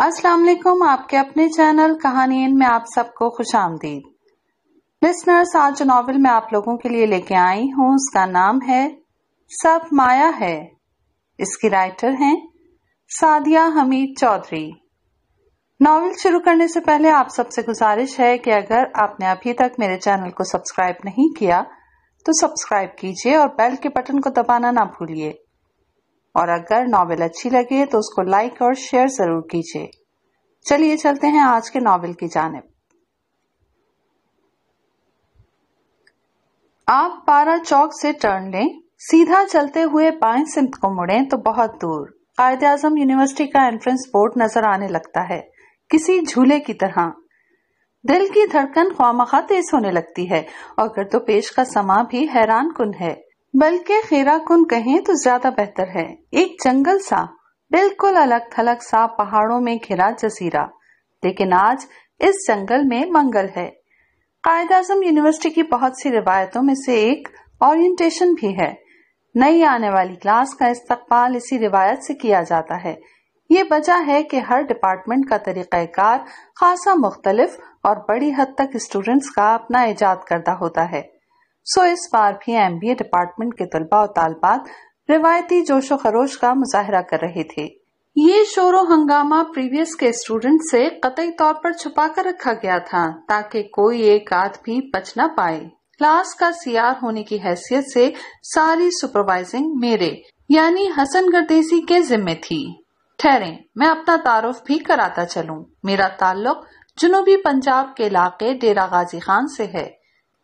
अस्सलाम वालेकुम आपके अपने चैनल कहानी में आप सबको खुश आमदीद लिस्नर्स आज नॉवल मैं आप लोगों के लिए लेके आई हूँ उसका नाम है सब माया है इसकी राइटर हैं सादिया हमीद चौधरी नावल शुरू करने से पहले आप सबसे गुजारिश है कि अगर आपने अभी तक मेरे चैनल को सब्सक्राइब नहीं किया तो सब्सक्राइब कीजिए और बेल के बटन को दबाना ना भूलिए और अगर नावल अच्छी लगे तो उसको लाइक और शेयर जरूर कीजिए चलिए चलते हैं आज के नावल की जानब आप पारा चौक से टर्न लें सीधा चलते हुए बाएं सिमत को मुड़े तो बहुत दूर कायद आजम यूनिवर्सिटी का एंट्रेंस बोर्ड नजर आने लगता है किसी झूले की तरह दिल की धड़कन खामखा तेज होने लगती है और गर्दोपेश तो का समा भी हैरान कुन है बल्कि खेरा कुन कहें तो ज्यादा बेहतर है एक जंगल सा बिल्कुल अलग थलग सा पहाड़ों में घिरा जसीरा लेकिन आज इस जंगल में मंगल है कायद अजम यूनिवर्सिटी की बहुत सी रिवायतों में से एक ओरिएंटेशन भी है नई आने वाली क्लास का इस्तकबाल इसी रिवायत से किया जाता है ये वजह है कि हर डिपार्टमेंट का तरीक़ाकार खासा मुख्तलिफ और बड़ी हद तक स्टूडेंट्स का अपना ईजाद करदा होता है सो इस बार भी एम बी ए डिपार्टमेंट के तलबा और तालबात रिवायती जोशो खरोश का मुजाहरा कर रहे थे ये शोर हंगामा प्रीवियस के स्टूडेंट से कतई तौर पर छुपा कर रखा गया था ताकि कोई एक आध भी बच न पाए क्लास का सीआर होने की हैसियत से सारी सुपरवाइजिंग मेरे यानी हसन गर्देसी के जिम्मे थी ठहरे मैं अपना तारुफ भी कराता चलूं। मेरा ताल्लुक जुनूबी पंजाब के इलाके डेरा गाजी खान से है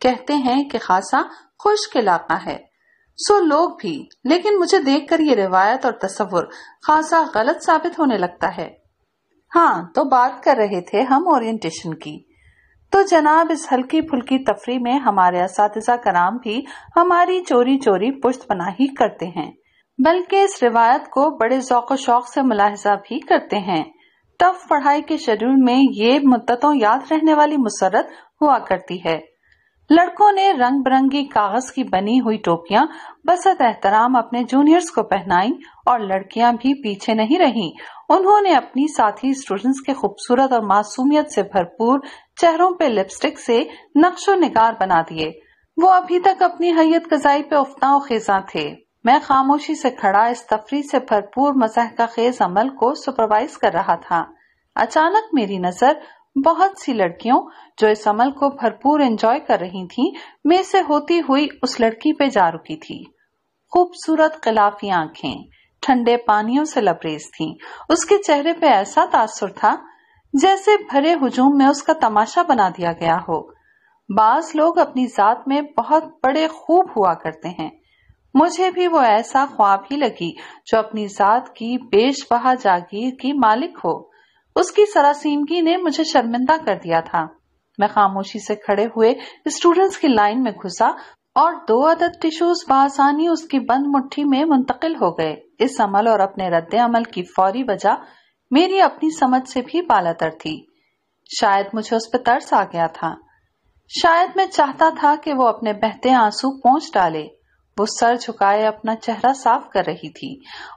कहते हैं कि खासा खुश्क इलाका है सो लोग भी लेकिन मुझे देखकर ये रिवायत और तस्वुर खासा गलत साबित होने लगता है हाँ तो बात कर रहे थे हम ओरिएंटेशन की तो जनाब इस हल्की फुल्की तफरी में हमारे इस कराम भी हमारी चोरी चोरी पुश्त पनाही करते हैं बल्कि इस रिवायत को बड़े जौक शौक से मुलाहजा भी करते हैं टफ पढ़ाई के शेड्यूल में ये मुद्दतों याद रहने वाली मुसरत हुआ करती है लड़कों ने रंग बिरंगी कागज की बनी हुई टोपियां बसत एहतराम अपने जूनियर्स को पहनाई और लड़कियां भी पीछे नहीं रहीं। उन्होंने अपनी साथी स्टूडेंट्स के खूबसूरत और मासूमियत से भरपूर चेहरों पे लिपस्टिक से नक्शो निगार बना दिए वो अभी तक अपनी हैयत कजाई पे उफ्ताओ खेजा थे मैं खामोशी से खड़ा इस तफरी से भरपूर मजह का खेज अमल को सुपरवाइज कर रहा था अचानक मेरी नजर बहुत सी लड़कियों जो इस अमल को भरपूर एंजॉय कर रही थीं, में से होती हुई उस लड़की पे जा रुकी थी खूबसूरत खिलाफी आंखें ठंडे पानियों से लबरेज थी उसके चेहरे पे ऐसा तासुर था जैसे भरे हुजूम में उसका तमाशा बना दिया गया हो बाज लोग अपनी जात में बहुत बड़े खूब हुआ करते हैं मुझे भी वो ऐसा ख्वाब ही लगी जो अपनी जात की बेशबहा जागीर की मालिक हो उसकी सरासीमगी ने मुझे शर्मिंदा कर दिया था मैं खामोशी से खड़े हुए स्टूडेंट्स की लाइन में घुसा और दो अदद टिश्यूज बासानी उसकी बंद मुट्ठी में मुंतकिल हो गए इस अमल और अपने रद्द अमल की फौरी वजह मेरी अपनी समझ से भी बालातर थी शायद मुझे उस पर तरस आ गया था शायद मैं चाहता था कि वो अपने बहते आंसू पहुंच डाले वो सर झुकाए अपना चेहरा साफ कर रही थी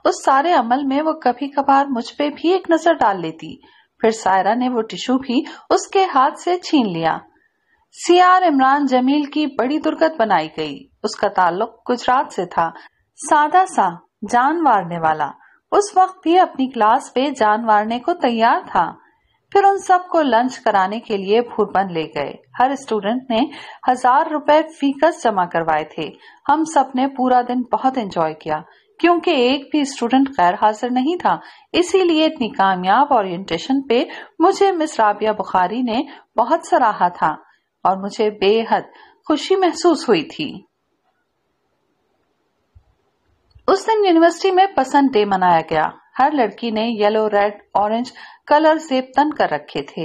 उस सारे अमल में वो कभी कभार मुझ पे भी एक नजर डाल लेती फिर सायरा ने वो टिश्यू भी उसके हाथ से छीन लिया सीआर इमरान जमील की बड़ी दुर्गत बनाई गई उसका ताल्लुक गुजरात से था सादा सा जान मारने वाला उस वक्त भी अपनी क्लास पे जान मारने को तैयार था फिर उन सबको लंच कराने के लिए भूरबंद ले गए हर स्टूडेंट ने हजार रुपए फीकस जमा करवाए थे हम सब ने पूरा दिन बहुत एंजॉय किया क्योंकि एक भी स्टूडेंट गैर हाजिर नहीं था इसीलिए इतनी कामयाब ओरिएंटेशन पे मुझे मिस राबिया बुखारी ने बहुत सराहा था और मुझे बेहद खुशी महसूस हुई थी उस दिन यूनिवर्सिटी में पसंद डे मनाया गया हर लड़की ने येलो रेड ऑरेंज कलर से सेब तन कर रखे थे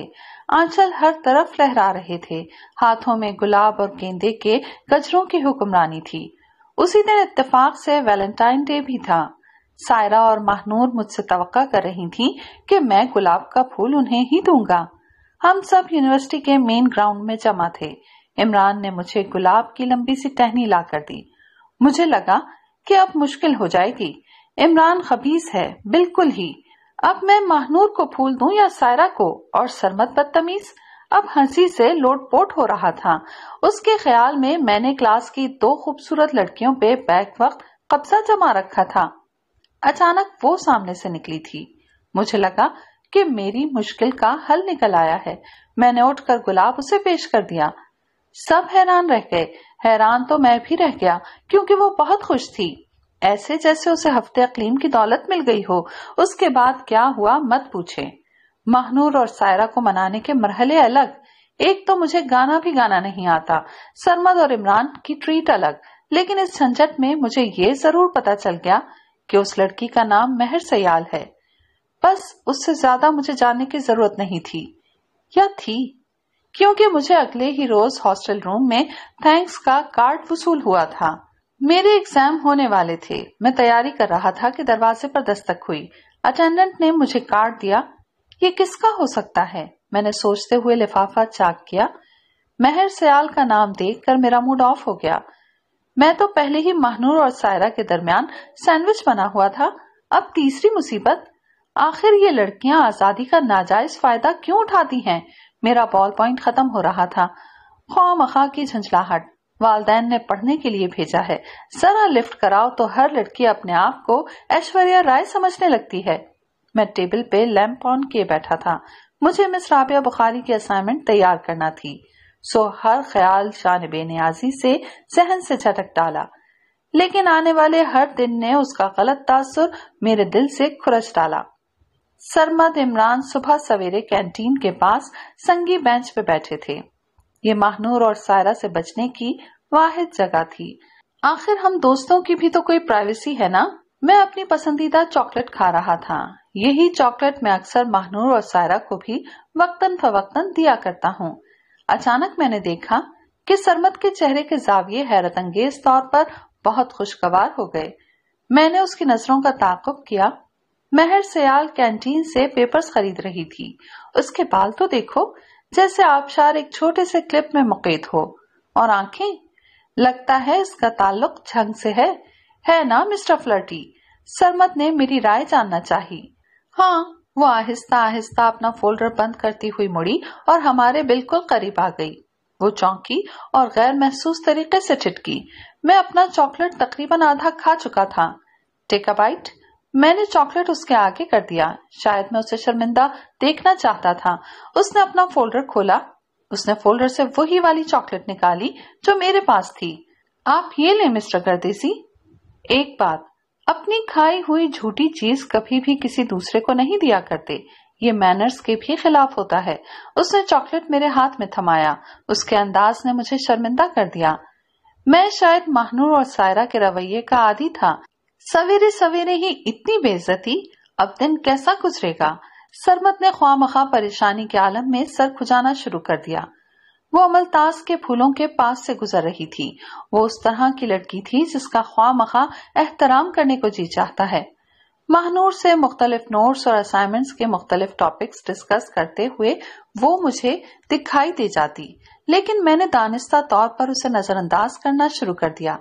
आंचल हर तरफ लहरा रहे थे हाथों में गुलाब और गेंदे के गजरों की हुक्मरानी थी उसी दिन इत्तेफाक से वैलेंटाइन डे भी था सायरा और महनूर मुझसे तवक्का कर रही थी कि मैं गुलाब का फूल उन्हें ही दूंगा हम सब यूनिवर्सिटी के मेन ग्राउंड में जमा थे इमरान ने मुझे गुलाब की लंबी सी टहनी ला कर दी मुझे लगा कि अब मुश्किल हो जाएगी इमरान खबीस है बिल्कुल ही अब मैं महनूर को फूल दूं या सायरा को और सरमत बदतमीज अब हंसी से लोटपोट हो रहा था उसके ख्याल में मैंने क्लास की दो खूबसूरत लड़कियों पे बैक वक्त कब्जा जमा रखा था अचानक वो सामने से निकली थी मुझे लगा कि मेरी मुश्किल का हल निकल आया है मैंने उठकर गुलाब उसे पेश कर दिया सब हैरान रह गए हैरान तो मैं भी रह गया क्योंकि वो बहुत खुश थी ऐसे जैसे उसे हफ्ते अकलीम की दौलत मिल गई हो उसके बाद क्या हुआ मत पूछे महनूर और सायरा को मनाने के मरहले अलग एक तो मुझे गाना भी गाना नहीं आता सरमद और इमरान की ट्रीट अलग लेकिन इस झंझट में मुझे ये जरूर पता चल गया कि उस लड़की का नाम मेहर सयाल है बस उससे ज्यादा मुझे जानने की जरूरत नहीं थी या थी क्योंकि मुझे अगले ही रोज हॉस्टल रूम में थैंक्स का कार्ड वसूल हुआ था मेरे एग्जाम होने वाले थे मैं तैयारी कर रहा था कि दरवाजे पर दस्तक हुई अटेंडेंट ने मुझे कार्ड दिया ये किसका हो सकता है मैंने सोचते हुए लिफाफा चाक किया मेहर सयाल का नाम देखकर मेरा मूड ऑफ हो गया मैं तो पहले ही महनूर और सायरा के दरमियान सैंडविच बना हुआ था अब तीसरी मुसीबत आखिर ये लड़कियां आजादी का नाजायज फायदा क्यों उठाती हैं मेरा बॉल पॉइंट खत्म हो रहा था खा मखा की झंझलाहट वालदेन ने पढ़ने के लिए भेजा है जरा लिफ्ट कराओ तो हर लड़की अपने आप को ऐश्वर्या राय समझने लगती है मैं टेबल पे लैंप ऑन किए बैठा था मुझे मिस राबिया बुखारी की असाइनमेंट तैयार करना थी सो हर ख्याल शानब न्याजी से जहन से झटक डाला लेकिन आने वाले हर दिन ने उसका गलत तासुर मेरे दिल से खुरच डाला सरमद इमरान सुबह सवेरे कैंटीन के पास संगी बेंच पे बैठे थे ये महानूर और सायरा से बचने की वाहिद जगह थी आखिर हम दोस्तों की भी तो कोई प्राइवेसी है ना मैं अपनी पसंदीदा चॉकलेट खा रहा था यही चॉकलेट मैं अक्सर महानूर और सायरा को भी वक्तन फवक्तन दिया करता हूँ अचानक मैंने देखा कि सरमत के चेहरे के जाविये हैरत अंगेज तौर पर बहुत खुशगवार हो गए मैंने उसकी नजरों का ताकुब किया महर सयाल कैंटीन से पेपर्स खरीद रही थी उसके बाल तो देखो जैसे आबशार एक छोटे से क्लिप में मुकेत हो और आंखें लगता है इसका ताल्लुक छंग से है है ना मिस्टर फ्लर्टी सरमत ने मेरी राय जानना चाहिए हाँ वो आहिस्ता आहिस्ता अपना फोल्डर बंद करती हुई मुड़ी और हमारे बिल्कुल करीब आ गई वो चौंकी और गैर महसूस तरीके से छिटकी मैं अपना चॉकलेट तकरीबन आधा खा चुका था टेक अ बाइट मैंने चॉकलेट उसके आगे कर दिया शायद मैं उसे शर्मिंदा देखना चाहता था उसने अपना फोल्डर खोला उसने फोल्डर से वही वाली चॉकलेट निकाली जो मेरे पास थी आप ये ले मिस्टर गर्देसी एक बात अपनी खाई हुई झूठी चीज कभी भी किसी दूसरे को नहीं दिया करते ये मैनर्स के भी खिलाफ होता है उसने चॉकलेट मेरे हाथ में थमाया उसके अंदाज ने मुझे शर्मिंदा कर दिया मैं शायद महानूर और सायरा के रवैये का आदि था सवेरे सवेरे ही इतनी बेजती अब दिन कैसा गुजरेगा सरमत ने ख्वामखा परेशानी के आलम में सर खुजाना शुरू कर दिया वो अमलताज के फूलों के पास से गुजर रही थी वो उस तरह की लड़की थी जिसका ख्वामखा एहतराम करने को जी चाहता है महानूर से मुख्तलिफ नोट्स और असाइनमेंट्स के मुख्तलिफ टॉपिक्स डिस्कस करते हुए वो मुझे दिखाई दे जाती लेकिन मैंने दानिस्ता तौर पर उसे नजरअंदाज करना शुरू कर दिया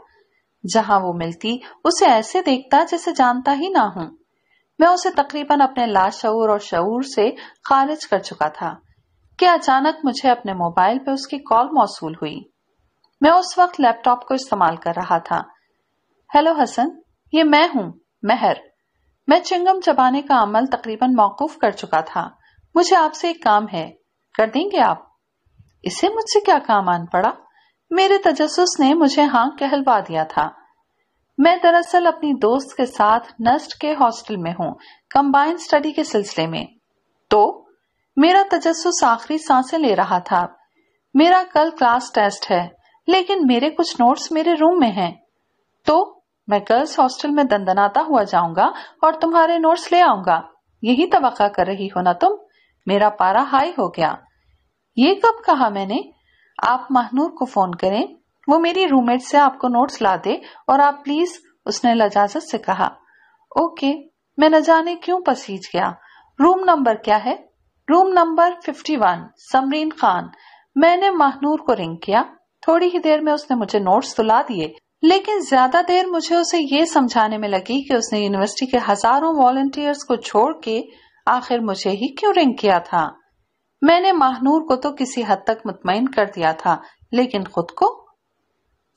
जहां वो मिलती उसे ऐसे देखता जैसे जानता ही ना हूं मैं उसे तकरीबन अपने लाशूर और शूर से खारिज कर चुका था कि अचानक मुझे अपने मोबाइल पे उसकी कॉल मौसू हुई मैं उस वक्त लैपटॉप को इस्तेमाल कर रहा था हेलो हसन ये मैं हूं मेहर मैं चिंगम चबाने का अमल तकरीबन मौकूफ कर चुका था मुझे आपसे एक काम है कर देंगे आप इसे मुझसे क्या काम आन पड़ा मेरे तजस ने मुझे हाँ कहलवा दिया था मैं दरअसल अपनी दोस्त के साथ नस्ट के हॉस्टल में हूँ कंबाइंड स्टडी के सिलसिले में तो मेरा तजस आखिरी सांसें ले रहा था मेरा कल क्लास टेस्ट है लेकिन मेरे कुछ नोट्स मेरे रूम में हैं। तो मैं गर्ल्स हॉस्टल में दंदनाता हुआ जाऊंगा और तुम्हारे नोट्स ले आऊंगा यही तो कर रही हो ना तुम मेरा पारा हाई हो गया ये कब कहा मैंने आप महनूर को फोन करें वो मेरी रूममेट से आपको नोट्स ला दे और आप प्लीज उसने लजाजत से कहा ओके मैं न जाने क्यों पसीज गया रूम नंबर क्या है रूम नंबर 51 समरीन खान मैंने महनूर को रिंग किया थोड़ी ही देर में उसने मुझे नोट्स तो ला दिए लेकिन ज्यादा देर मुझे उसे ये समझाने में लगी कि उसने यूनिवर्सिटी के हजारों वॉलंटियर्स को छोड़ के आखिर मुझे ही क्यों रिंग किया था मैंने महानूर को तो किसी हद तक मुतमिन कर दिया था लेकिन खुद को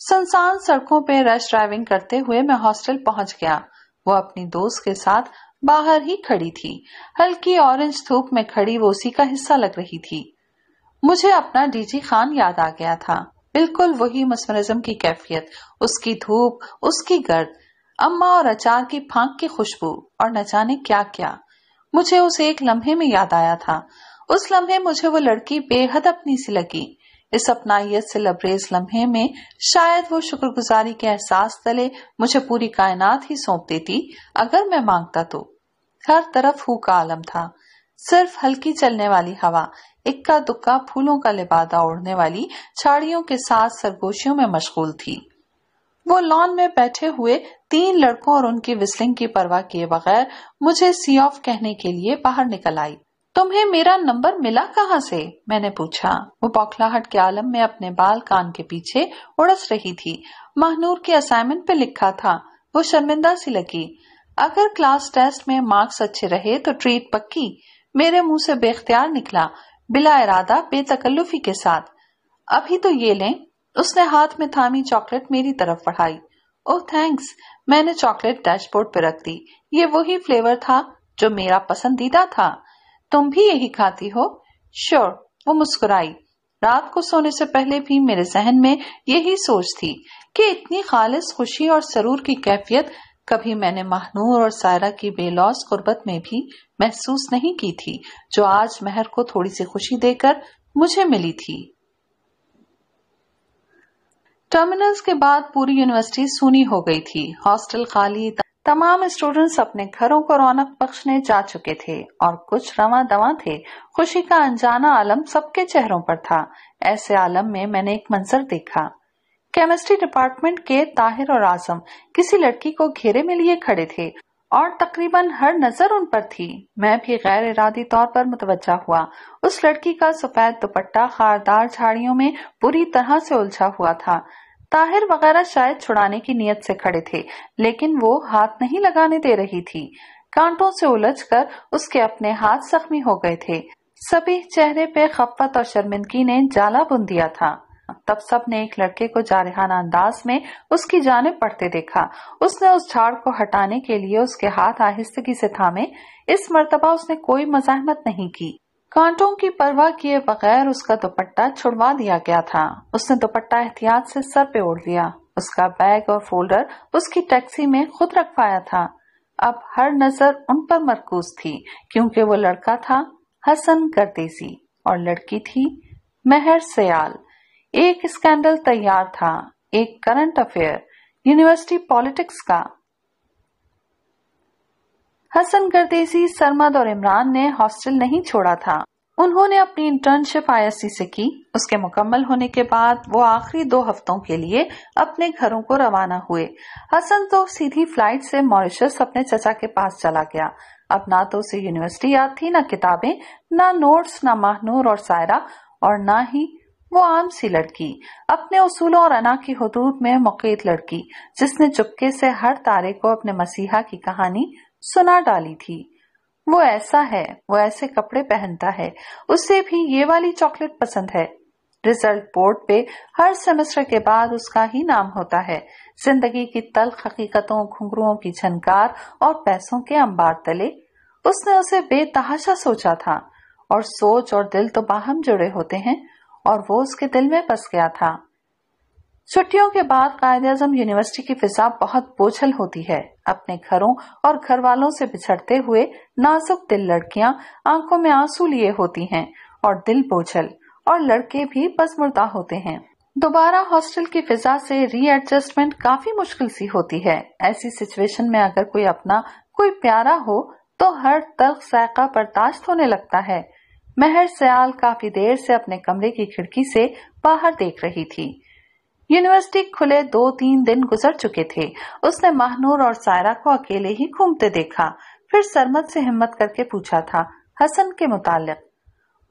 संसान सड़कों पर रश ड्राइविंग करते हुए मैं हॉस्टल पहुंच गया वो अपनी दोस्त के साथ बाहर ही खड़ी थी हल्की ऑरेंज धूप में खड़ी वो उसी का हिस्सा लग रही थी मुझे अपना डीजी खान याद आ गया था बिल्कुल वही मसमरिज्म की कैफियत उसकी धूप उसकी गर्द अम्मा और अचार की फांक की खुशबू और न जाने क्या क्या मुझे उस एक लम्हे में याद आया था उस लम्हे मुझे वो लड़की बेहद अपनी सी लगी इस अपनाइत से लबरेज लम्हे में शायद वो शुक्रगुजारी के एहसास तले मुझे पूरी कायनात ही सौंप देती अगर मैं मांगता तो हर तरफ हु का आलम था सिर्फ हल्की चलने वाली हवा इक्का दुक्का फूलों का लिबादा ओढ़ने वाली छाड़ियों के साथ सरगोशियों में मशगूल थी वो लॉन में बैठे हुए तीन लड़कों और उनकी विस्लिंग की परवाह किए बगैर मुझे सी ऑफ कहने के लिए बाहर निकल आई तुम्हें मेरा नंबर मिला कहाँ से मैंने पूछा वो बौखलाहट के आलम में अपने बाल कान के पीछे उड़स रही थी महानूर के असाइनमेंट पे लिखा था वो शर्मिंदा सी लगी अगर क्लास टेस्ट में मार्क्स अच्छे रहे तो ट्रीट पक्की मेरे मुंह से बेख्तियार निकला बिला इरादा बेतकल्लुफी के साथ अभी तो ये लें उसने हाथ में थामी चॉकलेट मेरी तरफ बढ़ाई ओह थैंक्स मैंने चॉकलेट डैशबोर्ड पर रख दी ये वही फ्लेवर था जो मेरा पसंदीदा था तुम भी यही खाती हो श्योर वो मुस्कुराई रात को सोने से पहले भी मेरे जहन में यही सोच थी कि इतनी खालिश खुशी और सरूर की कैफियत कभी मैंने महनूर और सायरा की बेलौस गुर्बत में भी महसूस नहीं की थी जो आज महर को थोड़ी सी खुशी देकर मुझे मिली थी टर्मिनल्स के बाद पूरी यूनिवर्सिटी सुनी हो गई थी हॉस्टल खाली तमाम स्टूडेंट्स अपने घरों को रौनक बख्शने जा चुके थे और कुछ रवा दवा थे खुशी का अनजाना आलम सबके चेहरों पर था ऐसे आलम में मैंने एक मंजर देखा केमिस्ट्री डिपार्टमेंट के ताहिर और आजम किसी लड़की को घेरे में लिए खड़े थे और तकरीबन हर नजर उन पर थी मैं भी गैर इरादी तौर पर मुतवजा हुआ उस लड़की का सफेद दुपट्टा खारदार झाड़ियों में पूरी तरह से उलझा हुआ था ताहिर वगैरह शायद छुड़ाने की नीयत से खड़े थे लेकिन वो हाथ नहीं लगाने दे रही थी कांटों से उलझकर उसके अपने हाथ जख्मी हो गए थे सभी चेहरे पे खपत और शर्मिंदगी ने जाला बुन दिया था तब सब ने एक लड़के को जारहाना अंदाज में उसकी जाने पड़ते देखा उसने उस झाड़ को हटाने के लिए उसके हाथ आहिस्तगी से थामे इस मरतबा उसने कोई मजामत नहीं की कांटों की परवाह किए बगैर उसका दुपट्टा छुड़वा दिया गया था उसने दुपट्टा एहतियात से सर पे ओढ़ लिया उसका बैग और फोल्डर उसकी टैक्सी में खुद रखवाया था अब हर नजर उन पर मरकूज थी क्योंकि वो लड़का था हसन गर्देसी और लड़की थी मेहर सयाल एक स्कैंडल तैयार था एक करंट अफेयर यूनिवर्सिटी पॉलिटिक्स का हसन गर्देसी सरमद और इमरान ने हॉस्टल नहीं छोड़ा था उन्होंने अपनी इंटर्नशिप आईएससी से की उसके मुकम्मल होने के बाद वो आखिरी दो हफ्तों के लिए अपने घरों को रवाना हुए हसन तो सीधी फ्लाइट से मॉरिशस अपने चचा के पास चला गया अब ना तो उसे यूनिवर्सिटी याद थी ना किताबें ना नोट्स ना माहनूर और सायरा और ना ही वो आम सी लड़की अपने उसूलों और अना की हदूद में मुकीद लड़की जिसने चुपके से हर तारे को अपने मसीहा की कहानी सुना डाली थी वो ऐसा है वो ऐसे कपड़े पहनता है उसे भी ये वाली चॉकलेट पसंद है रिजल्ट बोर्ड पे हर सेमेस्टर के बाद उसका ही नाम होता है जिंदगी की तल्ख हकीकतों घुंगों की झनकार और पैसों के अंबार तले उसने उसे बेतहाशा सोचा था और सोच और दिल तो बाहम जुड़े होते हैं और वो उसके दिल में बस गया था छुट्टियों के बाद कायद अजम यूनिवर्सिटी की फिजा बहुत बोझल होती है अपने घरों और घर वालों से बिछड़ते हुए नाजुक दिल लड़कियां आंखों में आंसू लिए होती हैं और दिल बोझल और लड़के भी पसमुर्दा होते हैं दोबारा हॉस्टल की फिजा से रीएडजस्टमेंट काफी मुश्किल सी होती है ऐसी सिचुएशन में अगर कोई अपना कोई प्यारा हो तो हर तक सायका बर्दाश्त होने लगता है मेहर सयाल काफी देर से अपने कमरे की खिड़की से बाहर देख रही थी यूनिवर्सिटी खुले दो तीन दिन गुजर चुके थे उसने महनूर और सायरा को अकेले ही घूमते देखा फिर सरमत से हिम्मत करके पूछा था हसन के मुताल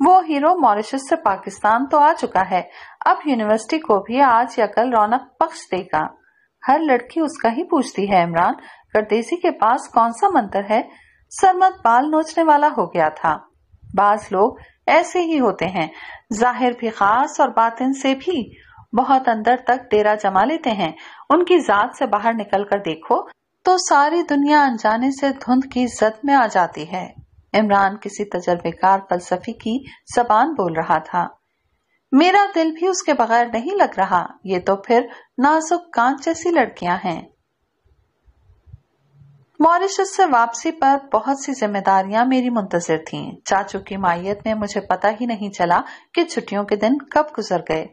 वो हीरो मॉरिशस से पाकिस्तान तो आ चुका है अब यूनिवर्सिटी को भी आज या कल रौनक पक्ष देगा हर लड़की उसका ही पूछती है इमरान गर्देसी के पास कौन सा मंत्र है सरमत बाल नोचने वाला हो गया था बाज लोग ऐसे ही होते हैं जाहिर भी खास और बातिन से भी बहुत अंदर तक डेरा जमा लेते हैं उनकी जात से बाहर निकल कर देखो तो सारी दुनिया अनजाने से धुंध की जद में आ जाती है इमरान किसी तजर्बेकार फलसफी की जबान बोल रहा था मेरा दिल भी उसके बगैर नहीं लग रहा ये तो फिर नाजुक कांच जैसी लड़कियां हैं मॉरिशस से वापसी पर बहुत सी जिम्मेदारियां मेरी मुंतजर थीं। चाचू की माइत में मुझे पता ही नहीं चला कि छुट्टियों के दिन कब गुजर गए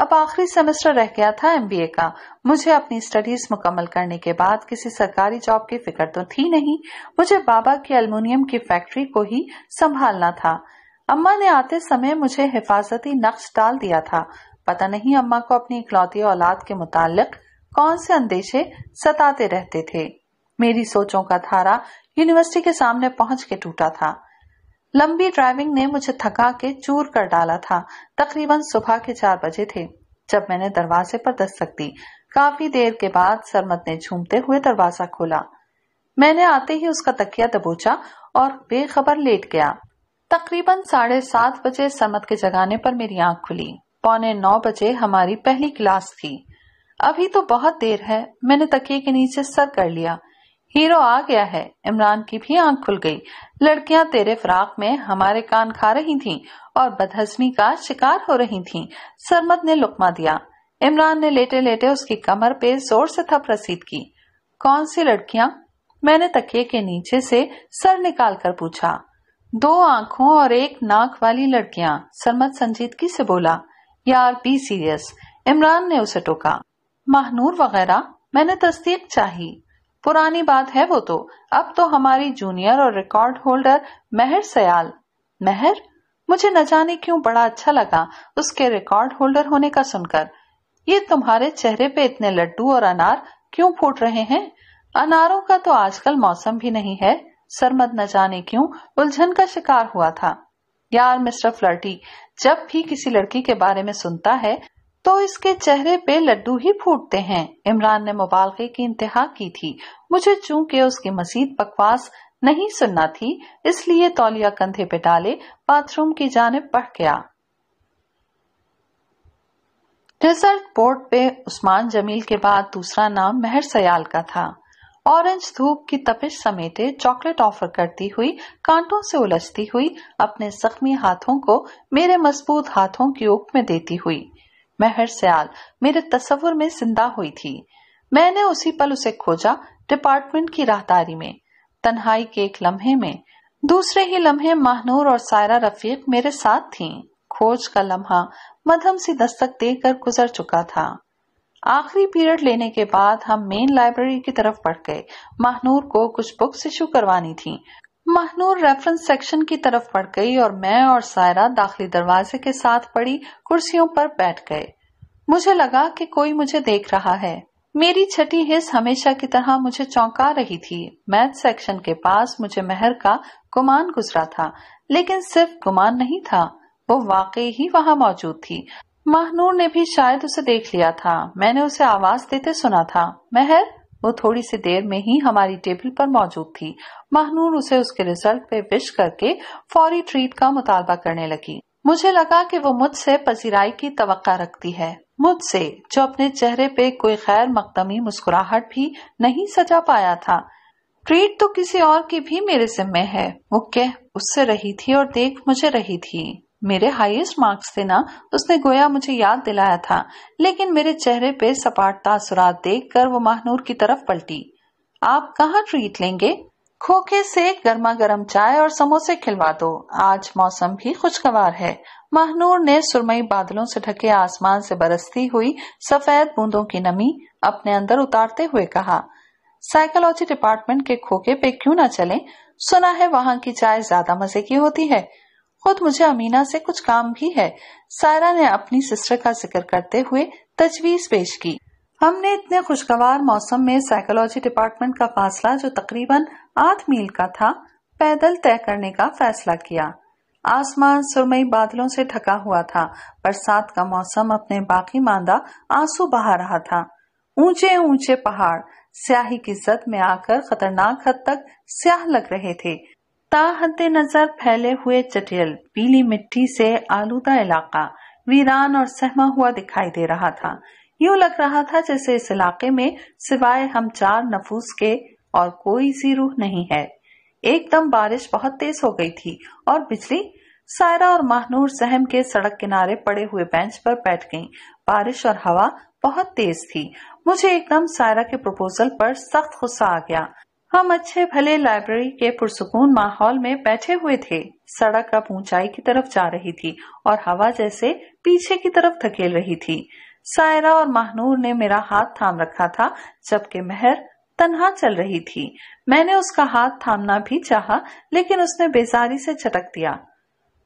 अब आखिरी सेमेस्टर रह गया था एमबीए का मुझे अपनी स्टडीज मुकम्मल करने के बाद किसी सरकारी जॉब की फिक्र तो थी नहीं मुझे बाबा की अल्मोनियम की फैक्ट्री को ही संभालना था अम्मा ने आते समय मुझे हिफाजती नक्श डाल दिया था पता नहीं अम्मा को अपनी इकलौती औलाद के मुतालिक कौन से अंदेशे सताते रहते थे मेरी सोचों का धारा यूनिवर्सिटी के सामने पहुंच के टूटा था लंबी ड्राइविंग ने मुझे थका के चूर कर डाला था तकरीबन सुबह के चार बजे थे जब मैंने दरवाजे पर दस्तक दी काफी देर के बाद सरमत ने झूमते हुए दरवाजा खोला मैंने आते ही उसका तकिया दबोचा और बेखबर लेट गया तकरीबन साढ़े सात बजे सरमत के जगाने पर मेरी आंख खुली पौने नौ बजे हमारी पहली क्लास थी अभी तो बहुत देर है मैंने तकिए के नीचे सर कर लिया हीरो आ गया है इमरान की भी आंख खुल गई लड़कियां तेरे फ्राक में हमारे कान खा रही थीं और बदहजमी का शिकार हो रही थीं। सरमद ने लुकमा दिया इमरान ने लेटे लेटे उसकी कमर पे जोर से थप रसीद की कौन सी लड़कियां मैंने तकिए के नीचे से सर निकाल कर पूछा दो आंखों और एक नाक वाली लड़कियां सरमद संजीदगी से बोला यार बी सीरियस इमरान ने उसे टोका महनूर वगैरह मैंने तस्दीक चाही पुरानी बात है वो तो अब तो हमारी जूनियर और रिकॉर्ड होल्डर मेहर सयाल मेहर मुझे न जाने क्यों बड़ा अच्छा लगा उसके रिकॉर्ड होल्डर होने का सुनकर ये तुम्हारे चेहरे पे इतने लड्डू और अनार क्यों फूट रहे हैं अनारों का तो आजकल मौसम भी नहीं है सरमद न जाने क्यों उलझन का शिकार हुआ था यार मिस्टर फ्लर्टी जब भी किसी लड़की के बारे में सुनता है तो इसके चेहरे पे लड्डू ही फूटते हैं इमरान ने मुबालगे की इंतहा की थी मुझे चूंकि उसकी मजीद बकवास नहीं सुनना थी इसलिए तौलिया कंधे पे डाले बाथरूम की जानब पढ़ गया रिजल्ट बोर्ड पे उस्मान जमील के बाद दूसरा नाम मेहर सयाल का था ऑरेंज धूप की तपिश समेटे चॉकलेट ऑफर करती हुई कांटों से उलझती हुई अपने जख्मी हाथों को मेरे मजबूत हाथों की ओक में देती हुई मैं हर सयाल मेरे तस्वुर में जिंदा हुई थी मैंने उसी पल उसे खोजा डिपार्टमेंट की राहदारी में तन्हाई के एक लम्हे में दूसरे ही लम्हे माहनूर और सायरा रफीक मेरे साथ थीं। खोज का लम्हा मध्यम सी दस्तक देकर गुजर चुका था आखिरी पीरियड लेने के बाद हम मेन लाइब्रेरी की तरफ बढ़ गए माहनूर को कुछ बुक्स इशू करवानी थी महनूर रेफरेंस सेक्शन की तरफ पड़ गई और मैं और सायरा दाखिली दरवाजे के साथ पड़ी कुर्सियों पर बैठ गए मुझे लगा कि कोई मुझे देख रहा है मेरी छठी हिस्स हमेशा की तरह मुझे चौंका रही थी मैथ सेक्शन के पास मुझे मेहर का गुमान गुजरा था लेकिन सिर्फ गुमान नहीं था वो वाकई ही वहाँ मौजूद थी महानूर ने भी शायद उसे देख लिया था मैंने उसे आवाज देते सुना था मेहर वो थोड़ी सी देर में ही हमारी टेबल पर मौजूद थी महनूर उसे उसके रिजल्ट पे विश करके फौरी ट्रीट का मुतालबा करने लगी मुझे लगा कि वो मुझसे पसीराई की तवक्का रखती है मुझसे जो अपने चेहरे पे कोई खैर मकदमी मुस्कुराहट भी नहीं सजा पाया था ट्रीट तो किसी और की भी मेरे जिम्मे है वो कह उससे रही थी और देख मुझे रही थी मेरे हाईएस्ट मार्क्स थे ना उसने गोया मुझे याद दिलाया था लेकिन मेरे चेहरे पे सपाटता सुरात देख कर वो महानूर की तरफ पलटी आप कहाँ ट्रीट लेंगे खोखे से गर्मा गर्म चाय और समोसे खिलवा दो आज मौसम भी खुशगवार है महानूर ने सुरमई बादलों से ढके आसमान से बरसती हुई सफेद बूंदों की नमी अपने अंदर उतारते हुए कहा साइकोलॉजी डिपार्टमेंट के खोखे पे क्यों ना चलें? सुना है वहाँ की चाय ज्यादा मजे की होती है खुद मुझे अमीना से कुछ काम भी है सायरा ने अपनी सिस्टर का जिक्र करते हुए तजवीज पेश की हमने इतने खुशगवार मौसम में साइकोलॉजी डिपार्टमेंट का फासला जो तकरीबन आठ मील का था पैदल तय करने का फैसला किया आसमान सुरमई बादलों से ढका हुआ था बरसात का मौसम अपने बाकी मांदा आंसू बहा रहा था ऊंचे ऊंचे पहाड़ स्याही की जद में आकर खतरनाक हद तक स्याह लग रहे थे ता हद नजर फैले हुए चटियल पीली मिट्टी से आलूदा इलाका वीरान और सहमा हुआ दिखाई दे रहा था यूं लग रहा था जैसे इस इलाके में सिवाय हम चार नफूस के और कोई सी रूह नहीं है एकदम बारिश बहुत तेज हो गई थी और बिजली सायरा और महनूर सहम के सड़क किनारे पड़े हुए बेंच पर बैठ गईं। बारिश और हवा बहुत तेज थी मुझे एकदम सायरा के प्रपोजल पर सख्त गुस्सा आ गया हम अच्छे भले लाइब्रेरी के पुरसकून माहौल में बैठे हुए थे सड़क अब ऊंचाई की तरफ जा रही थी और हवा जैसे पीछे की तरफ धकेल रही थी सायरा और महनूर ने मेरा हाथ थाम रखा था जबकि मेहर तनहा चल रही थी मैंने उसका हाथ थामना भी चाहा, लेकिन उसने बेजारी से चटक दिया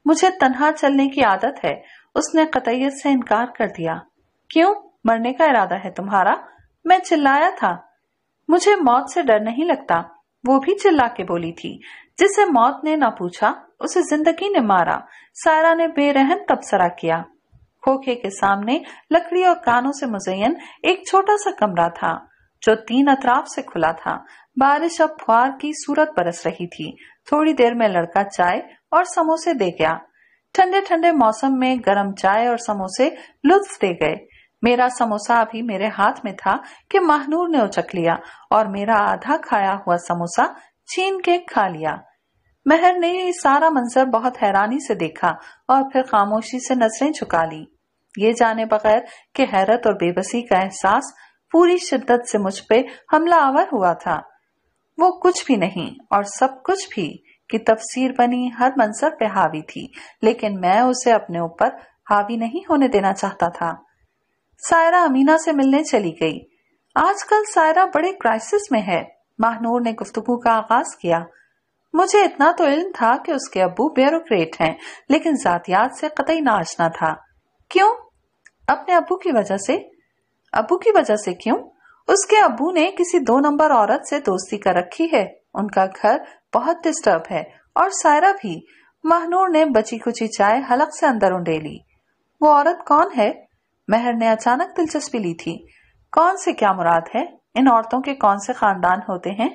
मुझे तनहा चलने की आदत है उसने कतयत से इनकार कर दिया क्यों मरने का इरादा है तुम्हारा मैं चिल्लाया था मुझे मौत से डर नहीं लगता वो भी चिल्ला के बोली थी जिसे मौत ने ना पूछा उसे जिंदगी ने मारा सायरा ने बेरहम तबसरा किया खोखे के सामने लकड़ी और कानों से मुजयन एक छोटा सा कमरा था जो तीन अतराफ से खुला था बारिश अब फुहार की सूरत बरस रही थी थोड़ी देर में लड़का चाय और समोसे दे गया ठंडे ठंडे मौसम में गर्म चाय और समोसे लुत्फ दे गए मेरा समोसा अभी मेरे हाथ में था कि महनूर ने उचक लिया और मेरा आधा खाया हुआ समोसा छीन के खा लिया महर ने ये सारा मंजर बहुत हैरानी से देखा और फिर खामोशी से नजरें झुका ली ये जाने बगैर कि हैरत और बेबसी का एहसास पूरी शिद्दत से मुझ पे हमला आवर हुआ था वो कुछ भी नहीं और सब कुछ भी की तफसीर बनी हर मंजर पे हावी थी लेकिन मैं उसे अपने ऊपर हावी नहीं होने देना चाहता था सायरा अमीना से मिलने चली गई आजकल सायरा बड़े क्राइसिस में है माहनूर ने गुफ्तगु का आगाज किया मुझे इतना तो इल्म था कि उसके अबू ब्यूरोक्रेट हैं लेकिन जातियात से कतई नाचना था क्यों अपने अबू की वजह से अबू की वजह से क्यों उसके अबू ने किसी दो नंबर औरत से दोस्ती कर रखी है उनका घर बहुत डिस्टर्ब है और सायरा भी महनूर ने बची कुची चाय हलक से अंदर उंडेली वो औरत कौन है मेहर ने अचानक दिलचस्पी ली थी कौन से क्या मुराद है इन औरतों के कौन से खानदान होते हैं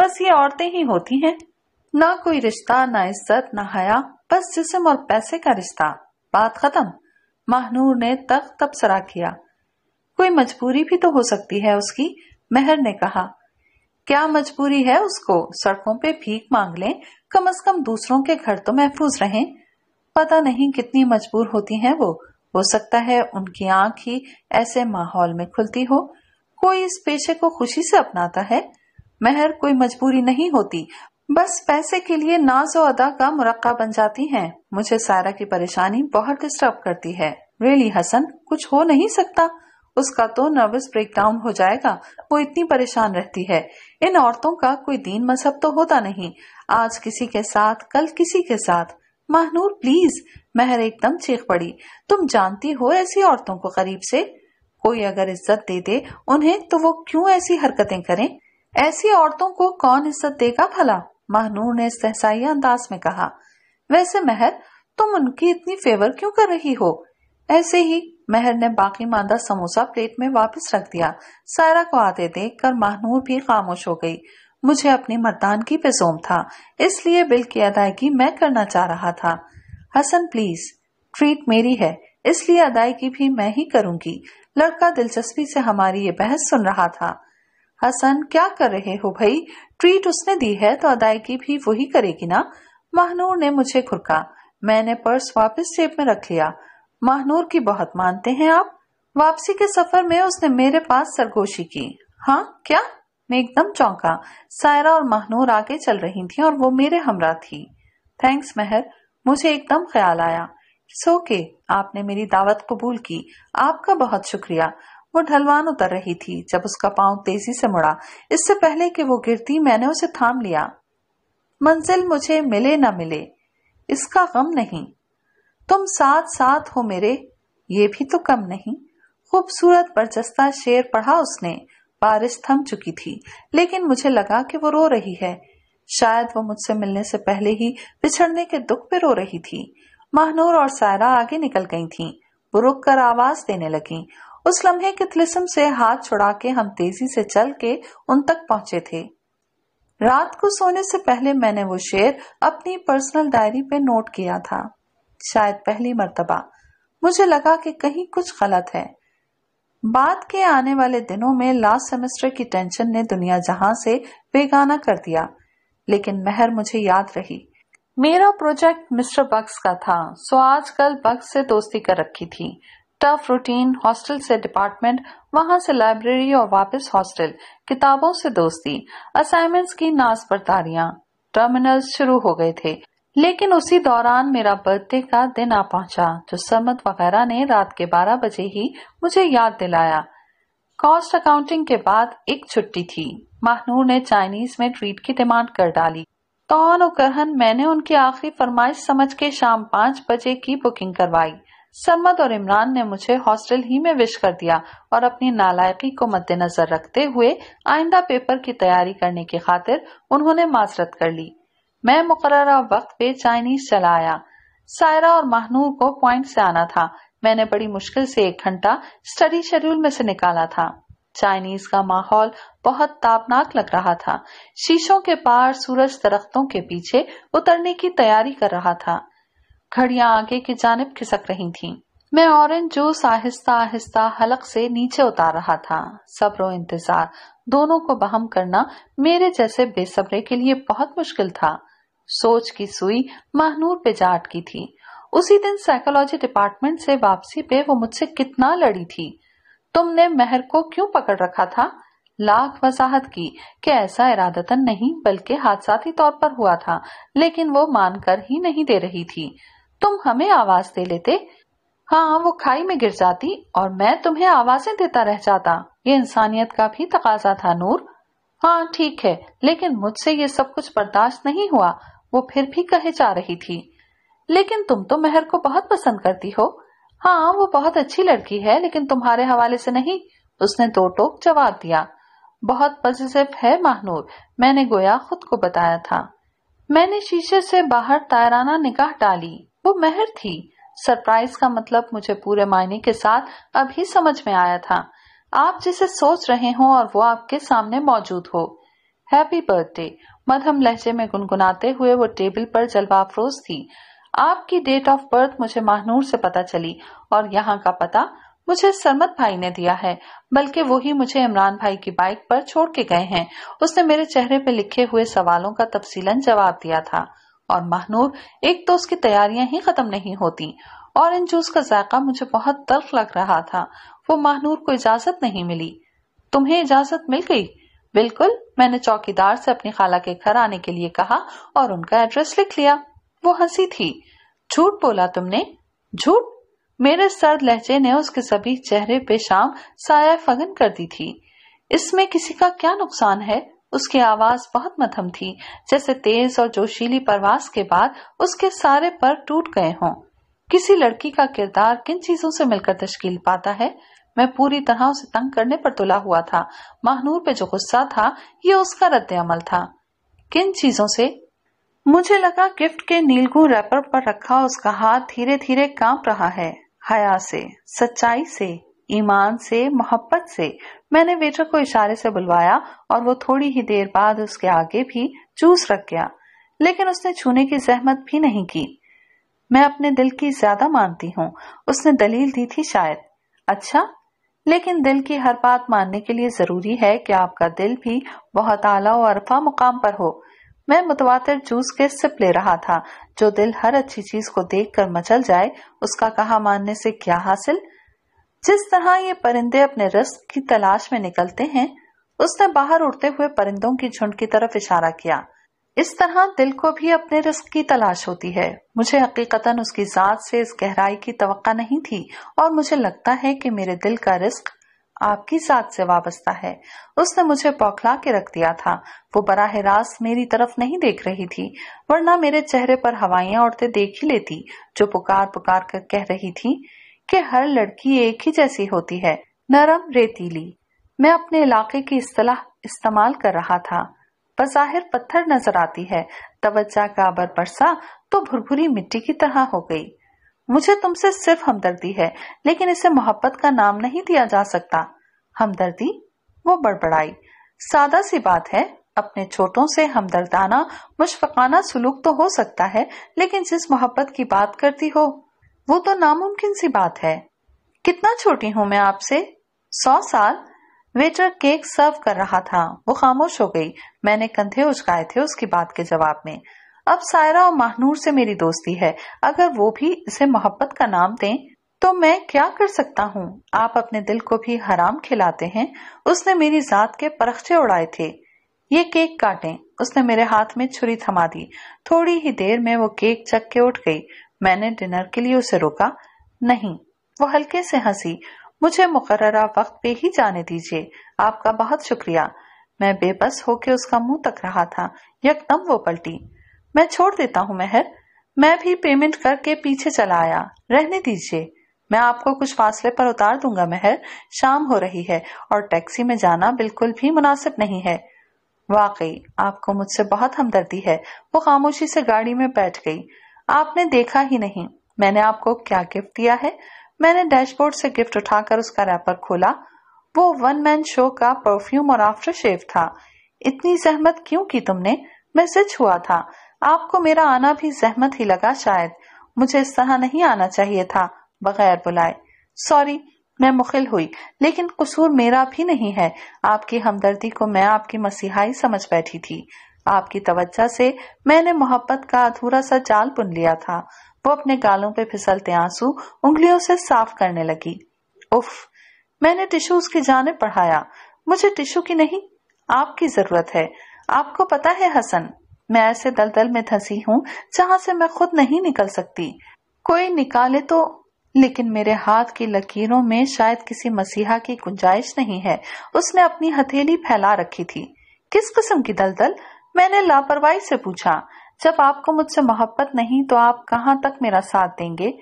बस ये औरतें ही होती हैं ना कोई रिश्ता ना इज्जत ना हया बस जिसम और पैसे का रिश्ता बात खत्म महनूर ने तख तबसरा किया कोई मजबूरी भी तो हो सकती है उसकी मेहर ने कहा क्या मजबूरी है उसको सड़कों पे भीख मांग लें कम अज कम दूसरों के घर तो महफूज रहें पता नहीं कितनी मजबूर होती हैं वो हो सकता है उनकी आंख ही ऐसे माहौल में खुलती हो कोई इस पेशे को खुशी से अपनाता है मेहर कोई मजबूरी नहीं होती बस पैसे के लिए नाज और अदा का मुरक्का बन जाती हैं। मुझे सारा की परेशानी बहुत डिस्टर्ब करती है रेली हसन कुछ हो नहीं सकता उसका तो नर्वस ब्रेकडाउन हो जाएगा वो इतनी परेशान रहती है इन औरतों का कोई दीन मजहब तो होता नहीं आज किसी के साथ कल किसी के साथ महनूर प्लीज महर एकदम चीख पड़ी तुम जानती हो ऐसी औरतों को करीब से कोई अगर इज्जत दे दे उन्हें तो वो क्यों ऐसी हरकतें करें ऐसी औरतों को कौन इज्जत देगा भला महनूर ने सहसाई अंदाज में कहा वैसे महर तुम उनकी इतनी फेवर क्यों कर रही हो ऐसे ही महर ने बाकी मादा समोसा प्लेट में वापस रख दिया सायरा को आते देख कर महनूर भी खामोश हो गई मुझे अपनी मर्दानगी पे जोम था इसलिए बिल की अदायगी मैं करना चाह रहा था हसन प्लीज ट्रीट मेरी है इसलिए अदायगी भी मैं ही करूंगी लड़का दिलचस्पी से हमारी ये बहस सुन रहा था हसन क्या कर रहे हो भाई ट्रीट उसने दी है तो अदायगी भी वही करेगी ना महनूर ने मुझे खुरका मैंने पर्स वापस जेब में रख लिया महनूर की बहुत मानते हैं आप वापसी के सफर में उसने मेरे पास सरगोशी की हाँ क्या मैं एकदम चौंका सायरा और महनूर आगे चल रही थी और वो मेरे हमरा थी थैंक्स मेहर मुझे एकदम ख्याल आया सो के आपने मेरी दावत कबूल की आपका बहुत शुक्रिया वो ढलवान उतर रही थी जब उसका पांव तेजी से मुड़ा इससे पहले कि वो गिरती मैंने उसे थाम लिया मंजिल मुझे मिले न मिले इसका गम नहीं तुम साथ साथ हो मेरे ये भी तो कम नहीं खूबसूरत बरजस्ता शेर पढ़ा उसने बारिश थम चुकी थी लेकिन मुझे लगा कि वो रो रही है शायद वो मुझसे मिलने से पहले ही बिछड़ने के दुख पे रो रही थी महनूर और सायरा आगे निकल गई थीं। वो रुक कर आवाज देने लगी उस लम्हे के तिलिस्म से हाथ छुड़ा के हम तेजी से चल के उन तक पहुंचे थे रात को सोने से पहले मैंने वो शेर अपनी पर्सनल डायरी पे नोट किया था शायद पहली मर्तबा मुझे लगा कि कहीं कुछ गलत है बाद के आने वाले दिनों में लास्ट सेमेस्टर की टेंशन ने दुनिया जहां से बेगाना कर दिया लेकिन मेहर मुझे याद रही मेरा प्रोजेक्ट मिस्टर बक्स का था सो आजकल बक्स से दोस्ती कर रखी थी टफ रूटीन हॉस्टल से डिपार्टमेंट वहां से लाइब्रेरी और वापस हॉस्टल किताबों से दोस्ती असाइनमेंट्स की नाज पर टर्मिनल्स शुरू हो गए थे लेकिन उसी दौरान मेरा बर्थडे का दिन आ पहुंचा जो समत वगैरह ने रात के 12 बजे ही मुझे याद दिलाया कॉस्ट अकाउंटिंग के बाद एक छुट्टी थी महनूर ने चाइनीज में ट्रीट की डिमांड कर डाली तौन और मैंने उनकी आखिरी फरमाइश समझ के शाम पाँच बजे की बुकिंग करवाई सम्मत और इमरान ने मुझे हॉस्टल ही में विश कर दिया और अपनी नालायकी को मद्देनजर रखते हुए आइंदा पेपर की तैयारी करने की खातिर उन्होंने माजरत कर ली मैं मुकर्रा वक्त पे चाइनीज चलाया सायरा और महनूर को पॉइंट से आना था मैंने बड़ी मुश्किल से एक घंटा स्टडी शेड्यूल में से निकाला था चाइनीज का माहौल बहुत तापनाक लग रहा था शीशों के पार सूरज दरख्तों के पीछे उतरने की तैयारी कर रहा था घड़ियां आगे की जानब खिसक रही थीं। मैं ऑरेंज जूस आहिस्ता आहिस्ता हलक से नीचे उतार रहा था सब्रो इंतजार दोनों को बहम करना मेरे जैसे बेसब्रे के लिए बहुत मुश्किल था सोच की सुई महनूर पे जा अटकी थी उसी दिन साइकोलॉजी डिपार्टमेंट से वापसी पे वो मुझसे कितना लड़ी थी तुमने मेहर को क्यों पकड़ रखा था लाख वजाहत की कि ऐसा इरादतन नहीं बल्कि हादसाती तौर पर हुआ था लेकिन वो मानकर ही नहीं दे रही थी तुम हमें आवाज दे लेते हाँ वो खाई में गिर जाती और मैं तुम्हें आवाजें देता रह जाता ये इंसानियत का भी तकाजा था नूर हाँ ठीक है लेकिन मुझसे ये सब कुछ बर्दाश्त नहीं हुआ वो फिर भी कहे जा रही थी लेकिन तुम तो मेहर को बहुत पसंद करती हो हाँ वो बहुत अच्छी लड़की है लेकिन तुम्हारे हवाले से नहीं उसने दो टोक जवाब दिया बहुत पॉजिटिव है महनूर मैंने गोया खुद को बताया था मैंने शीशे से बाहर तायराना निगाह डाली वो मेहर थी सरप्राइज का मतलब मुझे पूरे मायने के साथ अभी समझ में आया था आप जिसे सोच रहे हो और वो आपके सामने मौजूद हो हैप्पी बर्थडे मध्यम लहजे में गुनगुनाते हुए वो टेबल पर जलवा अफरोज थी आपकी डेट ऑफ बर्थ मुझे महानूर से पता चली और यहाँ का पता मुझे सरमत भाई ने दिया है बल्कि वो ही मुझे इमरान भाई की बाइक पर छोड़ के गए हैं उसने मेरे चेहरे पे लिखे हुए सवालों का तफसीलन जवाब दिया था और महानूर एक तो उसकी तैयारियां ही खत्म नहीं होती और इन जूस का जायका मुझे बहुत तल्ख लग रहा था वो महानूर को इजाजत नहीं मिली तुम्हें इजाजत मिल गई बिल्कुल मैंने चौकीदार से अपनी खाला के घर आने के लिए कहा और उनका एड्रेस लिख लिया वो हंसी थी झूठ बोला तुमने झूठ मेरे सर्द लहजे ने उसके सभी चेहरे पे शाम साया फगन कर दी थी इसमें किसी का क्या नुकसान है उसकी आवाज बहुत मधम थी जैसे तेज और जोशीली प्रवास के बाद उसके सारे पर टूट गए हों किसी लड़की का किरदार किन चीजों से मिलकर तश्कील पाता है मैं पूरी तरह उसे तंग करने पर तुला हुआ था महानूर पे जो गुस्सा था ये उसका रद्द अमल था किन चीजों से मुझे लगा गिफ्ट के नीलगू रैपर पर रखा उसका हाथ धीरे धीरे कांप रहा है हया से सच्चाई से ईमान से मोहब्बत से मैंने वेटर को इशारे से बुलवाया और वो थोड़ी ही देर बाद उसके आगे भी जूस रख गया लेकिन उसने छूने की जहमत भी नहीं की मैं अपने दिल की ज्यादा मानती हूँ उसने दलील दी थी शायद अच्छा लेकिन दिल की हर बात मानने के लिए जरूरी है कि आपका दिल भी बहुत आला और अरफा मुकाम पर हो मैं मुतवातर जूस के सिप ले रहा था जो दिल हर अच्छी चीज को देख कर मचल जाए उसका कहा मानने से क्या हासिल जिस तरह ये परिंदे अपने रस की तलाश में निकलते हैं उसने बाहर उड़ते हुए परिंदों की झुंड की तरफ इशारा किया इस तरह दिल को भी अपने रिस्क की तलाश होती है मुझे हकीकता उसकी जात से इस गहराई की तो नहीं थी और मुझे लगता है कि मेरे दिल का रिस्क आपकी जात से वाबस्ता है उसने मुझे पौखला के रख दिया था वो बराह रास्त मेरी तरफ नहीं देख रही थी वरना मेरे चेहरे पर हवाया औरतें देख ही लेती जो पुकार पुकार कर कह रही थी कि हर लड़की एक ही जैसी होती है नरम रेतीली मैं अपने इलाके की असलाह इस्तेमाल कर रहा था बज़ाहिर पत्थर नजर आती है तवज्जा अबर बरसा तो भुरभुरी मिट्टी की तरह हो गई मुझे तुमसे सिर्फ हमदर्दी है लेकिन इसे मोहब्बत का नाम नहीं दिया जा सकता हमदर्दी वो बड़बड़ाई सादा सी बात है अपने छोटों से हमदर्दाना मुशफकाना सुलूक तो हो सकता है लेकिन जिस मोहब्बत की बात करती हो वो तो नामुमकिन सी बात है कितना छोटी हूँ मैं आपसे सौ साल वेटर केक सर्व कर रहा था वो खामोश हो गई मैंने कंधे उचकाए थे उसकी बात के जवाब में अब सायरा और महनूर से मेरी दोस्ती है अगर वो भी इसे मोहब्बत का नाम दें तो मैं क्या कर सकता हूँ आप अपने दिल को भी हराम खिलाते हैं उसने मेरी जात के परखचे उड़ाए थे ये केक काटें उसने मेरे हाथ में छुरी थमा दी थोड़ी ही देर में वो केक चक के उठ गई मैंने डिनर के लिए उसे रोका नहीं वो हल्के से हंसी मुझे मुकर्रा वक्त पे ही जाने दीजिए आपका बहुत शुक्रिया मैं बेबस होकर उसका मुंह तक रहा था यकदम वो पलटी मैं छोड़ देता हूँ मेहर मैं भी पेमेंट करके पीछे चला आया रहने दीजिए मैं आपको कुछ फासले पर उतार दूंगा मेहर शाम हो रही है और टैक्सी में जाना बिल्कुल भी मुनासिब नहीं है वाकई आपको मुझसे बहुत हमदर्दी है वो खामोशी से गाड़ी में बैठ गई आपने देखा ही नहीं मैंने आपको क्या गिफ्ट दिया है मैंने डैशबोर्ड से गिफ्ट उठाकर उसका रैपर खोला वो वन मैन शो का परफ्यूम और आफ्टर शेव था इतनी जहमत क्यों की तुमने मैं हुआ था आपको मेरा आना भी जहमत ही लगा शायद मुझे इस तरह नहीं आना चाहिए था बगैर बुलाए सॉरी मैं मुखिल हुई लेकिन कसूर मेरा भी नहीं है आपकी हमदर्दी को मैं आपकी मसीहाई समझ बैठी थी आपकी तवज्जा से मैंने मोहब्बत का अधूरा सा जाल बुन लिया था वो अपने गालों पे फिसलते आंसू उंगलियों से साफ करने लगी उफ मैंने टिशू उसकी जाने पढ़ाया मुझे टिशू की नहीं आपकी जरूरत है आपको पता है हसन मैं ऐसे दलदल में धंसी हूँ जहाँ से मैं खुद नहीं निकल सकती कोई निकाले तो लेकिन मेरे हाथ की लकीरों में शायद किसी मसीहा की गुंजाइश नहीं है उसने अपनी हथेली फैला रखी थी किस किस्म की दलदल मैंने लापरवाही से पूछा जब आपको मुझसे मोहब्बत नहीं तो आप कहाँ तक मेरा साथ देंगे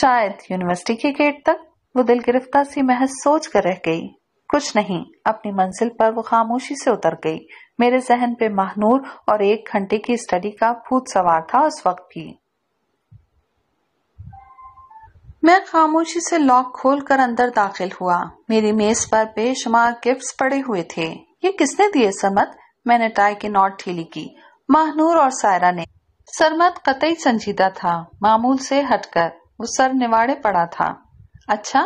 शायद यूनिवर्सिटी के गेट तक वो दिल गिरफ्तार सी महज सोच कर रह गई कुछ नहीं अपनी मंजिल पर वो खामोशी से उतर गई मेरे जहन पे महनूर और एक घंटे की स्टडी का भूत सवार था उस वक्त भी मैं खामोशी से लॉक खोलकर अंदर दाखिल हुआ मेरी मेज पर बेशुमार गिफ्ट पड़े हुए थे ये किसने दिए समत मैंने टाई की नॉट ठीली की महनूर और सायरा ने सरमत कतई संजीदा था मामूल से हटकर वो सर निवाड़े पड़ा था अच्छा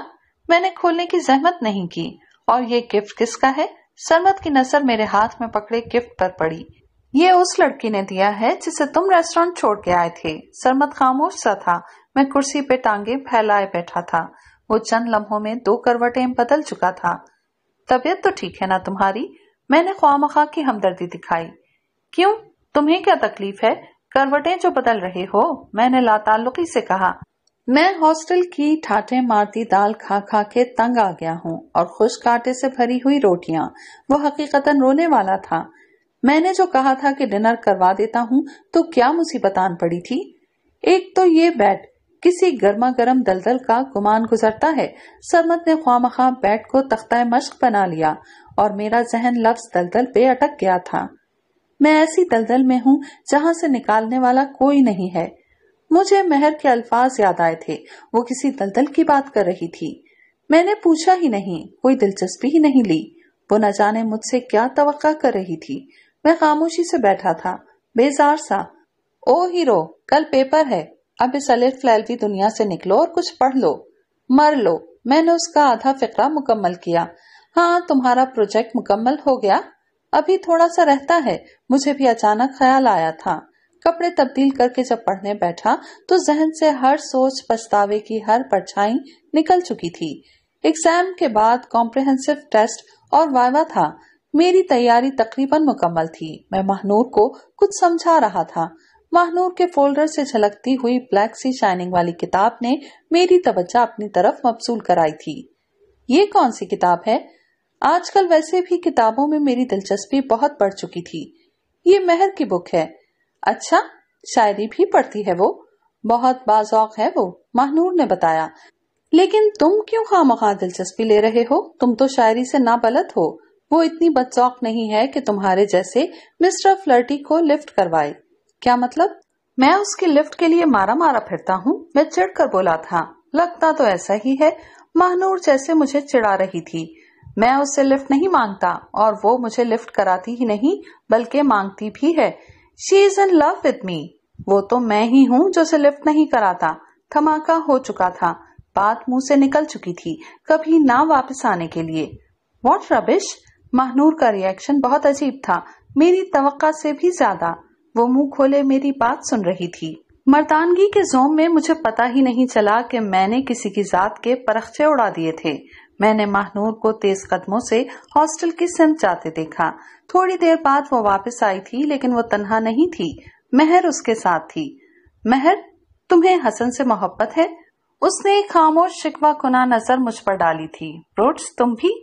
मैंने खोलने की जहमत नहीं की और ये गिफ्ट किसका है सरमत की नजर मेरे हाथ में पकड़े गिफ्ट पर पड़ी ये उस लड़की ने दिया है जिसे तुम रेस्टोरेंट छोड़ के आए थे सरमत खामोश सा था मैं कुर्सी पे टांगे फैलाए बैठा था वो चंद लम्हों में दो करवटें बदल चुका था तबीयत तो ठीक है ना तुम्हारी मैंने ख्वामखा की हमदर्दी दिखाई क्यों तुम्हें क्या तकलीफ है करवटें जो बदल रहे हो मैंने लातालुकी से कहा मैं हॉस्टल की ठाटे मारती दाल खा खा के तंग आ गया हूँ और खुश काटे से भरी हुई रोटियाँ वो हकीकतन रोने वाला था मैंने जो कहा था कि डिनर करवा देता हूँ तो क्या मुसीबत आन पड़ी थी एक तो ये बैट किसी गर्मा गर्म दलदल का गुमान गुजरता है सरमत ने ख्वामखा बैट को तख्ता मश्क बना लिया और मेरा जहन लफ्ज दलदल पे अटक गया था मैं ऐसी दलदल में हूँ जहाँ से निकालने वाला कोई नहीं है मुझे मेहर के अल्फाज याद आए थे वो किसी दलदल की बात कर रही थी मैंने पूछा ही नहीं कोई दिलचस्पी ही नहीं ली वो न जाने मुझसे क्या तवक्का कर रही थी मैं खामोशी से बैठा था बेजार सा ओ हीरो कल पेपर है अब इस अलिफ दुनिया से निकलो और कुछ पढ़ लो मर लो मैंने उसका आधा फिक्रा मुकम्मल किया हाँ तुम्हारा प्रोजेक्ट मुकम्मल हो गया अभी थोड़ा सा रहता है मुझे भी अचानक ख्याल आया था कपड़े तब्दील करके जब पढ़ने बैठा तो जहन से हर सोच पछतावे की हर परछाई निकल चुकी थी एग्जाम के बाद कॉम्प्रिहेंसिव टेस्ट और वायवा था मेरी तैयारी तकरीबन मुकम्मल थी मैं महानूर को कुछ समझा रहा था महानूर के फोल्डर से झलकती हुई ब्लैक सी शाइनिंग वाली किताब ने मेरी तवज्जा अपनी तरफ मबसूल कराई थी ये कौन सी किताब है आजकल वैसे भी किताबों में मेरी दिलचस्पी बहुत बढ़ चुकी थी ये मेहर की बुक है अच्छा शायरी भी पढ़ती है वो बहुत बाजौक है वो महानूर ने बताया लेकिन तुम क्यों खा दिलचस्पी ले रहे हो तुम तो शायरी से ना बलत हो वो इतनी बदसौक नहीं है कि तुम्हारे जैसे मिस्टर फ्लर्टी को लिफ्ट करवाए क्या मतलब मैं उसकी लिफ्ट के लिए मारा मारा फिरता हूँ मैं चिड़ कर बोला था लगता तो ऐसा ही है महनूर जैसे मुझे चिड़ा रही थी मैं उससे लिफ्ट नहीं मांगता और वो मुझे लिफ्ट कराती ही नहीं बल्कि मांगती भी है she is in love with me वो तो मैं ही हूँ जो उसे लिफ्ट नहीं कराता धमाका हो चुका था बात मुंह से निकल चुकी थी कभी ना वापस आने के लिए वॉट रबिश महनूर का रिएक्शन बहुत अजीब था मेरी तवक्का से भी ज्यादा वो मुंह खोले मेरी बात सुन रही थी मर्दानगी के जोम में मुझे पता ही नहीं चला कि मैंने किसी की जात के परखचे उड़ा दिए थे मैंने महनूर को तेज कदमों से हॉस्टल की सिम जाते देखा थोड़ी देर बाद वो वापस आई थी लेकिन वो तनहा नहीं थी मेहर उसके साथ थी मेहर तुम्हें हसन से मोहब्बत है उसने एक खामोश शिकवा कुना नजर मुझ पर डाली थी रोट तुम भी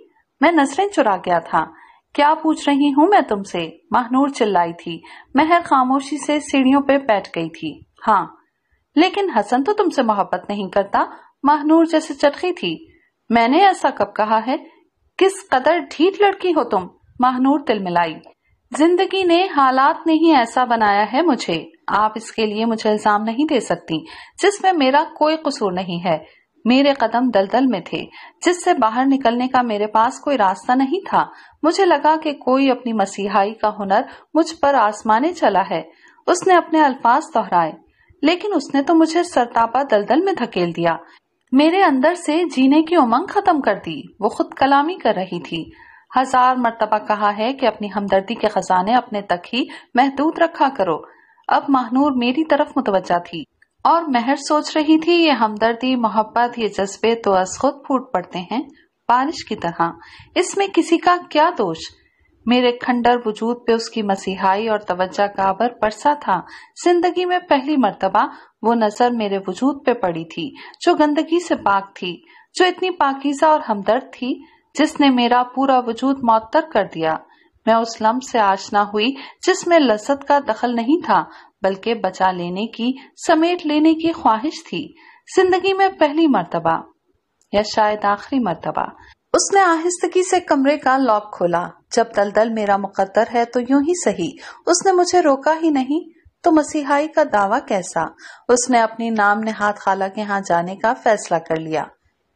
मैं नजरें चुरा गया था क्या पूछ रही हूँ मैं तुमसे महनूर चिल्लाई थी मेहर खामोशी से सीढ़ियों पे बैठ गई थी हाँ लेकिन हसन तो तुमसे मोहब्बत नहीं करता महनूर जैसे चटकी थी मैंने ऐसा कब कहा है किस कदर ढीठ लड़की हो तुम महानूर तिलमिलाई जिंदगी ने हालात ने ही ऐसा बनाया है मुझे आप इसके लिए मुझे इल्जाम नहीं दे सकती जिसमें मेरा कोई कसूर नहीं है मेरे कदम दलदल में थे जिससे बाहर निकलने का मेरे पास कोई रास्ता नहीं था मुझे लगा कि कोई अपनी मसीहाई का हुनर मुझ पर आसमाने चला है उसने अपने अल्फाज दोहराए लेकिन उसने तो मुझे सरतापा दलदल में धकेल दिया मेरे अंदर से जीने की उमंग खत्म कर दी वो खुद कलामी कर रही थी हजार मरतबा कहा है कि अपनी हमदर्दी के खजाने अपने तक ही महदूद रखा करो अब महनूर मेरी तरफ मुतवजा थी और महर सोच रही थी ये हमदर्दी मोहब्बत ये जज्बे तो अस खुद फूट पड़ते हैं बारिश की तरह इसमें किसी का क्या दोष मेरे खंडर वजूद पे उसकी मसीहाई और तवज्जा का अबर परसा था जिंदगी में पहली मरतबा वो नजर मेरे वजूद पे पड़ी थी जो गंदगी से पाक थी जो इतनी पाकिजा और हमदर्द थी जिसने मेरा पूरा वजूद मअतर कर दिया मैं उस लम्ब से आशना हुई जिसमें लसत का दखल नहीं था बल्कि बचा लेने की समेट लेने की ख्वाहिश थी जिंदगी में पहली मरतबा या शायद आखिरी मरतबा उसने आहिस्तगी से कमरे का लॉक खोला जब दलदल मेरा मुकद्दर है तो यूं ही सही उसने मुझे रोका ही नहीं तो मसीहाई का दावा कैसा उसने अपनी नाम नेहात खाला के यहाँ जाने का फैसला कर लिया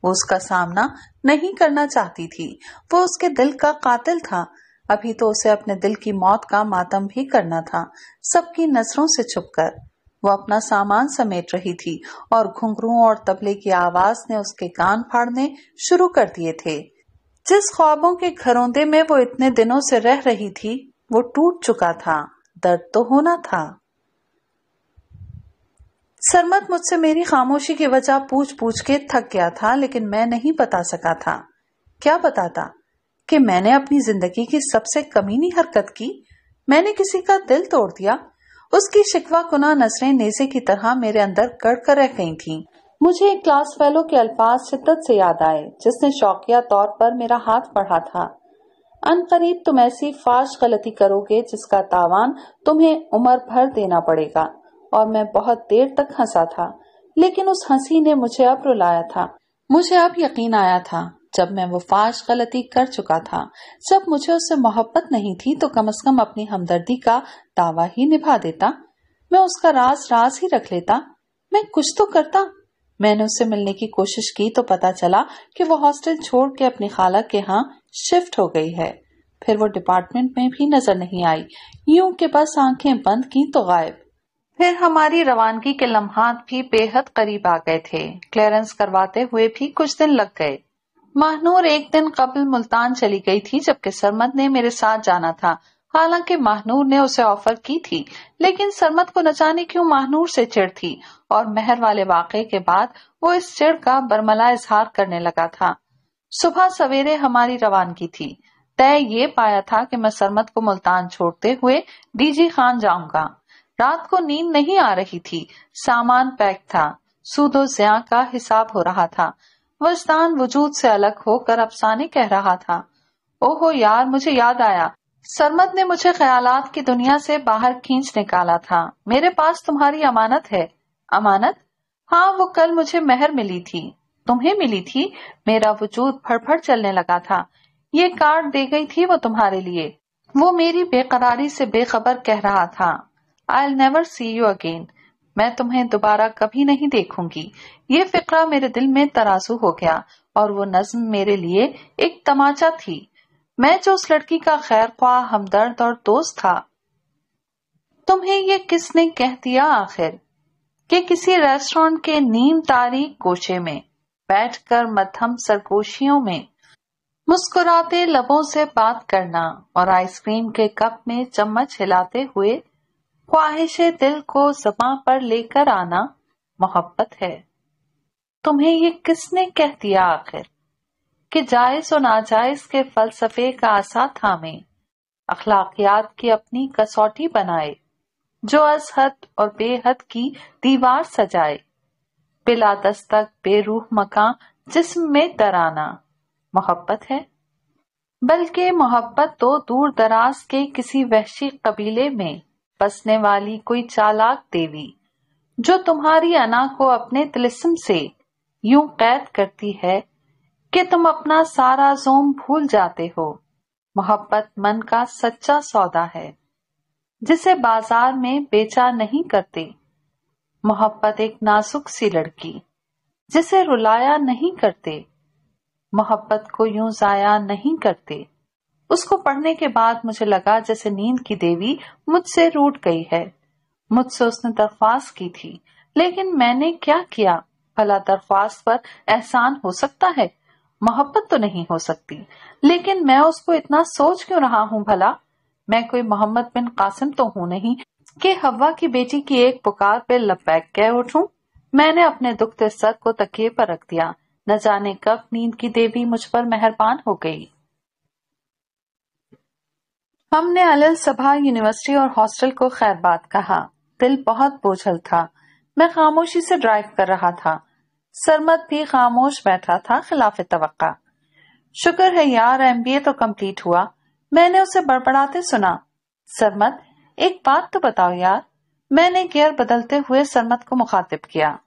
वो उसका सामना नहीं करना चाहती थी वो उसके दिल का कातिल था अभी तो उसे अपने दिल की मौत का मातम भी करना था सबकी नजरों से छुपकर वो अपना सामान समेट रही थी और घुंघरुओं और तबले की आवाज ने उसके कान फाड़ने शुरू कर दिए थे जिस ख्वाबों के घरोंदे में वो इतने दिनों से रह रही थी वो टूट चुका था दर्द तो होना था सरमत मुझसे मेरी खामोशी की वजह पूछ पूछ के थक गया था लेकिन मैं नहीं बता सका था क्या बताता कि मैंने अपनी जिंदगी की सबसे कमीनी हरकत की मैंने किसी का दिल तोड़ दिया उसकी शिकवा कुना नसरे नेजे की तरह मेरे अंदर कड़ कर रह गई थी मुझे एक क्लास फेलो के अल्फाज शिद्दत से याद आए जिसने शौकिया तौर पर मेरा हाथ पढ़ा था अन करीब तुम ऐसी फाश गलती करोगे जिसका तावान तुम्हें उम्र भर देना पड़ेगा और मैं बहुत देर तक हंसा था लेकिन उस हंसी ने मुझे अब रुलाया था मुझे अब यकीन आया था जब मैं वो फाश गलती कर चुका था जब मुझे उससे मोहब्बत नहीं थी तो कम अज कम अपनी हमदर्दी का दावा ही निभा देता मैं उसका राज राज ही रख लेता मैं कुछ तो करता मैंने उससे मिलने की कोशिश की तो पता चला कि वो हॉस्टल छोड़ के अपनी खाला के यहाँ शिफ्ट हो गई है फिर वो डिपार्टमेंट में भी नजर नहीं आई यूं के बस आंखें बंद की तो गायब फिर हमारी रवानगी के लम्हात भी बेहद करीब आ गए थे क्लियरेंस करवाते हुए भी कुछ दिन लग गए महनूर एक दिन कबल मुल्तान चली गई थी जबकि सरमद ने मेरे साथ जाना था हालांकि महनूर ने उसे ऑफर की थी लेकिन सरमद को न जाने क्यों महनूर से चिड़ थी और मेहर वाले वाक़े के बाद वो इस चिड़ का बरमला इजहार करने लगा था सुबह सवेरे हमारी रवानगी थी तय ये पाया था कि मैं सरमद को मुल्तान छोड़ते हुए डीजी खान जाऊंगा रात को नींद नहीं आ रही थी सामान पैक था सूदो ज्या का हिसाब हो रहा था मुल्तान वजूद से अलग होकर अफसाने कह रहा था ओहो यार मुझे याद आया सरमद ने मुझे ख्यालात की दुनिया से बाहर खींच निकाला था मेरे पास तुम्हारी अमानत है अमानत हाँ वो कल मुझे मेहर मिली थी तुम्हें मिली थी मेरा वजूद फड़फड़ चलने लगा था ये कार्ड दे गई थी वो तुम्हारे लिए वो मेरी बेकरारी से बेखबर कह रहा था I never see you again मैं तुम्हें दोबारा कभी नहीं देखूंगी ये फिक्रा मेरे दिल में तराजू हो गया और वो नज्म मेरे लिए एक तमाचा थी मैं जो उस लड़की का खैर ख्वाह हमदर्द और दोस्त था तुम्हें ये किसने कह दिया आखिर कि किसी रेस्टोरेंट के नीम तारीख कोचे में बैठकर मध्यम सरगोशियों में मुस्कुराते लबों से बात करना और आइसक्रीम के कप में चम्मच हिलाते हुए ख्वाहिश दिल को जबा पर लेकर आना मोहब्बत है तुम्हें ये किसने कह दिया आखिर कि जायज और नाजायज के फलसफे का आसा थामे अखलाकियात की अपनी कसौटी बनाए जो अजहद और बेहद की दीवार सजाए बिला दस्तक बेरूह मकान जिसम में तराना मोहब्बत है बल्कि मोहब्बत तो दूर दराज के किसी वहशी कबीले में बसने वाली कोई चालाक देवी जो तुम्हारी अना को अपने तिलिस्म से यूं कैद करती है कि तुम अपना सारा जोम भूल जाते हो मोहब्बत मन का सच्चा सौदा है जिसे बाजार में बेचा नहीं करते मोहब्बत एक नाजुक सी लड़की जिसे रुलाया नहीं करते मोहब्बत को यूं जाया नहीं करते उसको पढ़ने के बाद मुझे लगा जैसे नींद की देवी मुझसे रूट गई है मुझसे उसने दरख्वास्त की थी लेकिन मैंने क्या किया भला दरख्वास्त पर एहसान हो सकता है मोहब्बत तो नहीं हो सकती लेकिन मैं उसको इतना सोच क्यों रहा हूँ भला मैं कोई मोहम्मद बिन कासिम तो हूँ नहीं कि हवा की बेटी की एक पुकार पे लपैक कह उठू मैंने अपने दुखते सर को तकिए पर रख दिया न जाने कब नींद की देवी मुझ पर मेहरबान हो गई हमने अलल सभा यूनिवर्सिटी और हॉस्टल को खैरबाद कहा दिल बहुत बोझल था मैं खामोशी से ड्राइव कर रहा था सरमत भी खामोश बैठा था खिलाफ तवक्का शुक्र है यार एमबीए तो कंप्लीट हुआ मैंने उसे बड़बड़ाते सुना सरमत एक बात तो बताओ यार मैंने गियर बदलते हुए सरमत को मुखातिब किया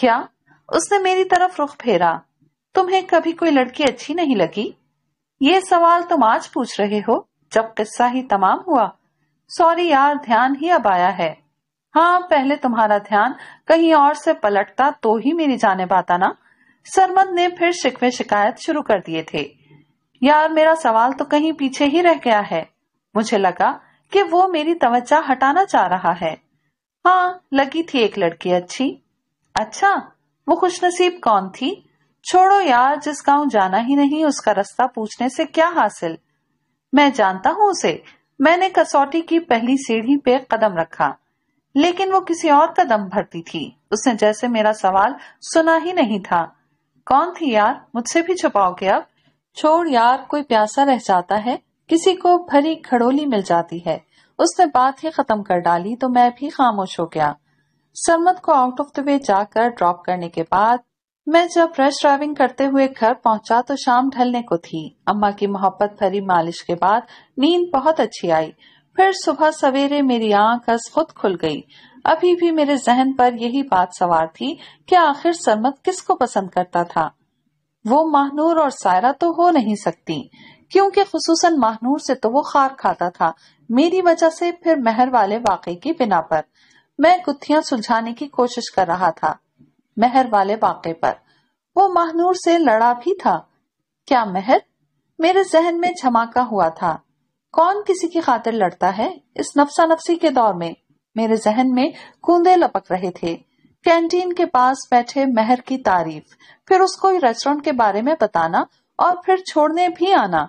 क्या उसने मेरी तरफ रुख फेरा तुम्हें कभी कोई लड़की अच्छी नहीं लगी ये सवाल तुम आज पूछ रहे हो जब किस्सा ही तमाम हुआ सॉरी यार ध्यान ही अब आया है हाँ पहले तुम्हारा ध्यान कहीं और से पलटता तो ही मेरी जाने बाता ना सरमद ने फिर शिकवे शिकायत शुरू कर दिए थे यार मेरा सवाल तो कहीं पीछे ही रह गया है मुझे लगा कि वो मेरी तवज्जा हटाना चाह रहा है हाँ लगी थी एक लड़की अच्छी अच्छा वो खुशनसीब कौन थी छोड़ो यार जिस गांव जाना ही नहीं उसका रास्ता पूछने से क्या हासिल मैं जानता हूँ उसे मैंने कसौटी की पहली सीढ़ी पे कदम रखा लेकिन वो किसी और कदम भरती थी उसने जैसे मेरा सवाल सुना ही नहीं था कौन थी यार मुझसे भी छुपाओगे अब छोड़ यार कोई प्यासा रह जाता है किसी को भरी खड़ोली मिल जाती है उसने बात ही खत्म कर डाली तो मैं भी खामोश हो गया सरमत को आउट ऑफ द वे जाकर ड्रॉप करने के बाद मैं जब फ्रेश ड्राइविंग करते हुए घर पहुंचा तो शाम ढलने को थी अम्मा की मोहब्बत भरी मालिश के बाद नींद बहुत अच्छी आई फिर सुबह सवेरे मेरी आंख हस खुद खुल गई अभी भी मेरे जहन पर यही बात सवार थी कि आखिर सरमत किसको पसंद करता था वो माहनूर और सायरा तो हो नहीं सकती क्योंकि खसूसन माहनूर से तो वो खार खाता था मेरी वजह से फिर मेहर वाले वाकई की बिना पर मैं गुत्थियां सुलझाने की कोशिश कर रहा था महर वाले वाक़े पर वो महानूर से लड़ा भी था क्या महर मेरे जहन में झमाका हुआ था कौन किसी की खातिर लड़ता है इस नफसा नफसी के दौर में मेरे जहन में कूदे लपक रहे थे कैंटीन के पास बैठे महर की तारीफ फिर उसको रेस्टोरेंट के बारे में बताना और फिर छोड़ने भी आना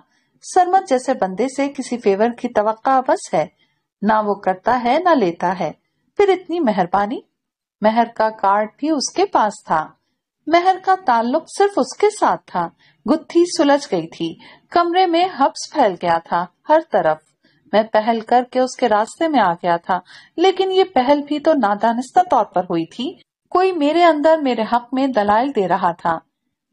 सरमत जैसे बंदे से किसी फेवर की तवक्का बस है ना वो करता है ना लेता है फिर इतनी मेहरबानी मेहर का कार्ड भी उसके पास था मेहर का ताल्लुक सिर्फ उसके साथ था गुत्थी सुलझ गई थी कमरे में हब्स फैल गया था हर तरफ मैं पहल करके उसके रास्ते में आ गया था लेकिन ये पहल भी तो नादानिस्ता तौर पर हुई थी कोई मेरे अंदर मेरे हक में दलाल दे रहा था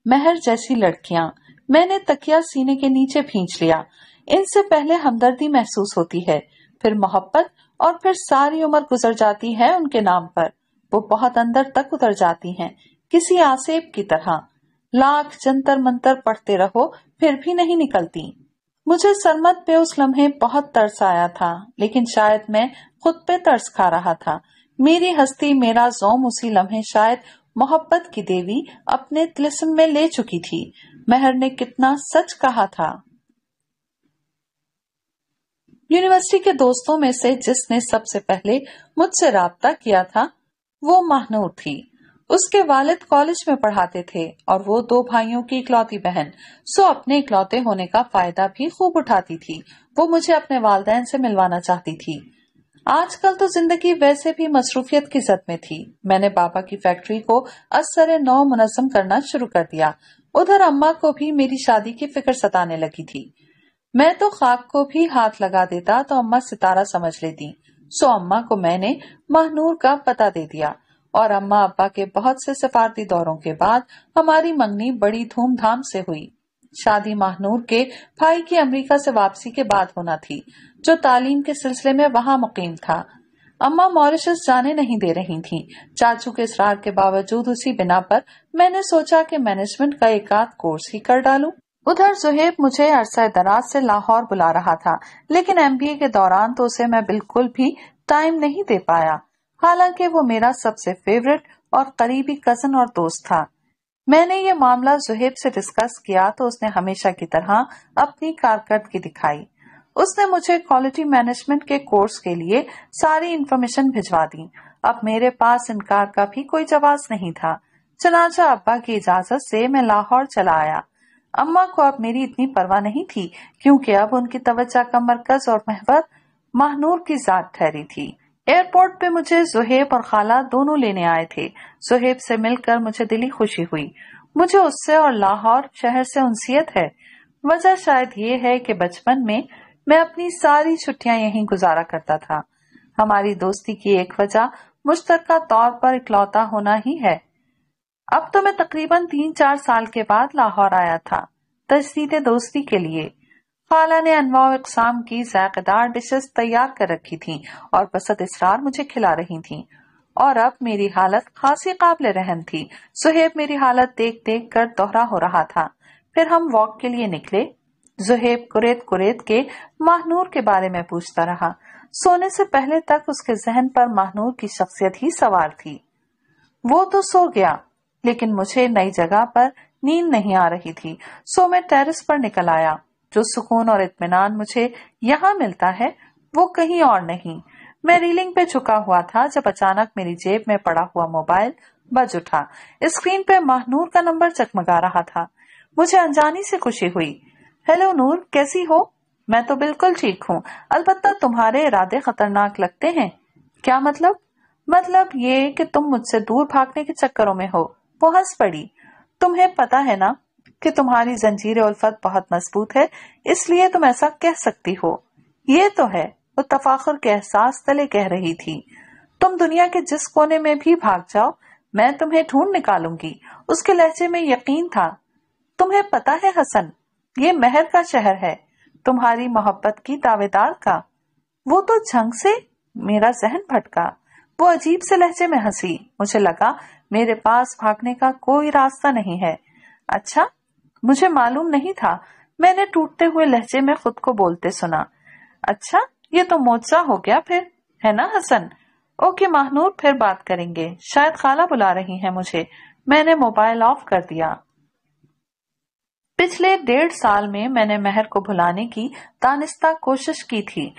मेहर जैसी लड़कियां मैंने तकिया सीने के नीचे खींच लिया इनसे पहले हमदर्दी महसूस होती है फिर मोहब्बत और फिर सारी उम्र गुजर जाती है उनके नाम पर वो बहुत अंदर तक उतर जाती हैं किसी आसेब की तरह लाख जंतर मंतर पढ़ते रहो फिर भी नहीं निकलती मुझे सरमत पे उस लम्हे बहुत तरस आया था लेकिन शायद मैं खुद पे तरस खा रहा था मेरी हस्ती मेरा जोम उसी लम्हे शायद मोहब्बत की देवी अपने तिलस्म में ले चुकी थी मेहर ने कितना सच कहा था यूनिवर्सिटी के दोस्तों में से जिसने सबसे पहले मुझसे रबता किया था वो महनूर थी उसके वालिद कॉलेज में पढ़ाते थे और वो दो भाइयों की इकलौती बहन सो अपने इकलौते होने का फायदा भी खूब उठाती थी वो मुझे अपने वालदेन से मिलवाना चाहती थी आजकल तो जिंदगी वैसे भी मसरूफियत की जद में थी मैंने बाबा की फैक्ट्री को असर नौ मुनजम करना शुरू कर दिया उधर अम्मा को भी मेरी शादी की फिक्र सताने लगी थी मैं तो खाक को भी हाथ लगा देता तो अम्मा सितारा समझ लेती सो अम्मा को मैंने महनूर का पता दे दिया और अम्मा अब्बा के बहुत से सफारती दौरों के बाद हमारी मंगनी बड़ी धूमधाम से हुई शादी महानूर के भाई की अमेरिका से वापसी के बाद होना थी जो तालीम के सिलसिले में वहाँ मुकीम था अम्मा मॉरिशस जाने नहीं दे रही थीं। चाचू के इसरार के बावजूद उसी बिना पर मैंने सोचा कि मैनेजमेंट का एक आध कोर्स ही कर डालू उधर जुहेब मुझे अरसा दराज से लाहौर बुला रहा था लेकिन एमबीए के दौरान तो उसे मैं बिल्कुल भी टाइम नहीं दे पाया हालांकि वो मेरा सबसे फेवरेट और करीबी कजन और दोस्त था मैंने ये मामला जुहेब से डिस्कस किया तो उसने हमेशा की तरह अपनी कारकर्दगी दिखाई उसने मुझे क्वालिटी मैनेजमेंट के कोर्स के लिए सारी इन्फॉर्मेशन भिजवा दी अब मेरे पास इनकार का भी कोई जवाब नहीं था चनाचा अब्बा की इजाजत से मैं लाहौर चला आया अम्मा को अब मेरी इतनी परवाह नहीं थी क्योंकि अब उनकी तवज्जा का मरकज और महवत महनूर की जात ठहरी थी एयरपोर्ट पे मुझे जुहेब और खाला दोनों लेने आए थे जुहेब से मिलकर मुझे दिली खुशी हुई मुझे उससे और लाहौर शहर से उनसीयत है वजह शायद ये है कि बचपन में मैं अपनी सारी छुट्टियां यहीं गुजारा करता था हमारी दोस्ती की एक वजह मुश्तरका तौर पर इकलौता होना ही है अब तो मैं तकरीबन तीन चार साल के बाद लाहौर आया था तजदीद दोस्ती के लिए खाला ने अनवा इकसाम की जायकेदार डिशेस तैयार कर रखी थी और बसत इसरार मुझे खिला रही थी और अब मेरी हालत खासी काबिल रहम थी सुहेब मेरी हालत देख देख कर दोहरा हो रहा था फिर हम वॉक के लिए निकले जुहेब कुरेद कुरेद के माहनूर के बारे में पूछता रहा सोने से पहले तक उसके जहन पर माहनूर की शख्सियत ही सवार थी वो तो सो गया लेकिन मुझे नई जगह पर नींद नहीं आ रही थी सो मैं टेरिस पर निकल आया जो सुकून और इत्मीनान मुझे यहाँ मिलता है वो कहीं और नहीं मैं रीलिंग पे झुका हुआ था जब अचानक मेरी जेब में पड़ा हुआ मोबाइल बज उठा स्क्रीन पे महनूर का नंबर चकमगा रहा था मुझे अनजानी से खुशी हुई हेलो नूर कैसी हो मैं तो बिल्कुल ठीक हूँ अलबत्ता तुम्हारे इरादे खतरनाक लगते हैं क्या मतलब मतलब ये कि तुम मुझसे दूर भागने के चक्करों में हो वो हंस पड़ी तुम्हें पता है ना कि तुम्हारी जंजीर उल्फत बहुत मजबूत है इसलिए तुम ऐसा कह सकती हो ये तो है वो तफाखुर के एहसास तले कह रही थी तुम दुनिया के जिस कोने में भी भाग जाओ मैं तुम्हें ढूंढ निकालूंगी उसके लहजे में यकीन था तुम्हें पता है हसन ये महर का शहर है तुम्हारी मोहब्बत की दावेदार का वो तो झंग से मेरा जहन भटका वो अजीब से लहजे में हंसी मुझे लगा मेरे पास भागने का कोई रास्ता नहीं है अच्छा मुझे मालूम नहीं था मैंने टूटते हुए लहजे में खुद को बोलते सुना अच्छा ये तो मोजा हो गया फिर है ना हसन ओके महनूर फिर बात करेंगे शायद खाला बुला रही है मुझे मैंने मोबाइल ऑफ कर दिया पिछले डेढ़ साल में मैंने मेहर को भुलाने की तानिस्ता कोशिश की थी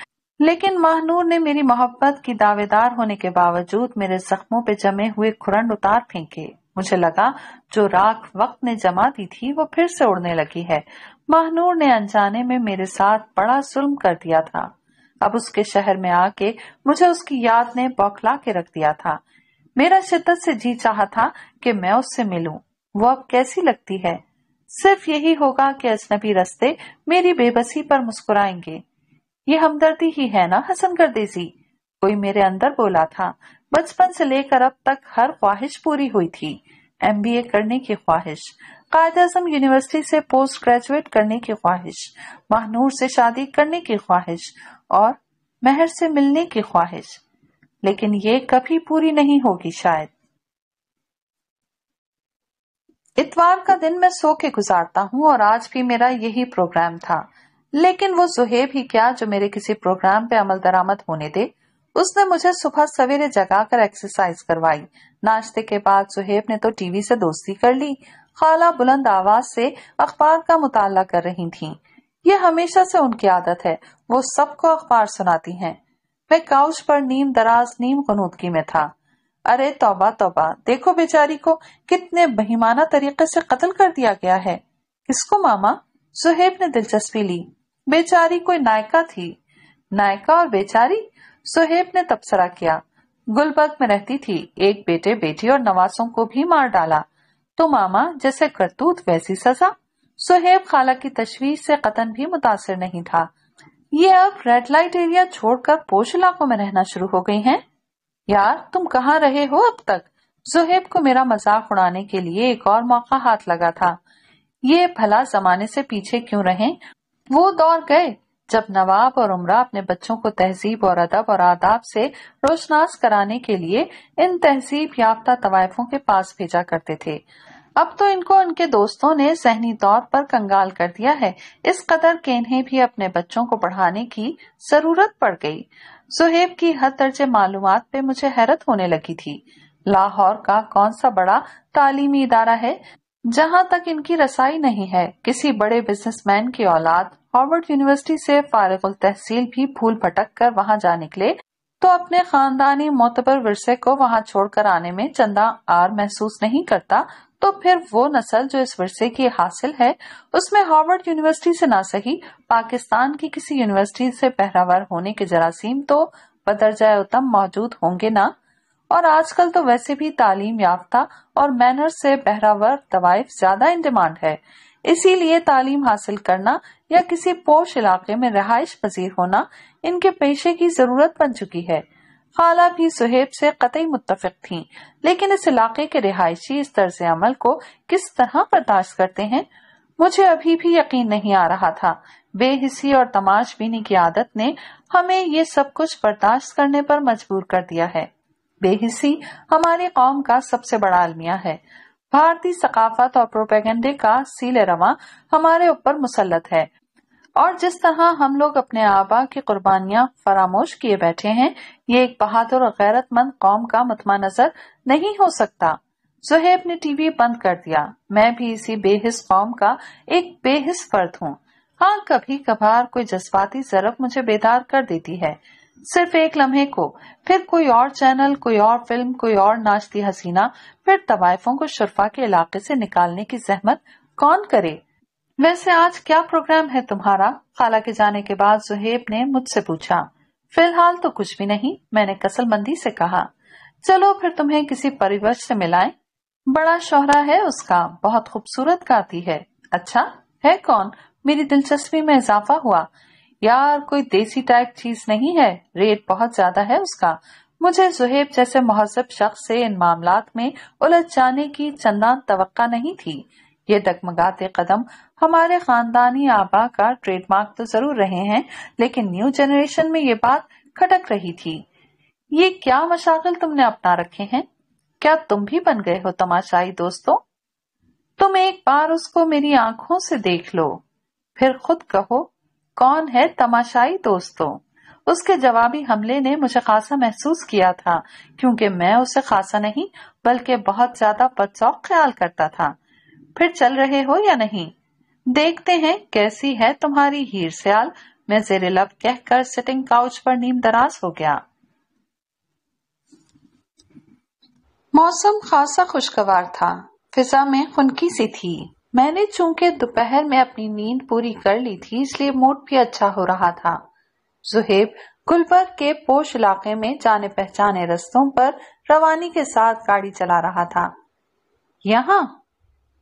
लेकिन महानूर ने मेरी मोहब्बत की दावेदार होने के बावजूद मेरे जख्मों पे जमे हुए खुरंड उतार फेंके मुझे लगा जो राख वक्त ने जमा दी थी वो फिर से उड़ने लगी है महानूर ने अनजाने में मेरे साथ बड़ा जुल्म कर दिया था अब उसके शहर में आके मुझे उसकी याद ने बौखला के रख दिया था मेरा शिद्दत से जी चाह था कि मैं उससे मिलूं। वो अब कैसी लगती है सिर्फ यही होगा कि अजनबी रस्ते मेरी बेबसी पर मुस्कुराएंगे ये हमदर्दी ही है ना हसन गर्देसी कोई मेरे अंदर बोला था बचपन से लेकर अब तक हर ख्वाहिश पूरी हुई थी एमबीए करने की ख्वाहिश कायद अजम यूनिवर्सिटी से पोस्ट ग्रेजुएट करने की ख्वाहिश महानूर से शादी करने की ख्वाहिश और महर से मिलने की ख्वाहिश लेकिन ये कभी पूरी नहीं होगी शायद इतवार का दिन मैं सो के गुजारता हूँ और आज भी मेरा यही प्रोग्राम था लेकिन वो सुहेब ही क्या जो मेरे किसी प्रोग्राम पे अमल दरामद होने दे उसने मुझे सुबह सवेरे जगाकर एक्सरसाइज करवाई नाश्ते के बाद सुहेब ने तो टीवी से दोस्ती कर ली खाला बुलंद आवाज से अखबार का मुताला कर रही थी ये हमेशा से उनकी आदत है वो सबको अखबार सुनाती हैं। मैं काउच पर नीम दराज नीम कनूदगी में था अरे तोबा तोबा देखो बेचारी को कितने बहिमाना तरीके से कत्ल कर दिया गया है किसको मामा सुहेब ने दिलचस्पी ली बेचारी कोई नायका थी नायका और बेचारी सुहेब ने तबसरा किया गुलबर्ग में रहती थी एक बेटे बेटी और नवासों को भी मार डाला तो मामा जैसे करतूत वैसी सजा सुहेब खाला की तस्वीर से कतन भी मुतासर नहीं था ये अब रेड लाइट एरिया छोड़कर पोश इलाकों में रहना शुरू हो गई हैं। यार तुम कहाँ रहे हो अब तक सुहेब को मेरा मजाक उड़ाने के लिए एक और मौका हाथ लगा था ये भला जमाने से पीछे क्यों रहे वो दौर गए जब नवाब और उमरा अपने बच्चों को तहजीब और अदब और आदाब से रोशनास कराने के लिए इन तहजीब याफ्ता तवायफों के पास भेजा करते थे अब तो इनको इनके दोस्तों ने जहनी तौर पर कंगाल कर दिया है इस कदर के इन्हें भी अपने बच्चों को पढ़ाने की जरूरत पड़ गई सुहेब की हर दर्जे मालूम पे मुझे हैरत होने लगी थी लाहौर का कौन सा बड़ा तालीमी इदारा है जहाँ तक इनकी रसाई नहीं है किसी बड़े बिजनेसमैन की औलाद हार्वर्ड यूनिवर्सिटी से उल तहसील भी भूल भटक कर वहाँ जा निकले तो अपने खानदानी मोतबर विरसे को छोड़ छोड़कर आने में चंदा आर महसूस नहीं करता तो फिर वो नस्ल जो इस विरसे की हासिल है उसमें हार्वर्ड यूनिवर्सिटी से ना सही पाकिस्तान की किसी यूनिवर्सिटी से पहरावर होने के जरासीम तो बदरजा उत्तम मौजूद होंगे ना और आजकल तो वैसे भी तालीम याफ्ता और मैनर से बहरावर तवाइफ ज्यादा इन डिमांड है इसीलिए तालीम हासिल करना या किसी पोश इलाके में रहाइश पजीर होना इनके पेशे की जरूरत बन चुकी है खाला भी सुहेब से कतई मुतफिक थी लेकिन इस इलाके के रिहायशी इस तर्ज अमल को किस तरह बर्दाश्त करते हैं मुझे अभी भी यकीन नहीं आ रहा था बेहिसी और तमाशबीनी की आदत ने हमें ये सब कुछ बर्दाश्त करने पर मजबूर कर दिया है बेहिसी हमारी कौम का सबसे बड़ा अलमिया है भारतीय सकाफत और प्रोपेगेंडे का सील रवा हमारे ऊपर मुसलत है और जिस तरह हम लोग अपने आबा की कुर्बानियां फरामोश किए बैठे हैं ये एक बहादुर और गैरतमंद कौम का मतमा नजर नहीं हो सकता जुहेब ने टीवी बंद कर दिया मैं भी इसी बेहिस कौम का एक बेहिस फर्द हूँ हाँ कभी कभार कोई जज्बाती जरब मुझे बेदार कर देती है सिर्फ एक लम्हे को फिर कोई और चैनल कोई और फिल्म कोई और नाचती हसीना फिर तवायफों को शर्फा के इलाके से निकालने की जहमत कौन करे वैसे आज क्या प्रोग्राम है तुम्हारा खाला के जाने के बाद जुहेब ने मुझसे पूछा फिलहाल तो कुछ भी नहीं मैंने कसलमंदी से कहा चलो फिर तुम्हें किसी परिवश से मिलाए बड़ा शोहरा है उसका बहुत खूबसूरत गाती है अच्छा है कौन मेरी दिलचस्पी में इजाफा हुआ यार कोई देसी टाइप चीज नहीं है रेट बहुत ज्यादा है उसका मुझे जुहेब जैसे महजब शख्स से इन मामला में उलझ जाने की चंदा तवक्का नहीं थी ये दगमगाते कदम हमारे खानदानी आबा का ट्रेडमार्क तो जरूर रहे हैं लेकिन न्यू जनरेशन में ये बात खटक रही थी ये क्या मशागल तुमने अपना रखे हैं क्या तुम भी बन गए हो तमाशाई दोस्तों तुम एक बार उसको मेरी आंखों से देख लो फिर खुद कहो कौन है तमाशाई दोस्तों उसके जवाबी हमले ने मुझे खासा महसूस किया था क्योंकि मैं उसे खासा नहीं बल्कि बहुत ज्यादा बदचौक ख्याल करता था फिर चल रहे हो या नहीं देखते हैं कैसी है तुम्हारी हीर सियाल मैं जेरे लब कहकर सिटिंग काउच पर नीम दराज हो गया मौसम खासा खुशगवार था फिजा में खुनकी सी थी मैंने चूंकि दोपहर में अपनी नींद पूरी कर ली थी इसलिए मूड भी अच्छा हो रहा था जुहेब गुलबर्ग के पोश इलाके में जाने पहचाने रस्तों पर रवानी के साथ गाड़ी चला रहा था यहाँ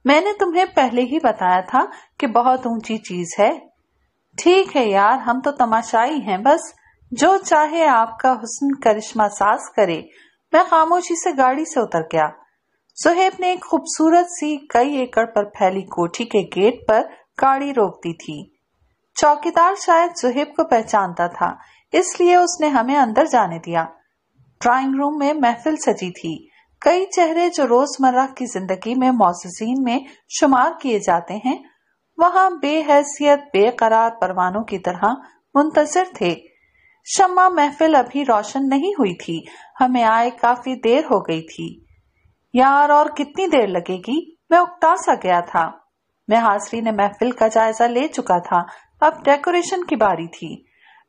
मैंने तुम्हें पहले ही बताया था कि बहुत ऊंची चीज है ठीक है यार हम तो तमाशाई हैं बस जो चाहे आपका हुस्न करिश्मा सास करे मैं खामोशी से गाड़ी से उतर गया सुहेब ने एक खूबसूरत सी कई एकड़ पर फैली कोठी के गेट पर गाड़ी रोक दी थी चौकीदार शायद सुहेब को पहचानता था इसलिए उसने हमें अंदर जाने दिया ड्राइंग रूम में महफिल सजी थी कई चेहरे जो रोजमर्रा की जिंदगी में मोसिन में शुमार किए जाते हैं वहाँ बेहसियत बेकरार परवानों की तरह मुंतजर थे शम्मा महफिल अभी रोशन नहीं हुई थी हमें आए काफी देर हो गई थी यार और कितनी देर लगेगी मैं उकता सा गया था मैं हासरी ने महफिल का जायजा ले चुका था अब डेकोरेशन की बारी थी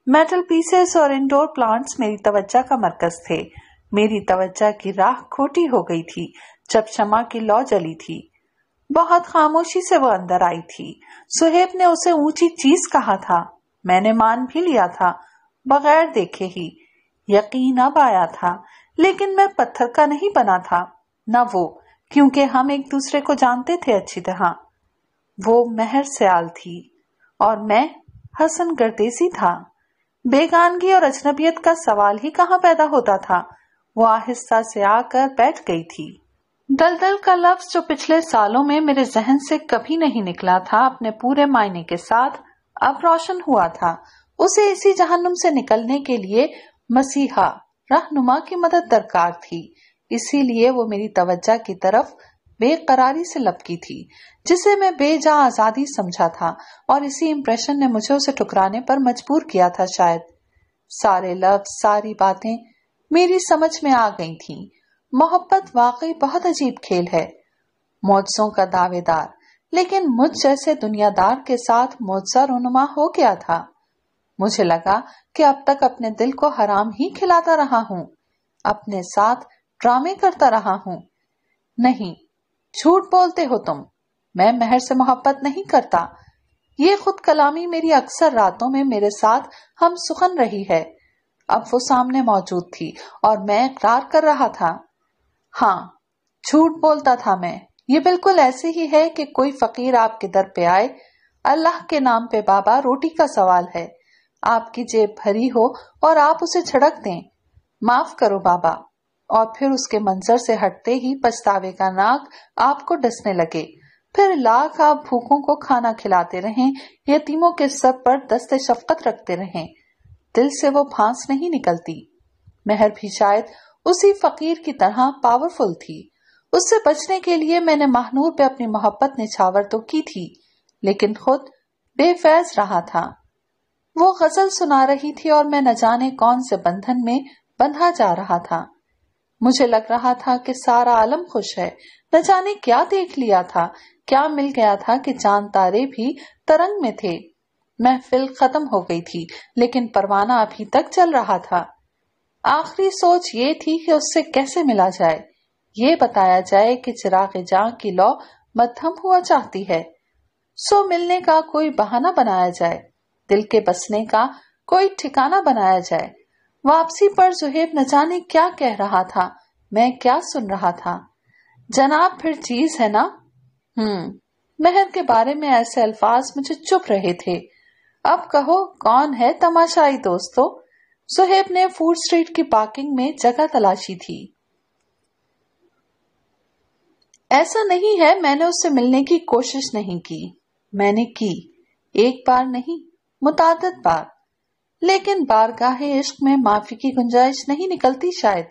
मेटल पीसेस और इंडोर प्लांट्स मेरी तवज्जा का मरकज थे मेरी तवज्जा की राह खोटी हो गई थी जब शमा की लौ जली थी बहुत खामोशी से वो अंदर आई थी सुहेब ने उसे ऊंची चीज कहा था मैंने मान भी लिया था बगैर देखे ही यकीन अब आया था लेकिन मैं पत्थर का नहीं बना था न वो क्योंकि हम एक दूसरे को जानते थे अच्छी तरह वो मेहर सयाल थी और मैं हसन गर्देसी था बेगानगी और अजनबियत का सवाल ही कहा पैदा होता था वो आहिस्ता से आकर बैठ गई थी दलदल का लफ्ज जो पिछले सालों में मेरे जहन से कभी नहीं निकला था अपने पूरे मायने के साथ अब रोशन हुआ था उसे इसी जहनुम से निकलने के लिए मसीहा रहनुमा की मदद दरकार थी इसीलिए वो मेरी तवज्जा की तरफ बेकरारी से लपकी थी जिसे मैं बेजा आजादी समझा था और इसी इम्प्रेशन ने मुझे उसे ठुकराने पर मजबूर किया था शायद सारे लफ्ज सारी बातें मेरी समझ में आ गई थी मोहब्बत वाकई बहुत अजीब खेल है मोजों का दावेदार लेकिन मुझ जैसे दुनियादार के साथ मोजा रुनुमा हो गया था मुझे लगा कि अब तक अपने दिल को हराम ही खिलाता रहा हूँ अपने साथ ड्रामे करता रहा हूँ नहीं झूठ बोलते हो तुम मैं मेहर से मोहब्बत नहीं करता ये खुद कलामी मेरी अक्सर रातों में मेरे साथ हम सुखन रही है अब वो सामने मौजूद थी और मैं इकरार कर रहा था हाँ झूठ बोलता था मैं ये बिल्कुल ऐसे ही है कि कोई फकीर आपके दर पे आए अल्लाह के नाम पे बाबा रोटी का सवाल है आपकी जेब भरी हो और आप उसे छड़क दें माफ करो बाबा और फिर उसके मंजर से हटते ही पछतावे का नाक आपको डसने लगे फिर लाख आप भूखों को खाना खिलाते रहें यतीमों के सब पर दस्ते शफकत रखते रहें दिल से वो फांस नहीं निकलती मेहर भी शायद उसी फकीर की तरह पावरफुल थी उससे बचने के लिए मैंने महनूर पे अपनी मोहब्बत निछावर तो की थी लेकिन खुद बेफैज रहा था वो गजल सुना रही थी और मैं न जाने कौन से बंधन में बंधा जा रहा था मुझे लग रहा था कि सारा आलम खुश है न जाने क्या देख लिया था क्या मिल गया था कि चांद तारे भी तरंग में थे महफिल खत्म हो गई थी लेकिन परवाना अभी तक चल रहा था आखिरी सोच ये थी कि उससे कैसे मिला जाए ये बताया जाए कि चिराग जां की लौ मध्यम हुआ चाहती है सो मिलने का कोई बहाना बनाया जाए दिल के बसने का कोई ठिकाना बनाया जाए वापसी पर जुहेब न जाने क्या कह रहा था मैं क्या सुन रहा था जनाब फिर चीज है ना हम्म मेहर के बारे में ऐसे अल्फाज मुझे चुप रहे थे अब कहो कौन है तमाशाई दोस्तों सुहेब ने फूड स्ट्रीट की पार्किंग में जगह तलाशी थी ऐसा नहीं है मैंने उससे मिलने की कोशिश नहीं की मैंने की एक बार नहीं मुताद बार लेकिन बारगाह इश्क में माफी की गुंजाइश नहीं निकलती शायद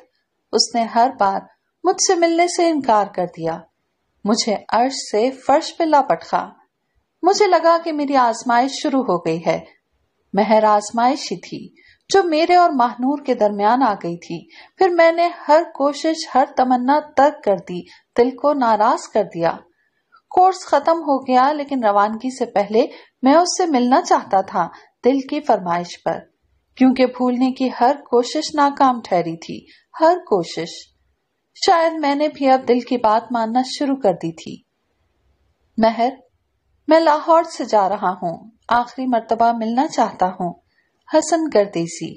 उसने हर बार मुझसे मिलने से इनकार कर दिया मुझे अर्श से फर्श पे लापटखा मुझे लगा कि मेरी आजमाइश शुरू हो गई है महर आजमाइश ही थी जो मेरे और महानूर के दरमियान आ गई थी फिर मैंने हर कोशिश हर तमन्ना तर्क कर दी दिल को नाराज कर दिया कोर्स खत्म हो गया लेकिन रवानगी से पहले मैं उससे मिलना चाहता था दिल की फरमाइश पर क्योंकि भूलने की हर कोशिश नाकाम ठहरी थी हर कोशिश शायद मैंने भी अब दिल की बात मानना शुरू कर दी थी महर मैं लाहौर से जा रहा हूँ आखिरी मरतबा मिलना चाहता हूँ हसन गर्देसी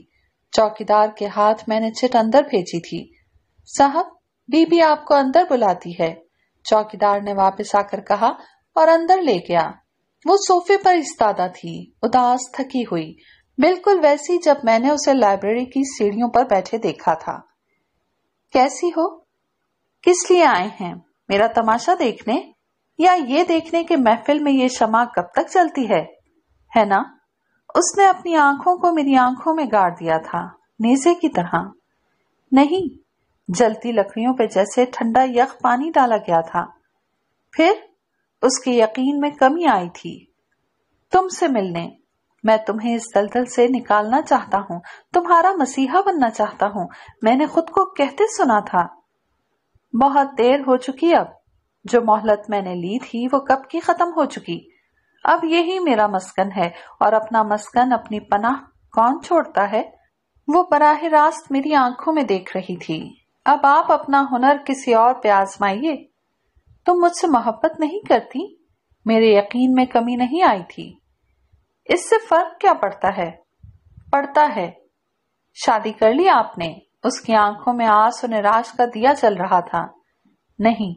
चौकीदार के हाथ मैंने चिट अंदर भेजी थी साहब बीबी आपको अंदर बुलाती है चौकीदार ने वापस आकर कहा और अंदर ले गया वो सोफे पर इस्तादा थी उदास थकी हुई बिल्कुल वैसी जब मैंने उसे लाइब्रेरी की सीढ़ियों पर बैठे देखा था कैसी हो किस लिए आए हैं मेरा तमाशा देखने या ये देखने के महफिल में ये शमा कब तक चलती है है ना उसने अपनी आंखों को मेरी आंखों में गाड़ दिया था नेजे की तरह नहीं जलती लकड़ियों पे जैसे ठंडा यख पानी डाला गया था फिर उसके यकीन में कमी आई थी तुमसे मिलने मैं तुम्हें इस दलदल से निकालना चाहता हूँ तुम्हारा मसीहा बनना चाहता हूँ मैंने खुद को कहते सुना था बहुत देर हो चुकी अब जो मोहलत मैंने ली थी वो कब की खत्म हो चुकी अब यही मेरा मस्कन है और अपना मस्कन अपनी पनाह कौन छोड़ता है वो बराह रास्त मेरी आंखों में देख रही थी अब आप अपना हुनर किसी और पे आजमाइए तुम मुझसे मोहब्बत नहीं करती मेरे यकीन में कमी नहीं आई थी इससे फर्क क्या पड़ता है पड़ता है शादी कर ली आपने उसकी आंखों में आस और निराश का दिया चल रहा था नहीं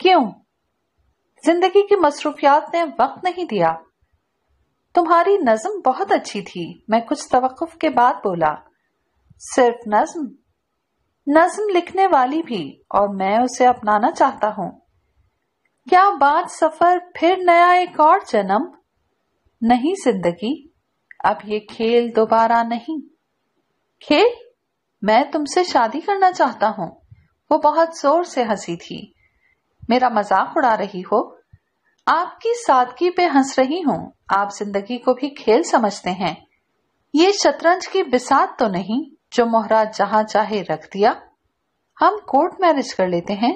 क्यों जिंदगी की मसरूफियात ने वक्त नहीं दिया तुम्हारी नज्म बहुत अच्छी थी मैं कुछ तवक्फ के बाद बोला सिर्फ नज्म नज्म लिखने वाली भी और मैं उसे अपनाना चाहता हूँ क्या बात सफर फिर नया एक और जन्म नहीं जिंदगी अब ये खेल दोबारा नहीं खेल मैं तुमसे शादी करना चाहता हूँ वो बहुत जोर से हंसी थी मेरा मजाक उड़ा रही हो आपकी सादगी पे हंस रही हूँ आप जिंदगी को भी खेल समझते हैं ये शतरंज की बिसात तो नहीं जो मोहरा जहां चाहे रख दिया हम कोर्ट मैरिज कर लेते हैं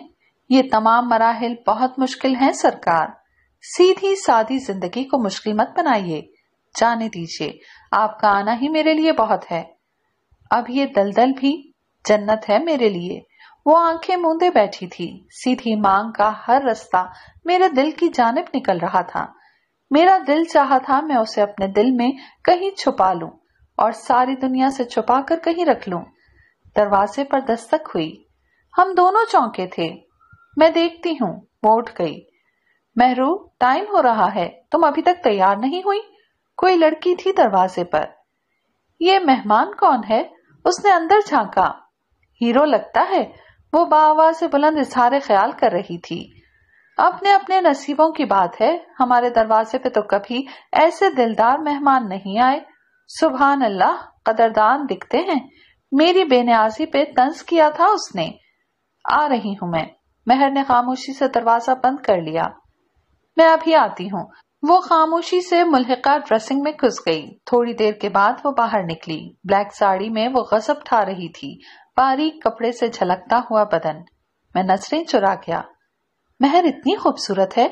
ये तमाम मराहल बहुत मुश्किल हैं सरकार सीधी सादी जिंदगी को मुश्किल मत बनाइए जाने दीजिए आपका आना ही मेरे लिए बहुत है अब ये दलदल भी जन्नत है मेरे लिए वो आंखें मूंदे बैठी थी सीधी मांग का हर रास्ता मेरे दिल की जानब निकल रहा था मेरा दिल चाहा था मैं उसे अपने दिल में कहीं छुपा लूं और सारी दुनिया से छुपा कर कहीं रख लूं। दरवाजे पर दस्तक हुई हम दोनों चौंके थे मैं देखती हूँ वो उठ गई मेहरू टाइम हो रहा है तुम अभी तक तैयार नहीं हुई कोई लड़की थी दरवाजे पर ये मेहमान कौन है उसने अंदर झांका हीरो लगता है वो बाबा से बुलंद इशारे ख्याल कर रही थी अपने अपने नसीबों की बात है हमारे दरवाजे पे तो कभी ऐसे दिलदार मेहमान नहीं आए सुबहान अल्लाह कदरदान दिखते हैं मेरी बेनियाजी पे तंज किया था उसने आ रही हूँ मैं मेहर ने खामोशी से दरवाजा बंद कर लिया मैं अभी आती हूँ वो खामोशी से मुल्हिका ड्रेसिंग में घुस गई थोड़ी देर के बाद वो बाहर निकली ब्लैक साड़ी में वो गजब ठा रही थी बारीक कपड़े से झलकता हुआ बदन मैं नजरें चुरा गया महर इतनी खूबसूरत है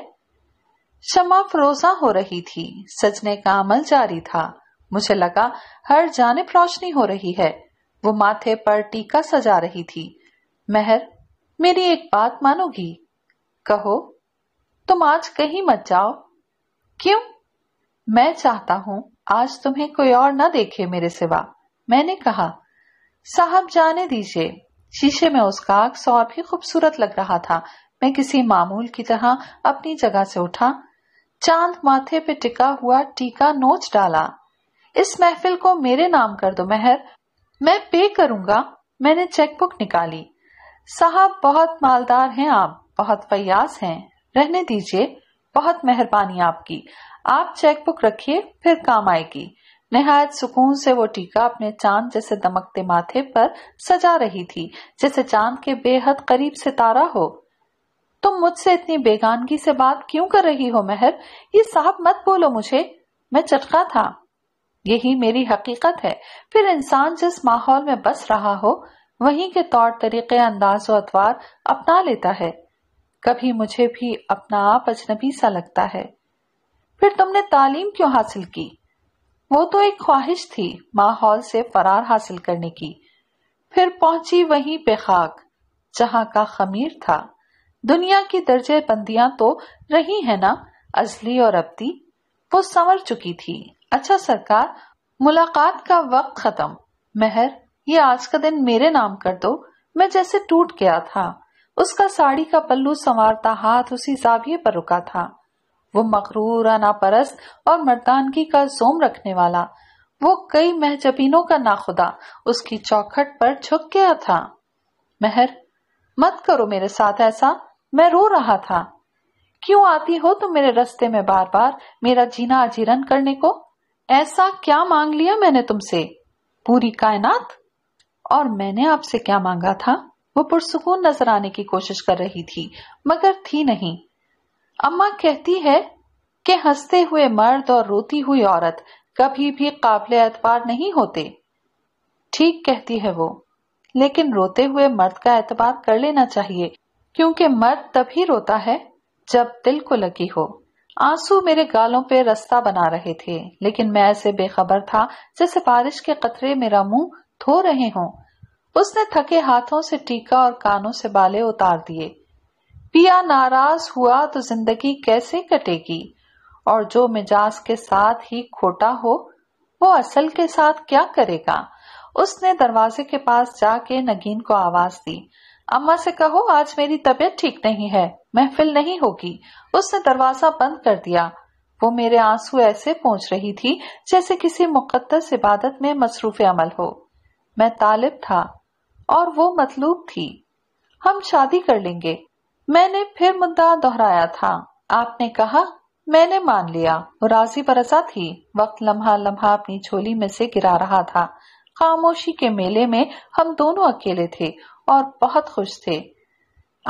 शमा फरोजा हो रही थी सजने का अमल जारी था मुझे लगा हर जानब रोशनी हो रही है वो माथे पर टीका सजा रही थी मेहर मेरी एक बात मानोगी कहो तुम आज कहीं मत जाओ क्यों मैं चाहता हूँ आज तुम्हें कोई और न देखे मेरे सिवा मैंने कहा साहब जाने दीजिए शीशे में उसका अक्स और भी खूबसूरत लग रहा था मैं किसी मामूल की तरह अपनी जगह से उठा चांद माथे पे टिका हुआ टीका नोच डाला इस महफिल को मेरे नाम कर दो मेहर मैं पे करूंगा मैंने चेकबुक निकाली साहब बहुत मालदार हैं आप बहुत फयास हैं रहने दीजिए बहुत मेहरबानी आपकी आप चेकबुक रखिए फिर काम आएगी नहायत सुकून से वो टीका अपने चांद जैसे दमकते माथे पर सजा रही थी जैसे चांद के बेहद करीब सितारा हो तुम मुझसे इतनी बेगानगी से बात क्यों कर रही हो मेहर ये साहब मत बोलो मुझे मैं चटका था यही मेरी हकीकत है फिर इंसान जिस माहौल में बस रहा हो वहीं के तौर तरीके अंदाज व अतवार अपना लेता है कभी मुझे भी अपना आप अजनबी सा लगता है फिर तुमने तालीम क्यों हासिल की वो तो एक ख्वाहिश थी माहौल से फरार हासिल करने की फिर पहुंची वहीं बेखाक जहां का खमीर था दुनिया की दर्जे बंदियां तो रही है ना अजली और अब्दी वो समर चुकी थी अच्छा सरकार मुलाकात का वक्त खत्म मेहर ये आज का दिन मेरे नाम कर दो मैं जैसे टूट गया था उसका साड़ी का पल्लू संवारता हाथ उसी जाविये पर रुका था वो मकरूर अनापरस्त और मर्दानगी का जोम रखने वाला वो कई महजबीनों का नाखुदा उसकी चौखट पर झुक गया था मेहर मत करो मेरे साथ ऐसा मैं रो रहा था क्यों आती हो तुम तो मेरे रस्ते में बार बार मेरा जीना अजीरन करने को ऐसा क्या मांग लिया मैंने तुमसे पूरी कायनात और मैंने आपसे क्या मांगा था वो पुरसकून नजर आने की कोशिश कर रही थी मगर थी नहीं अम्मा कहती है कि हंसते हुए मर्द और रोती हुई औरत कभी भी काबिल एतबार नहीं होते ठीक कहती है वो लेकिन रोते हुए मर्द का एतबार कर लेना चाहिए क्योंकि मर्द तभी रोता है जब दिल को लगी हो आंसू मेरे गालों पे रास्ता बना रहे थे लेकिन मैं ऐसे बेखबर था जैसे बारिश के कतरे मेरा मुंह धो रहे हों उसने थके हाथों से टीका और कानों से बाले उतार दिए पिया नाराज हुआ तो जिंदगी कैसे कटेगी और जो मिजाज के साथ ही खोटा हो वो असल के साथ क्या करेगा उसने दरवाजे के पास जाके नगीन को आवाज दी अम्मा से कहो आज मेरी तबीयत ठीक नहीं है महफिल नहीं होगी उसने दरवाजा बंद कर दिया वो मेरे आंसू ऐसे पहुंच रही थी जैसे किसी मुकदस इबादत में मसरूफ अमल हो मैं तालिब था और वो मतलूब थी हम शादी कर लेंगे मैंने फिर मुद्दा दोहराया था आपने कहा मैंने मान लिया वो राजी बरसा थी वक्त लम्हा लम्हा अपनी झोली में से गिरा रहा था खामोशी के मेले में हम दोनों अकेले थे और बहुत खुश थे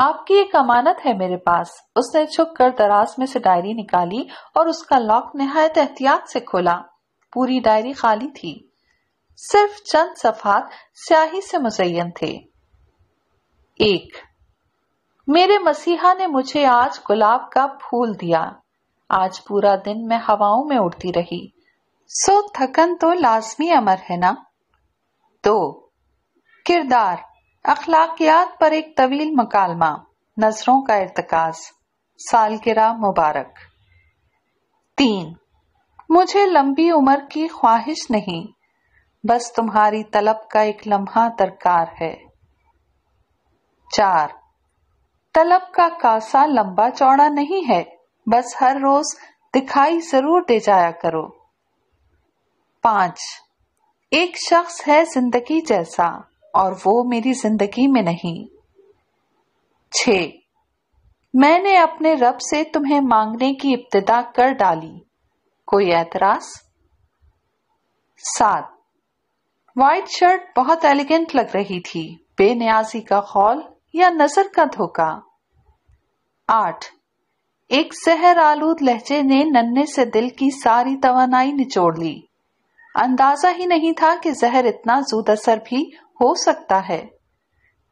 आपकी एक अमानत है मेरे पास उसने छुप कर दराज में से डायरी निकाली और उसका लॉक नहायत एहतियात से खोला पूरी डायरी खाली थी सिर्फ चंद सफात स्याही से मुजयन थे एक मेरे मसीहा ने मुझे आज गुलाब का फूल दिया आज पूरा दिन मैं हवाओं में उड़ती रही सो थकन तो लाजमी अमर है ना दो किरदार अखलाकियात पर एक तवील मकालमा नजरों का इरतकाज सालगिरह मुबारक तीन मुझे लंबी उम्र की ख्वाहिश नहीं बस तुम्हारी तलब का एक लम्हा दरकार है चार तलब का कासा लंबा चौड़ा नहीं है बस हर रोज दिखाई जरूर दे जाया करो पांच एक शख्स है जिंदगी जैसा और वो मेरी जिंदगी में नहीं छ मैंने अपने रब से तुम्हें मांगने की इब्तदा कर डाली कोई एतराज सात व्हाइट शर्ट बहुत एलिगेंट लग रही थी बेनियाजी का खौल या नजर का धोखा आठ एक सहर आलूद लहजे ने नन्हे से दिल की सारी तवानाई निचोड़ ली अंदाजा ही नहीं था कि जहर इतना जूद असर भी हो सकता है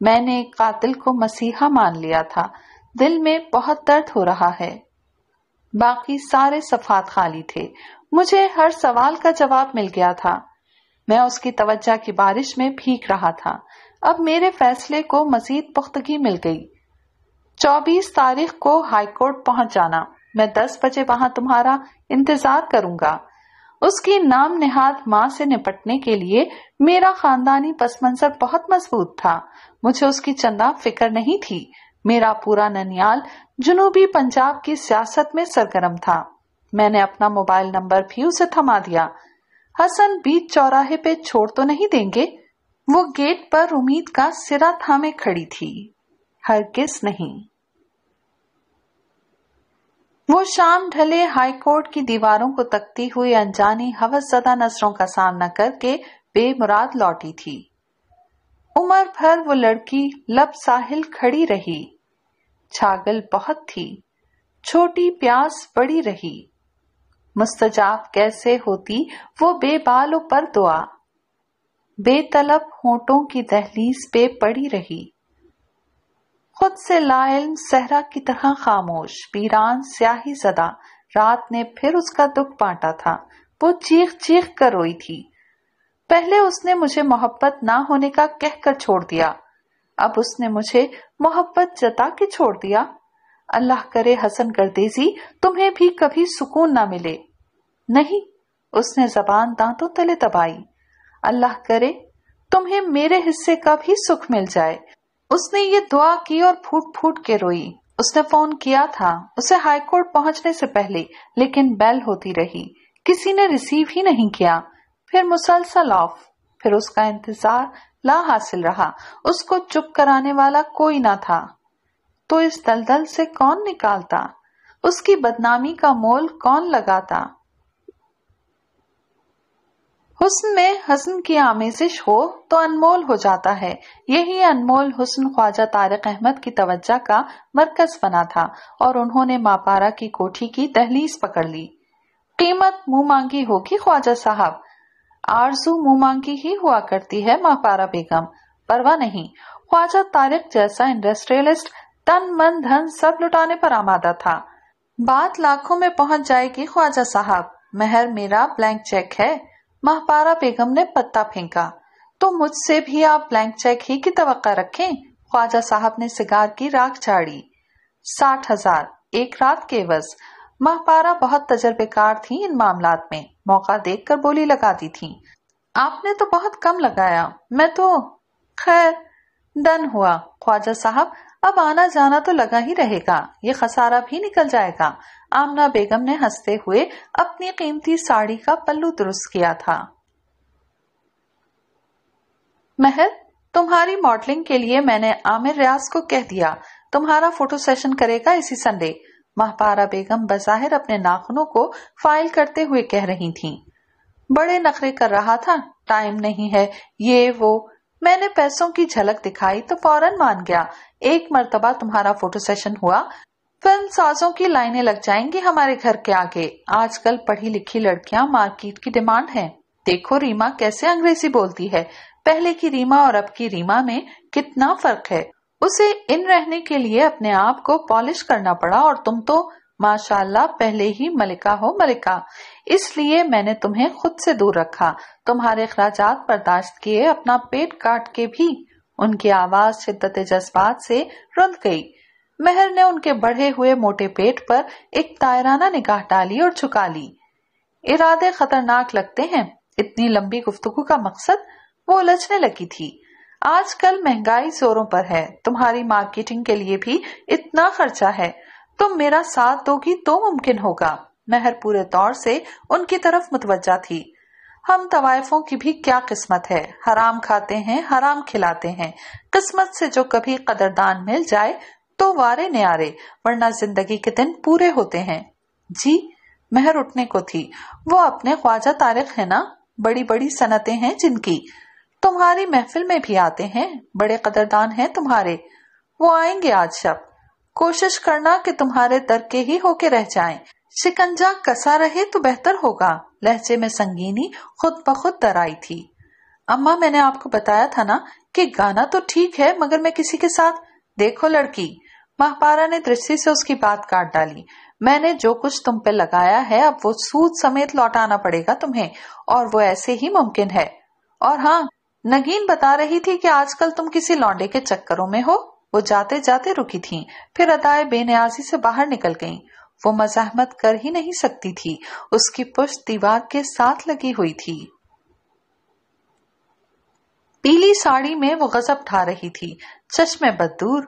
मैंने कातिल को मसीहा मान लिया था दिल में बहुत दर्द हो रहा है बाकी सारे सफात खाली थे मुझे हर सवाल का जवाब मिल गया था मैं उसकी तवज्जा की बारिश में भीग रहा था अब मेरे फैसले को मजीद पुख्तगी मिल गई चौबीस तारीख को हाईकोर्ट पहुंच जाना मैं दस बजे वहां तुम्हारा इंतजार करूंगा उसकी नाम निहाद माँ से निपटने के लिए मेरा खानदानी पस मंजर बहुत मजबूत था मुझे उसकी चंदा फिक्र नहीं थी मेरा पूरा ननियाल जुनूबी पंजाब की सियासत में सरगरम था मैंने अपना मोबाइल नंबर भी उसे थमा दिया हसन बीच चौराहे पे छोड़ तो नहीं देंगे वो गेट पर उम्मीद का सिरा थामे खड़ी थी हर किस नहीं वो शाम ढले हाईकोर्ट की दीवारों को तकती हुई अनजानी ज़दा नजरों का सामना करके बेमुराद लौटी थी उम्र भर वो लड़की लब साहिल खड़ी रही छागल बहुत थी छोटी प्यास बड़ी रही मुस्तजाब कैसे होती वो बेबालों पर दुआ बेतलब होटों की दहलीज पे पड़ी रही खुद से लाइल सहरा की तरह खामोश पीरान स्याही जदा रात ने फिर उसका दुख बांटा था वो चीख चीख कर रोई थी पहले उसने मुझे मोहब्बत ना होने का कहकर छोड़ दिया अब उसने मुझे मोहब्बत जता के छोड़ दिया अल्लाह करे हसन कर गर्देजी तुम्हें भी कभी सुकून ना मिले नहीं उसने जबान दांतों तले दबाई अल्लाह करे तुम्हें मेरे हिस्से का भी सुख मिल जाए उसने ये दुआ की और फूट फूट के रोई उसने फोन किया था उसे हाईकोर्ट पहुंचने से पहले लेकिन बेल होती रही किसी ने रिसीव ही नहीं किया फिर मुसलसल ऑफ फिर उसका इंतजार ला हासिल रहा उसको चुप कराने वाला कोई ना था तो इस दलदल से कौन निकालता उसकी बदनामी का मोल कौन लगाता हुस्न में हसन की आमेजिश हो तो अनमोल हो जाता है यही अनमोल हुस्न ख्वाजा तारक अहमद की तवज्जा का मरकज बना था और उन्होंने मापारा की कोठी की दहलीज पकड़ ली कीमत मुंह मांगी होगी ख्वाजा साहब आरजू मुंह मांगी ही हुआ करती है मापारा बेगम परवा नहीं ख्वाजा तारक जैसा इंडस्ट्रियलिस्ट तन मन धन सब लुटाने पर आमादा था बात लाखों में पहुंच जाएगी ख्वाजा साहब महर मेरा ब्लैंक चेक है महपारा बेगम ने पत्ता फेंका तो मुझसे भी आप ब्लैंक चेक ही की तवक्का रखें ख्वाजा साहब ने सिगार की राख चाड़ी साठ हजार एक रात के वज महपारा बहुत तजर्बेकार थी इन मामला में मौका देख कर बोली लगा दी थी आपने तो बहुत कम लगाया मैं तो खैर डन हुआ ख्वाजा साहब अब आना जाना तो लगा ही रहेगा ये खसारा भी निकल जाएगा आमना बेगम ने हंसते हुए अपनी कीमती साड़ी का पल्लू दुरुस्त किया था महल तुम्हारी मॉडलिंग के लिए मैंने आमिर रियाज को कह दिया तुम्हारा फोटो सेशन करेगा इसी संडे महपारा बेगम बजाहिर अपने नाखूनों को फाइल करते हुए कह रही थीं। बड़े नखरे कर रहा था टाइम नहीं है ये वो मैंने पैसों की झलक दिखाई तो फौरन मान गया एक मरतबा तुम्हारा फोटो सेशन हुआ फिल्म साजों की लाइनें लग जाएंगी हमारे घर के आगे आजकल पढ़ी लिखी लड़कियां मार्केट की डिमांड हैं। देखो रीमा कैसे अंग्रेजी बोलती है पहले की रीमा और अब की रीमा में कितना फर्क है उसे इन रहने के लिए अपने आप को पॉलिश करना पड़ा और तुम तो माशाल्लाह पहले ही मलिका हो मलिका इसलिए मैंने तुम्हें खुद से दूर रखा तुम्हारे अखराज बर्दाश्त किए अपना पेट काट के भी उनकी आवाज शिद्दत जज्बात से रुल गई मेहर ने उनके बढ़े हुए मोटे पेट पर एक तायराना निगाह डाली और झुका ली इरादे खतरनाक लगते हैं इतनी लंबी गुफ्तगु का मकसद वो उलझने लगी थी आजकल महंगाई जोरों पर है तुम्हारी मार्केटिंग के लिए भी इतना खर्चा है तुम मेरा साथ दोगी तो मुमकिन होगा नहर पूरे तौर से उनकी तरफ मुतवजा थी हम तवायफों की भी क्या किस्मत है हराम खाते हैं हराम खिलाते हैं किस्मत से जो कभी कदरदान मिल जाए तो वारे न्यारे वरना जिंदगी के दिन पूरे होते हैं जी मेहर उठने को थी वो अपने ख्वाजा तारिक है ना बड़ी बड़ी सनते हैं जिनकी तुम्हारी महफिल में भी आते हैं बड़े कदरदान हैं तुम्हारे वो आएंगे आज शब कोशिश करना कि तुम्हारे दर के ही होके रह जाएं। शिकंजा कसा रहे तो बेहतर होगा लहजे में संगीनी खुद ब खुद आई थी अम्मा मैंने आपको बताया था ना कि गाना तो ठीक है मगर मैं किसी के साथ देखो लड़की महापारा ने दृष्टि से उसकी बात काट डाली मैंने जो कुछ तुम पे लगाया है अब वो सूद समेत लौटाना पड़ेगा तुम्हें और वो ऐसे ही मुमकिन है और हाँ नगीन बता रही थी कि आजकल तुम किसी लौंडे के चक्करों में हो वो जाते जाते रुकी थी फिर अदाए बेनियाजी से बाहर निकल गयी वो मजामत कर ही नहीं सकती थी उसकी पुष्ट दीवार के साथ लगी हुई थी पीली साड़ी में वो गजब ठा रही थी चश्मे बदूर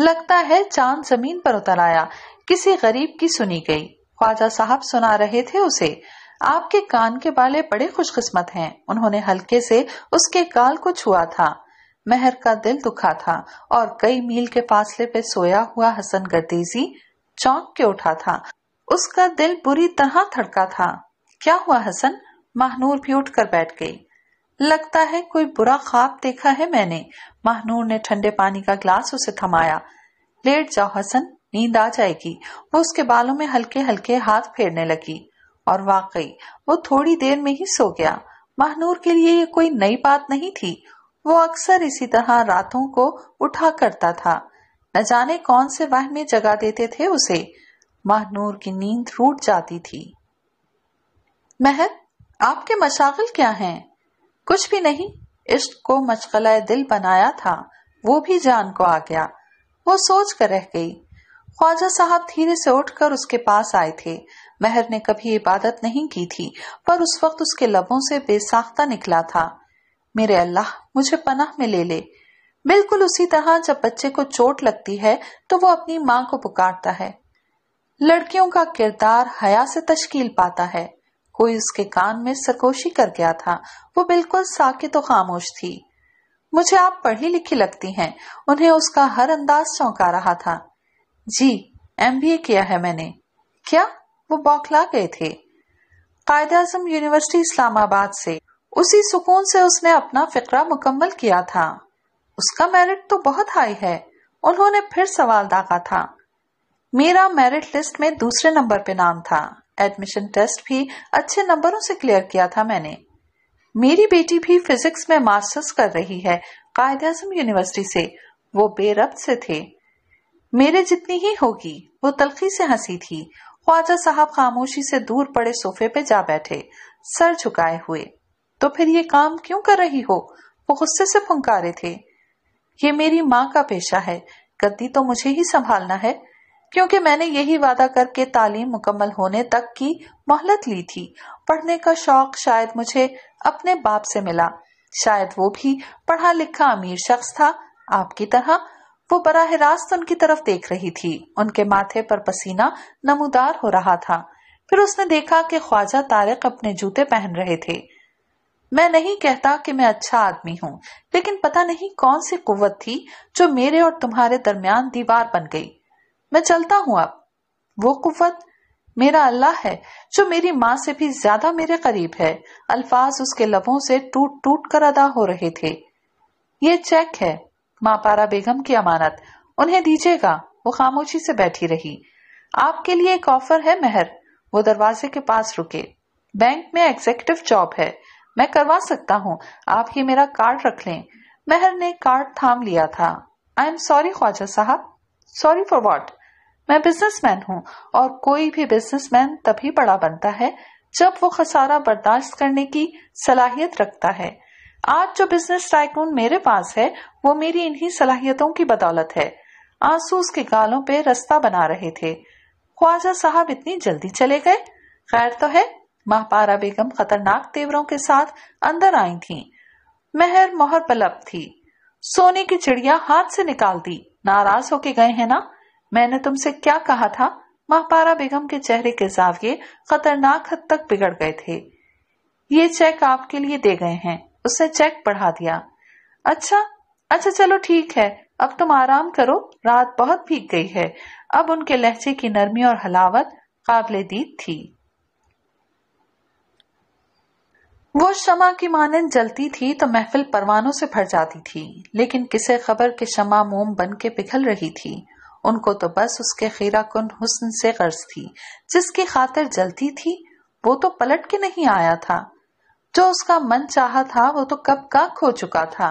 लगता है चांद जमीन पर उतर आया किसी गरीब की सुनी गई ख्वाजा साहब सुना रहे थे उसे आपके कान के बाले बड़े खुशकिस्मत हैं उन्होंने हल्के से उसके काल को छुआ था मेहर का दिल दुखा था और कई मील के फासले पे सोया हुआ हसन गर्देजी चौंक के उठा था उसका दिल बुरी तरह थड़का था क्या हुआ हसन महानूर भी उठकर बैठ गई लगता है कोई बुरा ख्वाब देखा है मैंने महानूर ने ठंडे पानी का ग्लास उसे थमाया लेट जाओ हसन नींद आ जाएगी वो उसके बालों में हल्के हल्के हाथ फेरने लगी और वाकई वो थोड़ी देर में ही सो गया महानूर के लिए ये कोई नई बात नहीं थी वो अक्सर इसी तरह रातों को उठा करता था न जाने कौन से में जगा देते थे उसे महनूर की नींद रूट जाती थी महक आपके मशागल क्या हैं? कुछ भी नहीं इश्क को मशगला दिल बनाया था वो भी जान को आ गया वो सोच कर रह गई ख्वाजा साहब धीरे से उठकर उसके पास आए थे महर ने कभी इबादत नहीं की थी पर उस वक्त उसके लबों से बेसाख्ता निकला था मेरे अल्लाह मुझे पनाह में ले ले बिल्कुल उसी तरह जब बच्चे को चोट लगती है तो वो अपनी माँ को पुकारता है लड़कियों का किरदार हया से तश्कील पाता है कोई उसके कान में सरकोशी कर गया था वो बिल्कुल साकित तो खामोश थी मुझे आप पढ़ी लिखी लगती हैं उन्हें उसका हर अंदाज चौंका रहा था जी एमबीए किया है मैंने क्या वो बौखला गए थे कायद यूनिवर्सिटी इस्लामाबाद से उसी सुकून से उसने अपना फिक्रा मुकम्मल किया था उसका मेरिट तो बहुत हाई है उन्होंने फिर सवाल दागा था मेरा मेरिट लिस्ट में दूसरे नंबर पे नाम था एडमिशन टेस्ट भी अच्छे नंबरों से क्लियर किया था मैंने मेरी बेटी भी फिजिक्स में मास्टर्स कर रही है कायद आजम यूनिवर्सिटी से वो बेरब से थे मेरे जितनी ही होगी वो तलखी से हंसी थी ख्वाजा साहब खामोशी से दूर पड़े सोफे पे जा बैठे सर झुकाए हुए तो फिर ये काम क्यों कर रही हो वो गुस्से से फुंकारे थे ये मेरी माँ का पेशा है गद्दी तो मुझे ही संभालना है क्योंकि मैंने यही वादा करके तालीम मुकम्मल होने तक की मोहलत ली थी पढ़ने का शौक शायद मुझे अपने बाप से मिला शायद वो भी पढ़ा लिखा अमीर शख्स था आपकी तरह वो बराह रास्त उनकी तरफ देख रही थी उनके माथे पर पसीना नमूदार हो रहा था फिर उसने देखा कि ख्वाजा तारिक अपने जूते पहन रहे थे मैं नहीं कहता कि मैं अच्छा आदमी हूँ लेकिन पता नहीं कौन सी कुवत थी जो मेरे और तुम्हारे दरमियान दीवार बन गई मैं चलता हूँ अब वो कुवत मेरा अल्लाह है जो मेरी माँ से भी ज्यादा मेरे करीब है अल्फाज उसके लबों से टूट टूट कर अदा हो रहे थे ये चेक है माँ पारा बेगम की अमानत उन्हें दीजिएगा वो खामोशी से बैठी रही आपके लिए एक ऑफर है मेहर वो दरवाजे के पास रुके बैंक में एग्जेक्टिव जॉब है मैं करवा सकता हूँ आप ही मेरा कार्ड रख लें मेहर ने कार्ड थाम लिया था I am sorry Khwaja Sahab sorry for what मैं बिजनेसमैन हूँ और कोई भी बिजनेसमैन तभी बड़ा बनता है जब वो खसारा बर्दाश्त करने की सलाहियत रखता है आज जो बिजनेस टाइकून मेरे पास है वो मेरी इन्हीं सलाहियतों की बदौलत है आंसू उसके गालों पे रास्ता बना रहे थे ख्वाजा साहब इतनी जल्दी चले गए खैर तो है महापारा बेगम खतरनाक तेवरों के साथ अंदर आई थीं। मेहर मोहर पलब थी सोने की चिड़िया हाथ से निकाल दी नाराज होके गए हैं ना मैंने तुमसे क्या कहा था महापारा बेगम के चेहरे के जाविये खतरनाक हद तक बिगड़ गए थे ये चेक आपके लिए दे गए हैं उसने चेक पढ़ा दिया अच्छा अच्छा चलो ठीक है अब तुम आराम करो रात बहुत भीग गई है अब उनके लहजे की नरमी और हलावत काबले दीद थी वो शमा की मानंद जलती थी तो महफिल परवानों से भर जाती थी लेकिन किसे खबर कि शमा मोम बन के पिघल रही थी उनको तो बस उसके खीरा कन हुस्न से गर्ज थी जिसकी खातिर जलती थी वो तो पलट के नहीं आया था जो उसका मन चाहा था वो तो कब का खो चुका था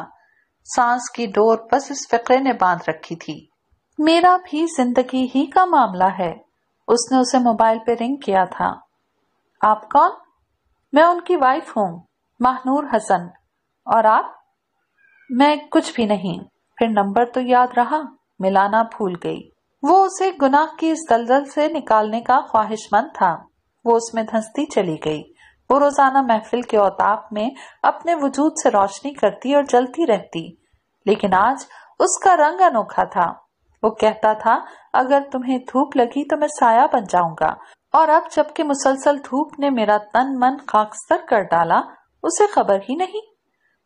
सांस की डोर बस इस फिक्रे ने बांध रखी थी मेरा भी जिंदगी ही का मामला है उसने उसे मोबाइल पे रिंग किया था आप कौन मैं उनकी वाइफ हूँ महनूर हसन और आप मैं कुछ भी नहीं फिर नंबर तो याद रहा मिलाना भूल गई वो उसे गुनाह की इस दलदल से निकालने का ख्वाहिशमंद था वो उसमें धंसती चली गई वो रोजाना महफिल के औताप में अपने वजूद से रोशनी करती और जलती रहती लेकिन आज उसका रंग अनोखा था वो कहता था अगर तुम्हें धूप लगी तो मैं साया बन जाऊंगा और अब जबकि मुसलसल धूप ने मेरा तन मन खाकसर कर डाला उसे खबर ही नहीं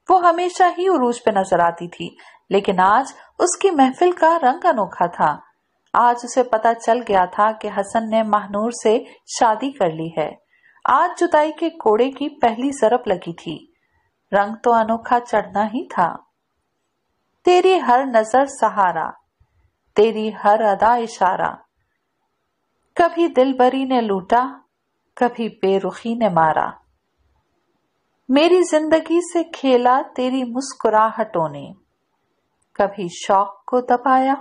वो हमेशा ही उरूज पे नजर आती थी लेकिन आज उसकी महफिल का रंग अनोखा था आज उसे पता चल गया था कि हसन ने महनूर से शादी कर ली है आज जुताई के कोड़े की पहली जरब लगी थी रंग तो अनोखा चढ़ना ही था तेरी हर नजर सहारा तेरी हर अदा इशारा कभी दिलबरी ने लूटा कभी बेरुखी ने मारा मेरी जिंदगी से खेला तेरी मुस्कुराहटों ने कभी शौक को दबाया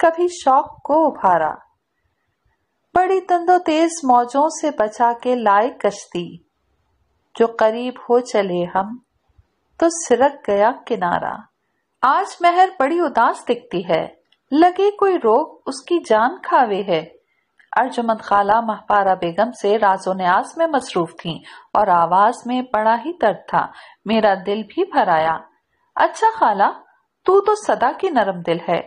कभी शौक को उभारा बड़ी तंदो तेज मौजों से बचा के लाए कश्ती जो करीब हो चले हम तो सिरक गया किनारा आज महर बड़ी उदास दिखती है लगे कोई रोग उसकी जान खावे है अर्जमंद खाला महपारा बेगम से राजो न्यास में मसरूफ थी और आवाज में बड़ा ही दर्द था मेरा दिल भी भर आया अच्छा खाला तू तो सदा की नरम दिल है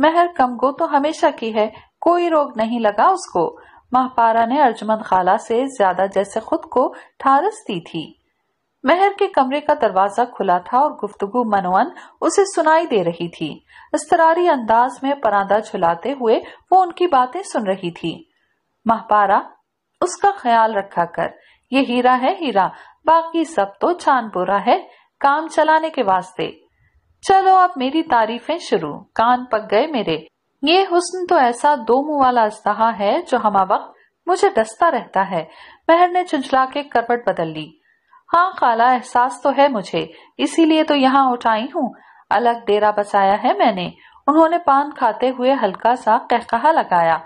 मेहर कमगो तो हमेशा की है कोई रोग नहीं लगा उसको महापारा ने अर्जुमंद खाला से ज्यादा जैसे खुद को ठारस दी थी मेहर के कमरे का दरवाजा खुला था और गुफ्तगु मनवन उसे सुनाई दे रही थी इस अंदाज में परांदा झुलाते हुए वो उनकी बातें सुन रही थी महपारा उसका ख्याल रखा कर ये हीरा है हीरा बाकी सब तो छानपुरा है काम चलाने के वास्ते चलो अब मेरी तारीफें शुरू कान पक गए मेरे ये हुस्न तो ऐसा दो मुंह वाला अजदहा है जो हम वक्त मुझे डसता रहता है महर ने चुंचला के करवट बदल ली हाँ खाला एहसास तो है मुझे इसीलिए तो यहाँ उठाई हूँ अलग डेरा बसाया है मैंने उन्होंने पान खाते हुए हल्का सा कहकहा लगाया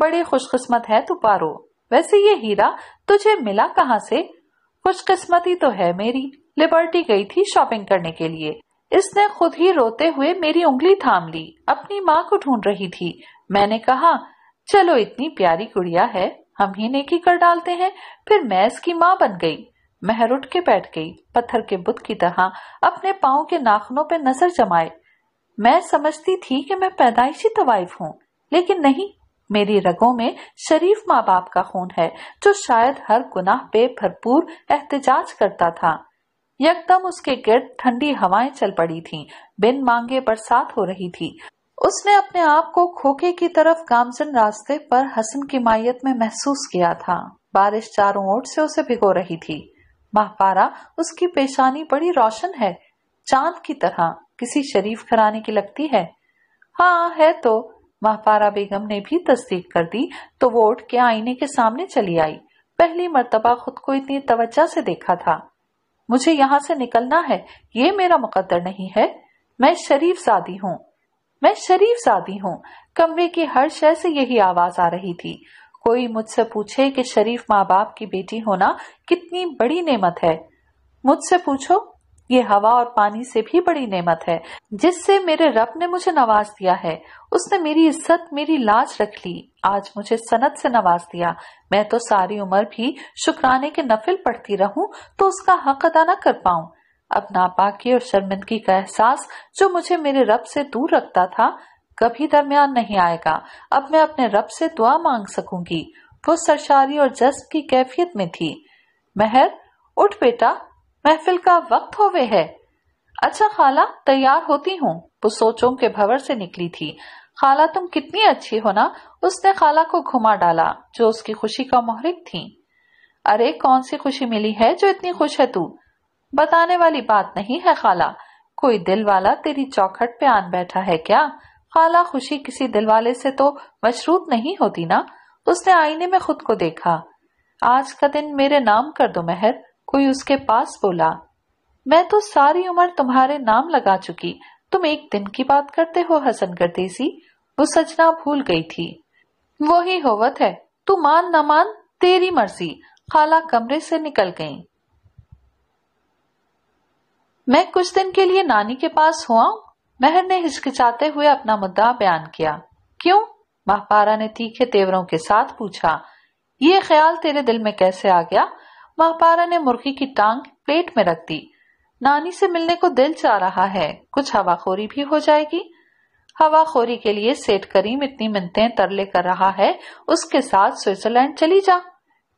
बड़ी खुशकिस्मत है तू पारो वैसे ये हीरा तुझे मिला कहाँ से खुशकिस्मती तो है मेरी लिबर्टी गई थी शॉपिंग करने के लिए इसने खुद ही रोते हुए मेरी उंगली थाम ली अपनी माँ को ढूंढ रही थी मैंने कहा चलो इतनी प्यारी गुड़िया है हम ही नेकी कर डालते हैं फिर मैं इसकी माँ बन गई महर उठ के बैठ गई पत्थर के बुत की तरह अपने पाओ के नाखनों पर नजर जमाए मैं समझती थी कि मैं पैदाइशी तवाइफ हूँ लेकिन नहीं मेरी रगों में शरीफ माँ बाप का खून है जो शायद हर गुनाह पे भरपूर एहतजाज करता था यकदम उसके गिर्द ठंडी हवाएं चल पड़ी थीं, बिन मांगे बरसात हो रही थी उसने अपने आप को खोखे की तरफ गामजन रास्ते पर हसन की मायत में महसूस किया था बारिश चारों ओर से उसे भिगो रही थी महपारा उसकी पेशानी बड़ी रोशन है चांद की तरह किसी शरीफ घराने की लगती है हाँ है तो महपारा बेगम ने भी तस्दीक कर दी तो वो उठ के आईने के सामने चली आई पहली मरतबा खुद को इतनी तवज्जा से देखा था मुझे यहाँ से निकलना है ये मेरा मुकद्दर नहीं है मैं शरीफ सादी हूँ मैं शरीफ सादी हूँ कमरे की हर शय से यही आवाज आ रही थी कोई मुझसे पूछे कि शरीफ माँ बाप की बेटी होना कितनी बड़ी नेमत है मुझसे पूछो ये हवा और पानी से भी बड़ी नेमत है जिससे मेरे रब ने मुझे नवाज दिया है उसने मेरी इज्जत मेरी लाज रख ली आज मुझे सनत से नवाज दिया मैं तो सारी उम्र भी शुक्राने के नफिल पढ़ती रहूं तो उसका हक अदा न कर पाऊं अब नापाकी और शर्मिंदगी का एहसास जो मुझे मेरे रब से दूर रखता था कभी दरमियान नहीं आएगा अब मैं अपने रब से दुआ मांग सकूंगी वो सरशारी और जज्ब की कैफियत में थी महर उठ बेटा महफिल का वक्त हो गए है अच्छा खाला तैयार होती हूँ वो सोचों के भवर से निकली थी खाला तुम कितनी अच्छी हो ना उसने खाला को घुमा डाला जो उसकी खुशी का मोहरिक थी अरे कौन सी खुशी मिली है जो इतनी खुश है तू बताने वाली बात नहीं है खाला कोई दिल वाला तेरी चौखट पे आन बैठा है क्या खाला खुशी किसी दिल वाले से तो मशरूत नहीं होती ना उसने आईने में खुद को देखा आज का दिन मेरे नाम कर दो मेहर कोई उसके पास बोला मैं तो सारी उम्र तुम्हारे नाम लगा चुकी तुम एक दिन की बात करते हो हसन गर्देसी वो सजना भूल गई थी वो ही होवत है तू मान न मान तेरी मर्जी खाला कमरे से निकल गई मैं कुछ दिन के लिए नानी के पास हुआ मेहर ने हिचकिचाते हुए अपना मुद्दा बयान किया क्यों महापारा ने तीखे तेवरों के साथ पूछा ये ख्याल तेरे दिल में कैसे आ गया महापारा ने मुर्गी की टांग प्लेट में रख दी नानी से मिलने को दिल चाह रहा है कुछ हवाखोरी भी हो जाएगी हवाखोरी के लिए सेठ करीम इतनी मिनते तरले कर रहा है उसके साथ स्विट्जरलैंड चली जा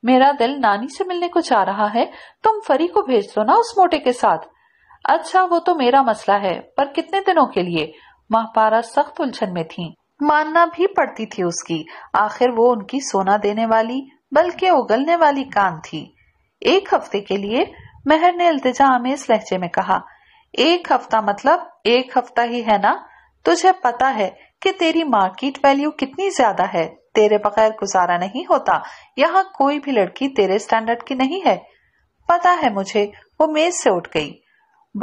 मेरा दिल नानी से मिलने को चाह रहा है तुम फरी को भेज दो ना उस मोटे के साथ अच्छा वो तो मेरा मसला है पर कितने दिनों के लिए महापारा सख्त उलझन में थी मानना भी पड़ती थी उसकी आखिर वो उनकी सोना देने वाली बल्कि उगलने वाली कान थी एक हफ्ते के लिए मेहर ने इल्तिजा आमेज लहजे में कहा एक हफ्ता मतलब एक हफ्ता ही है ना तुझे पता है कि तेरी मार्केट वैल्यू कितनी ज्यादा है तेरे बगैर गुजारा नहीं होता यहाँ कोई भी लड़की तेरे स्टैंडर्ड की नहीं है पता है मुझे वो मेज से उठ गई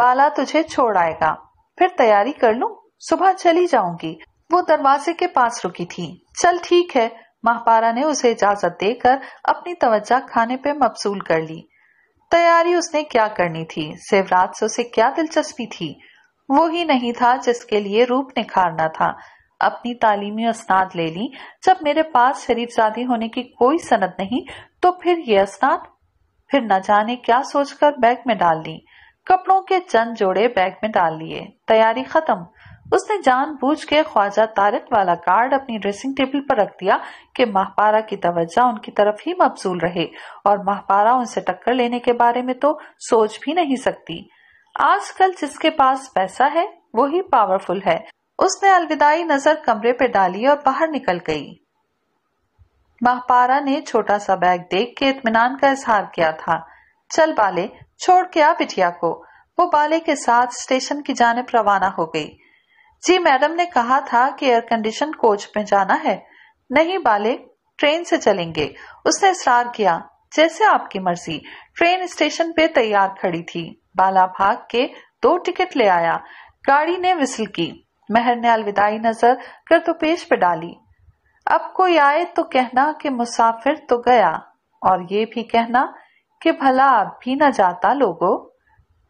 बाला तुझे छोड़ आएगा फिर तैयारी कर लू सुबह चली जाऊंगी वो दरवाजे के पास रुकी थी चल ठीक है महापारा ने उसे इजाजत देकर अपनी तवज्जा खाने पे मबसूल कर ली तैयारी उसने क्या करनी थी सेवरात से उसे क्या दिलचस्पी थी वो ही नहीं था जिसके लिए रूप निखारना था अपनी तालीमी असनाद ले ली जब मेरे पास शरीफजादी होने की कोई सनत नहीं तो फिर ये असनाद फिर न जाने क्या सोचकर बैग में डाल ली कपड़ों के चंद जोड़े बैग में डाल लिए तैयारी खत्म उसने जानबूझ के ख्वाजा तारक वाला कार्ड अपनी ड्रेसिंग टेबल पर रख दिया कि माहपारा की तवज्जा उनकी तरफ ही मबजूल रहे और माहपारा उनसे टक्कर लेने के बारे में तो सोच भी नहीं सकती आजकल जिसके पास पैसा है वो ही पावरफुल है उसने अलविदाई नजर कमरे पे डाली और बाहर निकल गई माहपारा ने छोटा सा बैग देख के इतमान का इजहार किया था चल बाले छोड़ के आ बिटिया को वो बाले के साथ स्टेशन की जानब रवाना हो गई जी मैडम ने कहा था कि एयर कंडीशन कोच में जाना है नहीं बाले ट्रेन से चलेंगे उसने इसरार किया जैसे आपकी मर्जी ट्रेन स्टेशन पे तैयार खड़ी थी बाला भाग के दो टिकट ले आया गाड़ी ने विसल की मेहर ने अलविदाई नजर पेश पे डाली अब कोई आए तो कहना कि मुसाफिर तो गया और ये भी कहना कि भला अब भी न जाता लोगों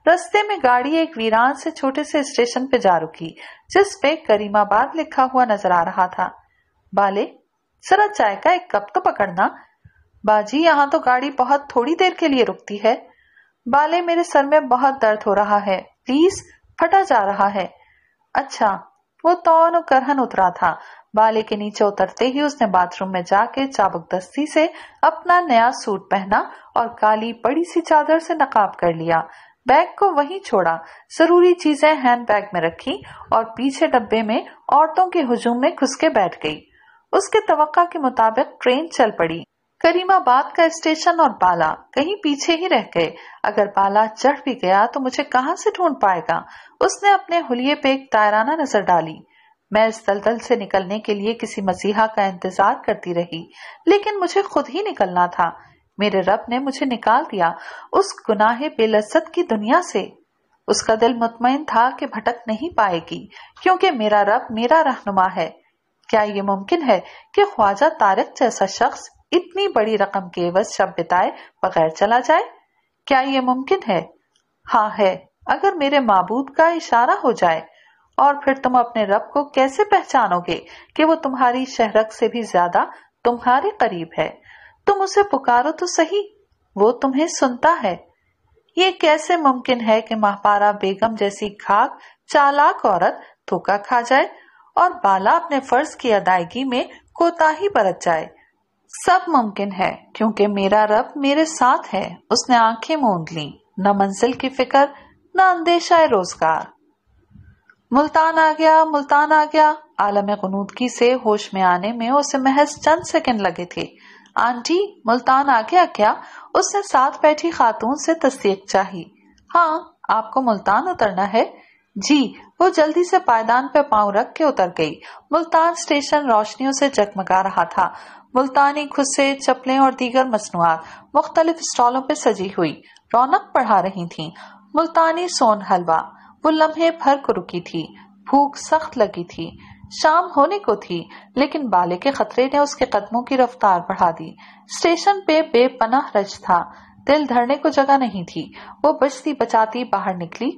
रस्ते में गाड़ी एक वीरान से छोटे से स्टेशन पे जा रुकी जिस पे करीमाबाद लिखा हुआ नजर आ रहा था बाले जरा चाय का एक कप तो पकड़ना बाजी यहाँ तो गाड़ी बहुत थोड़ी देर के लिए रुकती है बाले मेरे सर में बहुत दर्द हो रहा है प्लीज फटा जा रहा है अच्छा वो तौन करहन उतरा था बाले के नीचे उतरते ही उसने बाथरूम में जाके चाबुक दस्ती से अपना नया सूट पहना और काली बड़ी सी चादर से नकाब कर लिया बैग को वहीं छोड़ा जरूरी चीजें हैंड बैग में रखी और पीछे डब्बे में औरतों के हुजूम में घुस के बैठ गई उसके तवक्का के मुताबिक ट्रेन चल पड़ी करीमाबाद का स्टेशन और बाला कहीं पीछे ही रह गए अगर बाला चढ़ भी गया तो मुझे कहाँ से ढूंढ पाएगा उसने अपने हुलिये पे एक तायराना नजर डाली मैं इस दलदल से निकलने के लिए किसी मसीहा का इंतजार करती रही लेकिन मुझे खुद ही निकलना था मेरे रब ने मुझे निकाल दिया उस गुनाहे बेलसत की दुनिया से उसका दिल मुतमिन था कि भटक नहीं पाएगी क्योंकि मेरा रब मेरा रहनुमा है क्या ये मुमकिन है कि ख्वाजा तारक जैसा शख्स इतनी बड़ी रकम के एवज शब बिताए बगैर चला जाए क्या ये मुमकिन है हाँ है अगर मेरे मबूद का इशारा हो जाए और फिर तुम अपने रब को कैसे पहचानोगे कि वो तुम्हारी शहरक से भी ज्यादा तुम्हारे करीब है तुम उसे पुकारो तो सही वो तुम्हें सुनता है ये कैसे मुमकिन है कि महापारा बेगम जैसी खाक चालाक औरत धोखा खा जाए और बाला अपने फर्ज की अदायगी में कोताही बरत जाए सब मुमकिन है क्योंकि मेरा रब मेरे साथ है उसने आंखें मूंद ली न मंजिल की फिक्र न अंदेशा रोजगार मुल्तान आ गया मुल्तान आ गया आलम गनूदगी से होश में आने में उसे महज चंद सेकंड लगे थे आंटी मुल्तान आ गया क्या उसने साथ बैठी खातून से तस्दीक चाही हाँ आपको मुल्तान उतरना है जी वो जल्दी से पायदान पे पांव रख के उतर गई मुल्तान स्टेशन रोशनियों से जगमगा रहा था मुल्तानी खुसे चपलें और दीगर मसनुआत मुख्तलिफ स्टॉलों पर सजी हुई रौनक पढ़ा रही थी मुल्तानी सोन हलवा वो लम्हे भर को रुकी थी भूख सख्त लगी थी शाम होने को थी लेकिन बाले के खतरे ने उसके कदमों की रफ्तार बढ़ा दी स्टेशन पे बेपनाह रज था दिल धरने को जगह नहीं थी वो बचती बचाती बाहर निकली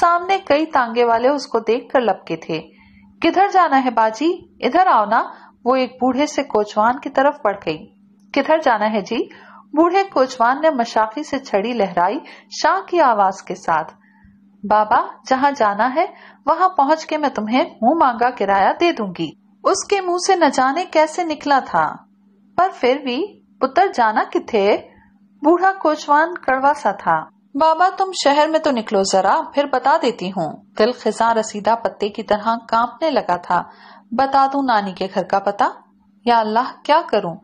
सामने कई तांगे वाले उसको देख कर लपके थे किधर जाना है बाजी इधर आओ ना वो एक बूढ़े से कोचवान की तरफ बढ़ गई किधर जाना है जी बूढ़े कोचवान ने मशाखी से छड़ी लहराई शाह की आवाज के साथ बाबा जहाँ जाना है वहाँ पहुँच के मैं तुम्हें मुँह मांगा किराया दे दूंगी उसके मुँह से न जाने कैसे निकला था पर फिर भी पुत्र जाना थे बूढ़ा कोचवान कड़वा सा था बाबा तुम शहर में तो निकलो जरा फिर बता देती हूँ दिल खिजा रसीदा पत्ते की तरह कांपने लगा था बता दू नानी के घर का पता या अल्लाह क्या करूँ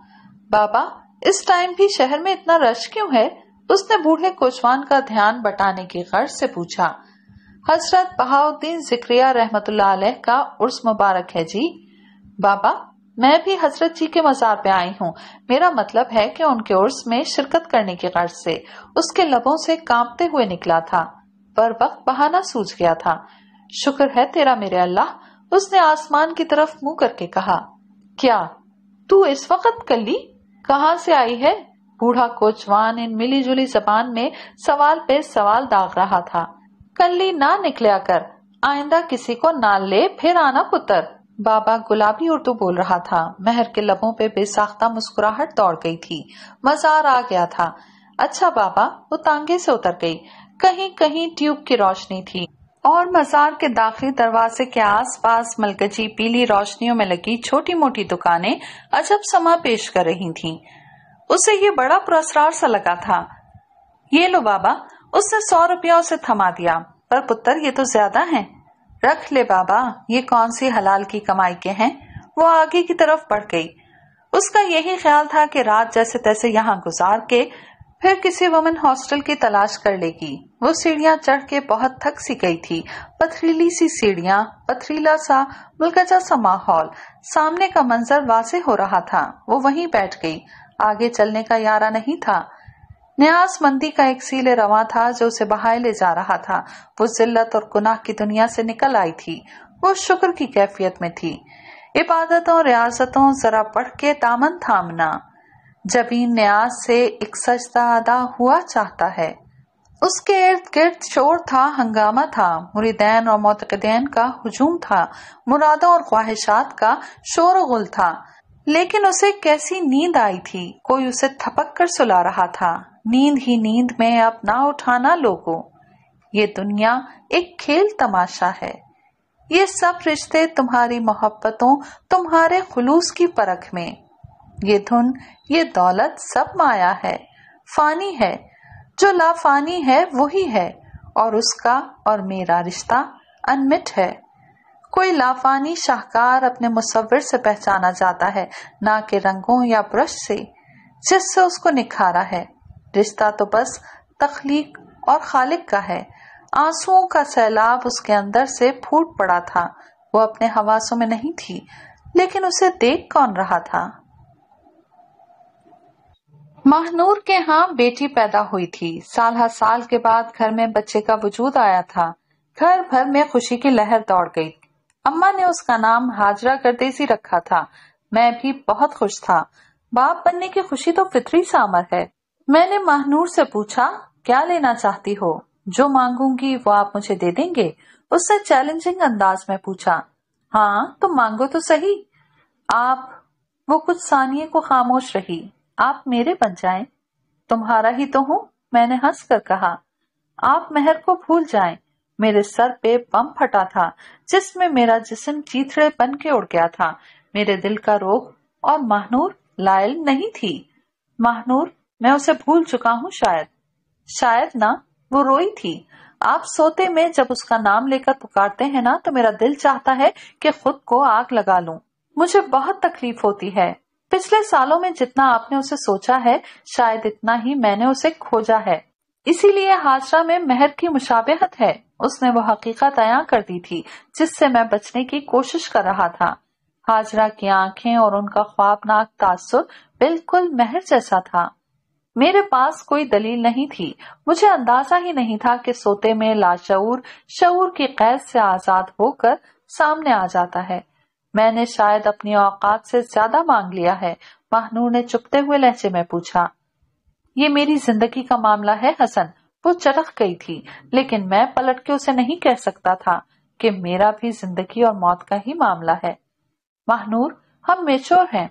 बाबा इस टाइम भी शहर में इतना रश क्यों है उसने बूढ़े कोचवान का ध्यान बटाने की गर्ज से पूछा हजरत बहाउद्दीन जिक्रिया रहमत का उर्स मुबारक है जी बाबा मैं भी हजरत जी के मजार पे आई हूँ मेरा मतलब है कि उनके उर्स में शिरकत करने की गर्ज से उसके लबों से कांपते हुए निकला था पर वक्त बहाना सूझ गया था शुक्र है तेरा मेरे अल्लाह उसने आसमान की तरफ मुंह करके कहा क्या तू इस वक्त कली कहाँ से आई है बूढ़ा कोचवान इन मिली जुली जबान में सवाल पे सवाल दाग रहा था कल्ली ना निकलिया कर आइंदा किसी को ना ले फिर आना पुत्र बाबा गुलाबी उर्दू बोल रहा था मेहर के लबों पे बेसाख्ता मुस्कुराहट दौड़ गई थी मजार आ गया था अच्छा बाबा वो तांगे से उतर गई कहीं कहीं ट्यूब की रोशनी थी और मजार के दाखिल दरवाजे के आसपास मलकजी पीली रोशनियों में लगी छोटी मोटी दुकानें अजब समा पेश कर रही थीं। उसे ये बड़ा पुरस्कार सा लगा था ये लो बाबा उसने सौ रुपया उसे थमा दिया पर पुत्र ये तो ज्यादा है रख ले बाबा ये कौन सी हलाल की कमाई के हैं वो आगे की तरफ बढ़ गई उसका यही ख्याल था कि रात जैसे तैसे यहाँ गुजार के फिर किसी वुमेन हॉस्टल की तलाश कर लेगी वो सीढ़ियां चढ़ के बहुत थक सी गई थी पथरीली सी सीढ़ियां पथरीला सा मुलकजा सा माहौल सामने का मंजर वासे हो रहा था वो वहीं बैठ गई आगे चलने का यारा नहीं था न्यास मंदी का एक सील रवा था जो उसे बहाए ले जा रहा था वो जिल्लत और गुनाह की दुनिया से निकल आई थी वो शुक्र की कैफियत में थी इबादतों रियाजतों जरा पढ़ के दामन थामना जबीन न्याज से एक सजदा अदा हुआ चाहता है उसके इर्द गिर्द शोर था हंगामा था मुरीदैन और मोतकदैन का हजूम था मुरादों और ख्वाहिशात का शोर गुल था लेकिन उसे कैसी नींद आई थी कोई उसे थपक कर सुला रहा था नींद ही नींद में अब ना उठाना लोगों ये दुनिया एक खेल तमाशा है ये सब रिश्ते तुम्हारी मोहब्बतों तुम्हारे खुलूस की परख में ये धुन ये दौलत सब माया है फानी है जो लाफानी है वही है और उसका और मेरा रिश्ता अनमिट है कोई लाफानी शाहकार अपने मुसविर से पहचाना जाता है ना कि रंगों या ब्रश से जिससे उसको निखारा है रिश्ता तो बस तखलीक और खालिक का है आंसुओं का सैलाब उसके अंदर से फूट पड़ा था वो अपने हवासों में नहीं थी लेकिन उसे देख कौन रहा था महनूर के यहाँ बेटी पैदा हुई थी साल हर साल के बाद घर में बच्चे का वजूद आया था घर भर में खुशी की लहर दौड़ गई अम्मा ने उसका नाम हाजरा गर्देसी रखा था मैं भी बहुत खुश था बाप बनने की खुशी तो फितरी सामर है मैंने महनूर से पूछा क्या लेना चाहती हो जो मांगूंगी वो आप मुझे दे देंगे उससे चैलेंजिंग अंदाज में पूछा हाँ तो मांगो तो सही आप वो कुछ सानिए को खामोश रही आप मेरे बन जाए तुम्हारा ही तो हूँ मैंने हंस कर कहा आप मेहर को भूल जाए मेरे सर पे बम फटा था जिसमें मेरा जिस्म चीथड़े बन के उड़ गया था मेरे दिल का रोग और महानूर लायल नहीं थी महानूर मैं उसे भूल चुका हूँ शायद शायद ना वो रोई थी आप सोते में जब उसका नाम लेकर पुकारते हैं ना तो मेरा दिल चाहता है कि खुद को आग लगा लूं। मुझे बहुत तकलीफ होती है पिछले सालों में जितना आपने उसे सोचा है शायद इतना ही मैंने उसे खोजा है इसीलिए हाजरा में मेहर की मुशाबहत है उसने वो हकीकत अया कर दी थी जिससे मैं बचने की कोशिश कर रहा था हाजरा की आंखें और उनका ख्वाबनाक तासुर बिल्कुल मेहर जैसा था मेरे पास कोई दलील नहीं थी मुझे अंदाजा ही नहीं था कि सोते में लाशूर शऊर की कैद से आजाद होकर सामने आ जाता है मैंने शायद अपनी औकात से ज्यादा मांग लिया है महानूर ने चुपते हुए लहजे में पूछा ये मेरी जिंदगी का मामला है हसन वो चरख गई थी लेकिन मैं पलट के उसे नहीं कह सकता था कि मेरा भी जिंदगी और मौत का ही मामला है महानूर हम मेचोर हैं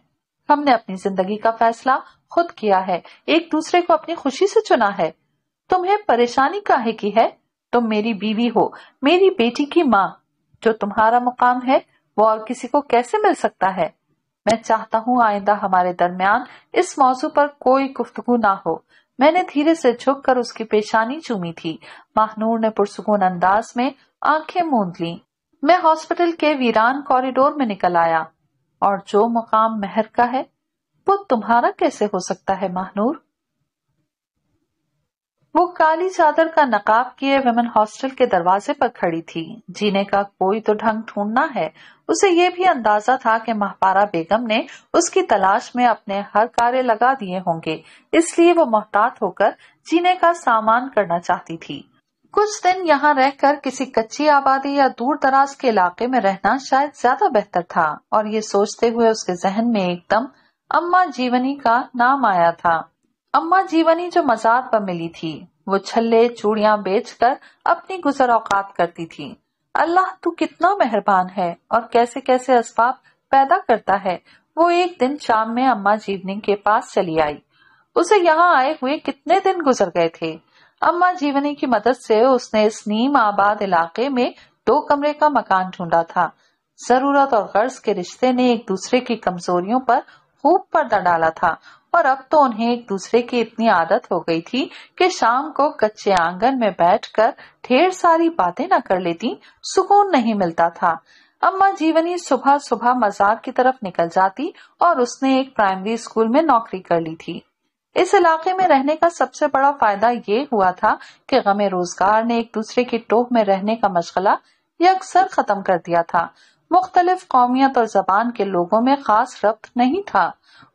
हमने अपनी जिंदगी का फैसला खुद किया है एक दूसरे को अपनी खुशी से चुना है तुम्हें परेशानी काहे की है तुम मेरी बीवी हो मेरी बेटी की माँ जो तुम्हारा मुकाम है वो और किसी को कैसे मिल सकता है मैं चाहता हूँ आइंदा हमारे दरमियान इस मौजू पर कोई गुफ्तगु ना हो मैंने धीरे से झुक कर उसकी पेशानी चूमी थी महनूर ने पुरसकून अंदाज में आंखें मूंद ली मैं हॉस्पिटल के वीरान कॉरिडोर में निकल आया और जो मुकाम महर का है वो तुम्हारा कैसे हो सकता है महानूर वो काली चादर का नकाब किए वेमेन हॉस्टल के दरवाजे पर खड़ी थी जीने का कोई तो ढंग ढूंढना है उसे ये भी अंदाजा था कि महपारा बेगम ने उसकी तलाश में अपने हर कार्य लगा दिए होंगे इसलिए वो मोहतात होकर जीने का सामान करना चाहती थी कुछ दिन यहाँ रहकर किसी कच्ची आबादी या दूर दराज के इलाके में रहना शायद ज्यादा बेहतर था और ये सोचते हुए उसके जहन में एकदम अम्मा जीवनी का नाम आया था अम्मा जीवनी जो मजार पर मिली थी वो छल्ले चूड़िया बेचकर अपनी गुजर औकात करती थी अल्लाह तू कितना मेहरबान है और कैसे कैसे असबाब पैदा करता है वो एक दिन शाम में अम्मा जीवनी के पास चली आई उसे यहाँ आए हुए कितने दिन गुजर गए थे अम्मा जीवनी की मदद से उसने इस नीम आबाद इलाके में दो कमरे का मकान ढूंढा था जरूरत और गर्ज के रिश्ते ने एक दूसरे की कमजोरियों पर खूब पर्दा डाला था और अब तो उन्हें एक दूसरे की इतनी आदत हो गई थी कि शाम को कच्चे आंगन में बैठकर ढेर सारी बातें न कर लेती सुकून नहीं मिलता था अम्मा जीवनी सुबह सुबह मजार की तरफ निकल जाती और उसने एक प्राइमरी स्कूल में नौकरी कर ली थी इस इलाके में रहने का सबसे बड़ा फायदा ये हुआ था कि गमे रोजगार ने एक दूसरे की टोप में रहने का मशगला अक्सर खत्म कर दिया था मुख्तलिफ कौमियत और जबान के लोगों में खास रब्त नहीं था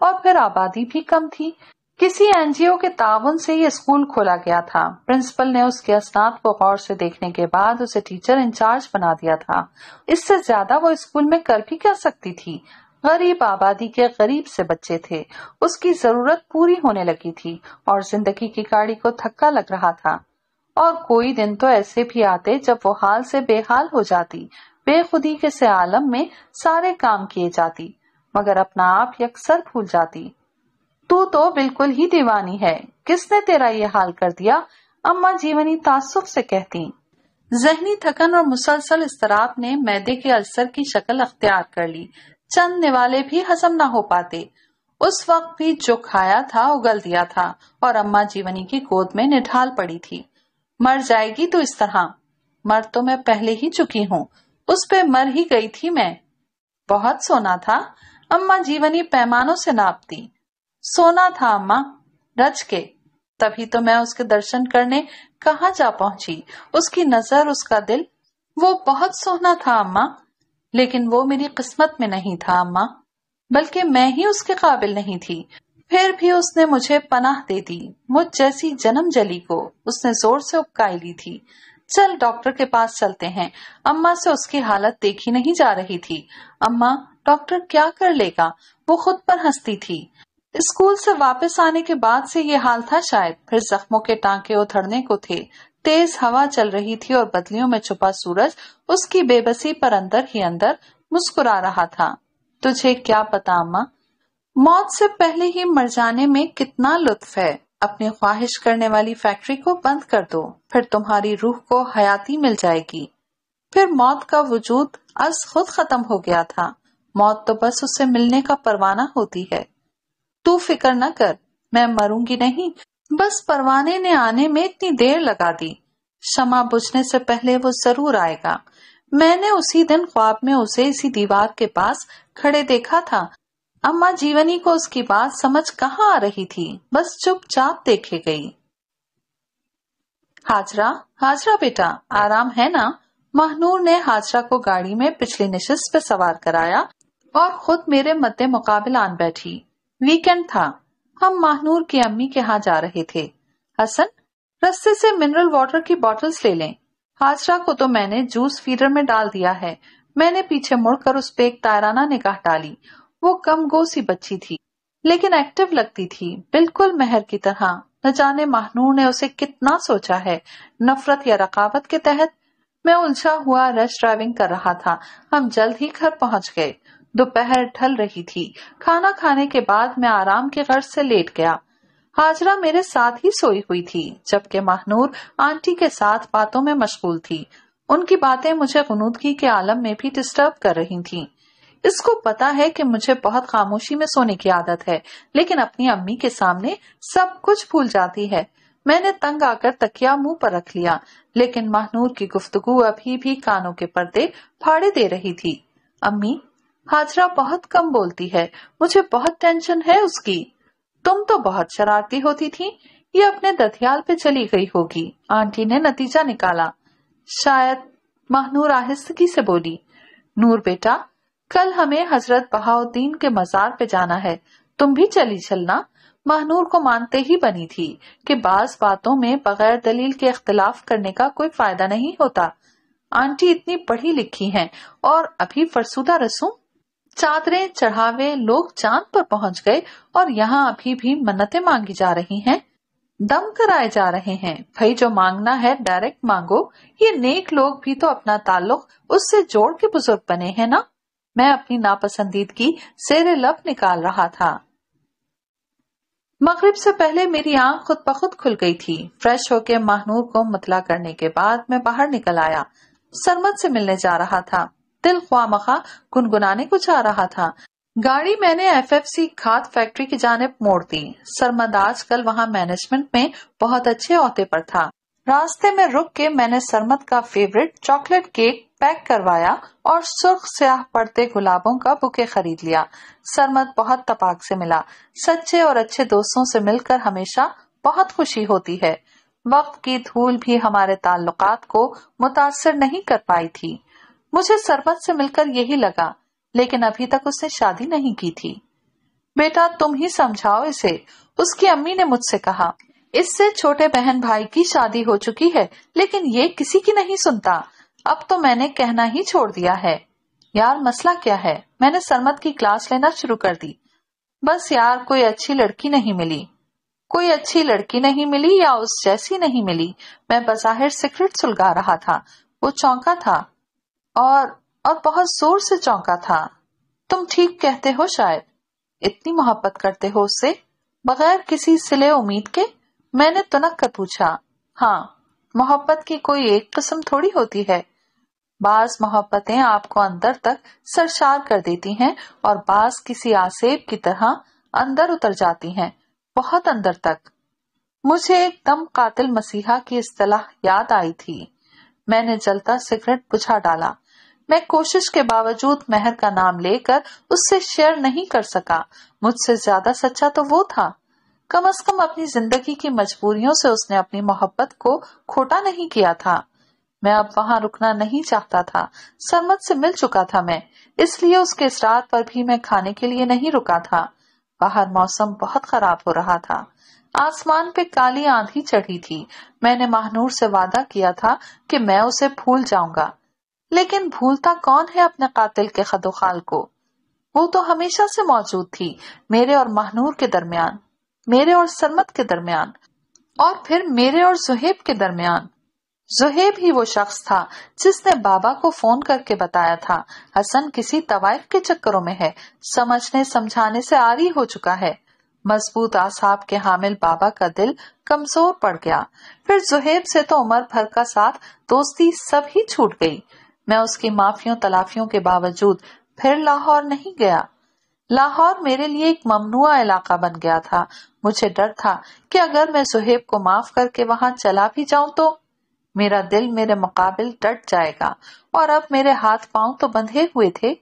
और फिर आबादी भी कम थी किसी एनजीओ के ताउन से ये स्कूल खोला गया था प्रिंसिपल ने उसके असनाद को गौर से देखने के बाद उसे टीचर इंचार्ज बना दिया था इससे ज्यादा वो स्कूल में कर भी कर सकती थी गरीब आबादी के गरीब से बच्चे थे उसकी जरूरत पूरी होने लगी थी और जिंदगी की गाड़ी को थक्का लग रहा था और कोई दिन तो ऐसे भी आते जब वो हाल से बेहाल हो जाती बेखुदी के से आलम में सारे काम किए जाती मगर अपना आप यकसर भूल जाती तू तो बिल्कुल ही दीवानी है किसने तेरा ये हाल कर दिया अम्मा जीवनी तासुब से कहती जहनी थकन और मुसलसल इसराब ने मैदे के अल्सर की शक्ल अख्तियार कर ली चंद निवाले भी हजम ना हो पाते उस वक्त भी जो खाया था उगल दिया था और अम्मा जीवनी की गोद में निढाल पड़ी थी मर जाएगी तो इस तरह मर तो मैं पहले ही चुकी हूँ उस पे मर ही गई थी मैं बहुत सोना था अम्मा जीवनी पैमानों से नापती सोना था अम्मा रच के तभी तो मैं उसके दर्शन करने कहा जा पहुंची उसकी नजर उसका दिल वो बहुत सोना था अम्मा लेकिन वो मेरी किस्मत में नहीं था अम्मा बल्कि मैं ही उसके काबिल नहीं थी फिर भी उसने मुझे पनाह दे दी मुझ जैसी जन्म जली को उसने जोर से उपकाई ली थी चल डॉक्टर के पास चलते हैं अम्मा से उसकी हालत देखी नहीं जा रही थी अम्मा डॉक्टर क्या कर लेगा वो खुद पर हंसती थी स्कूल से वापस आने के बाद से ये हाल था शायद फिर जख्मों के टांके उधड़ने को थे तेज हवा चल रही थी और बदलियों में छुपा सूरज उसकी बेबसी पर अंदर ही अंदर मुस्कुरा रहा था तुझे क्या पता अम्मा मौत से पहले ही मर जाने में कितना लुत्फ है अपने ख्वाहिश करने वाली फैक्ट्री को बंद कर दो फिर तुम्हारी रूह को हयाती मिल जाएगी फिर मौत का वजूद अज खुद खत्म हो गया था मौत तो बस उससे मिलने का परवाना होती है तू फिक्र न कर मैं मरूंगी नहीं बस परवाने ने आने में इतनी देर लगा दी क्षमा बुझने से पहले वो जरूर आएगा मैंने उसी दिन ख्वाब में उसे इसी दीवार के पास खड़े देखा था अम्मा जीवनी को उसकी बात समझ कहाँ आ रही थी बस चुपचाप देखे गई हाजरा हाजरा बेटा आराम है ना महनूर ने हाजरा को गाड़ी में पिछली निशस्त पर सवार कराया और खुद मेरे मते मुकाबल आन बैठी वीकेंड था हम महनूर की अम्मी के यहाँ जा रहे थे हसन रस्ते से मिनरल वाटर की बॉटल्स ले लें हाजरा को तो मैंने जूस फीडर में डाल दिया है मैंने पीछे मुड़कर उस पर एक तायराना निकाह डाली वो कम सी बच्ची थी लेकिन एक्टिव लगती थी बिल्कुल मेहर की तरह न जाने महानूर ने उसे कितना सोचा है नफरत या रकावत के तहत मैं उलझा हुआ रश ड्राइविंग कर रहा था हम जल्द ही घर पहुंच गए दोपहर ढल रही थी खाना खाने के बाद मैं आराम के गर्ज से लेट गया हाजरा मेरे साथ ही सोई हुई थी जबकि महानूर आंटी के साथ बातों में मशगूल थी उनकी बातें मुझे गनूदगी के आलम में भी डिस्टर्ब कर रही थीं। इसको पता है कि मुझे बहुत खामोशी में सोने की आदत है लेकिन अपनी अम्मी के सामने सब कुछ भूल जाती है मैंने तंग आकर तकिया मुंह पर रख लिया लेकिन महनूर की गुफ्तगु अभी भी कानों के पर्दे फाड़े दे रही थी अम्मी हाजरा बहुत कम बोलती है मुझे बहुत टेंशन है उसकी तुम तो बहुत शरारती होती थी ये अपने दथियाल पे चली गई होगी आंटी ने नतीजा निकाला शायद महनूर आहिस्तगी से बोली नूर बेटा कल हमें हजरत बहाउद्दीन के मजार पे जाना है तुम भी चली चलना महनूर को मानते ही बनी थी कि बाज बातों में बगैर दलील के अख्तिलाफ करने का कोई फायदा नहीं होता आंटी इतनी पढ़ी लिखी हैं और अभी फरसुदा रसूम चादरें चढ़ावे लोग चांद पर पहुंच गए और यहाँ अभी भी मन्नतें मांगी जा रही हैं दम कराए जा रहे हैं भाई जो मांगना है डायरेक्ट मांगो ये नेक लोग भी तो अपना ताल्लुक उससे जोड़ के बुजुर्ग बने हैं ना मैं अपनी नापसंदीदगी सेरे लब निकाल रहा था मगरिब से पहले मेरी आंख खुद ब खुद खुल गई थी फ्रेश होकर महनूर को मतला करने के बाद मैं बाहर निकल आया सरमत से मिलने जा रहा था दिल मखा गुनगुनाने को जा रहा था गाड़ी मैंने एफएफसी खाद फैक्ट्री की जानब मोड़ दी सरमद आज कल वहाँ मैनेजमेंट में बहुत अच्छे अहदे पर था रास्ते में रुक के मैंने सरमद का फेवरेट चॉकलेट केक पैक करवाया और सुर्ख स्याह पड़ते गुलाबों का बुके खरीद लिया सरमत बहुत तपाक से मिला सच्चे और अच्छे दोस्तों से मिलकर हमेशा बहुत खुशी होती है वक्त की धूल भी हमारे ताल्लुकात को मुतासर नहीं कर पाई थी मुझे सरमत से मिलकर यही लगा लेकिन अभी तक उसने शादी नहीं की थी बेटा तुम ही समझाओ इसे उसकी अम्मी ने मुझसे कहा इससे छोटे बहन भाई की शादी हो चुकी है लेकिन ये किसी की नहीं सुनता अब तो मैंने कहना ही छोड़ दिया है यार मसला क्या है मैंने सरमत की क्लास लेना शुरू कर दी बस यार कोई अच्छी लड़की नहीं मिली कोई अच्छी लड़की नहीं मिली या उस जैसी नहीं मिली मैं बसाहिर सिगरेट सुलगा रहा था वो चौंका था और और बहुत जोर से चौंका था तुम ठीक कहते हो शायद इतनी मोहब्बत करते हो उससे बगैर किसी सिले उम्मीद के मैंने तुनक तो कर पूछा हाँ मोहब्बत की कोई एक किस्म थोड़ी होती है बास मोहब्बतें आपको अंदर तक सरसार कर देती हैं और बास किसी आसेब की तरह अंदर उतर जाती हैं बहुत अंदर तक मुझे एक दम कातिल मसीहा की इस्तलाह याद आई थी मैंने जलता सिगरेट बुझा डाला मैं कोशिश के बावजूद मेहर का नाम लेकर उससे शेयर नहीं कर सका मुझसे ज्यादा सच्चा तो वो था कम अज कम अपनी जिंदगी की मजबूरियों से उसने अपनी मोहब्बत को खोटा नहीं किया था मैं अब वहां रुकना नहीं चाहता था सरमत से मिल चुका था मैं इसलिए उसके इसरार पर भी मैं खाने के लिए नहीं रुका था बाहर मौसम बहुत खराब हो रहा था आसमान पे काली आंधी चढ़ी थी मैंने महानूर से वादा किया था कि मैं उसे भूल जाऊंगा लेकिन भूलता कौन है अपने कातिल के खदोखाल को वो तो हमेशा से मौजूद थी मेरे और महानूर के दरमियान मेरे और सरमत के दरमियान और फिर मेरे और सुहेब के दरमियान जुहेब ही वो शख्स था जिसने बाबा को फोन करके बताया था हसन किसी तवाइफ के चक्करों में है समझने समझाने से आरी हो चुका है मजबूत आसाब के हामिल बाबा का दिल कमजोर पड़ गया फिर जुहेब से तो उम्र भर का साथ दोस्ती सब ही छूट गई मैं उसकी माफियों तलाफियों के बावजूद फिर लाहौर नहीं गया लाहौर मेरे लिए एक ममनुआ इलाका बन गया था मुझे डर था कि अगर मैं जुहेब को माफ करके वहां चला भी जाऊं तो मेरा दिल मेरे मुकाबिल टट जाएगा और अब मेरे हाथ पांव तो बंधे हुए थे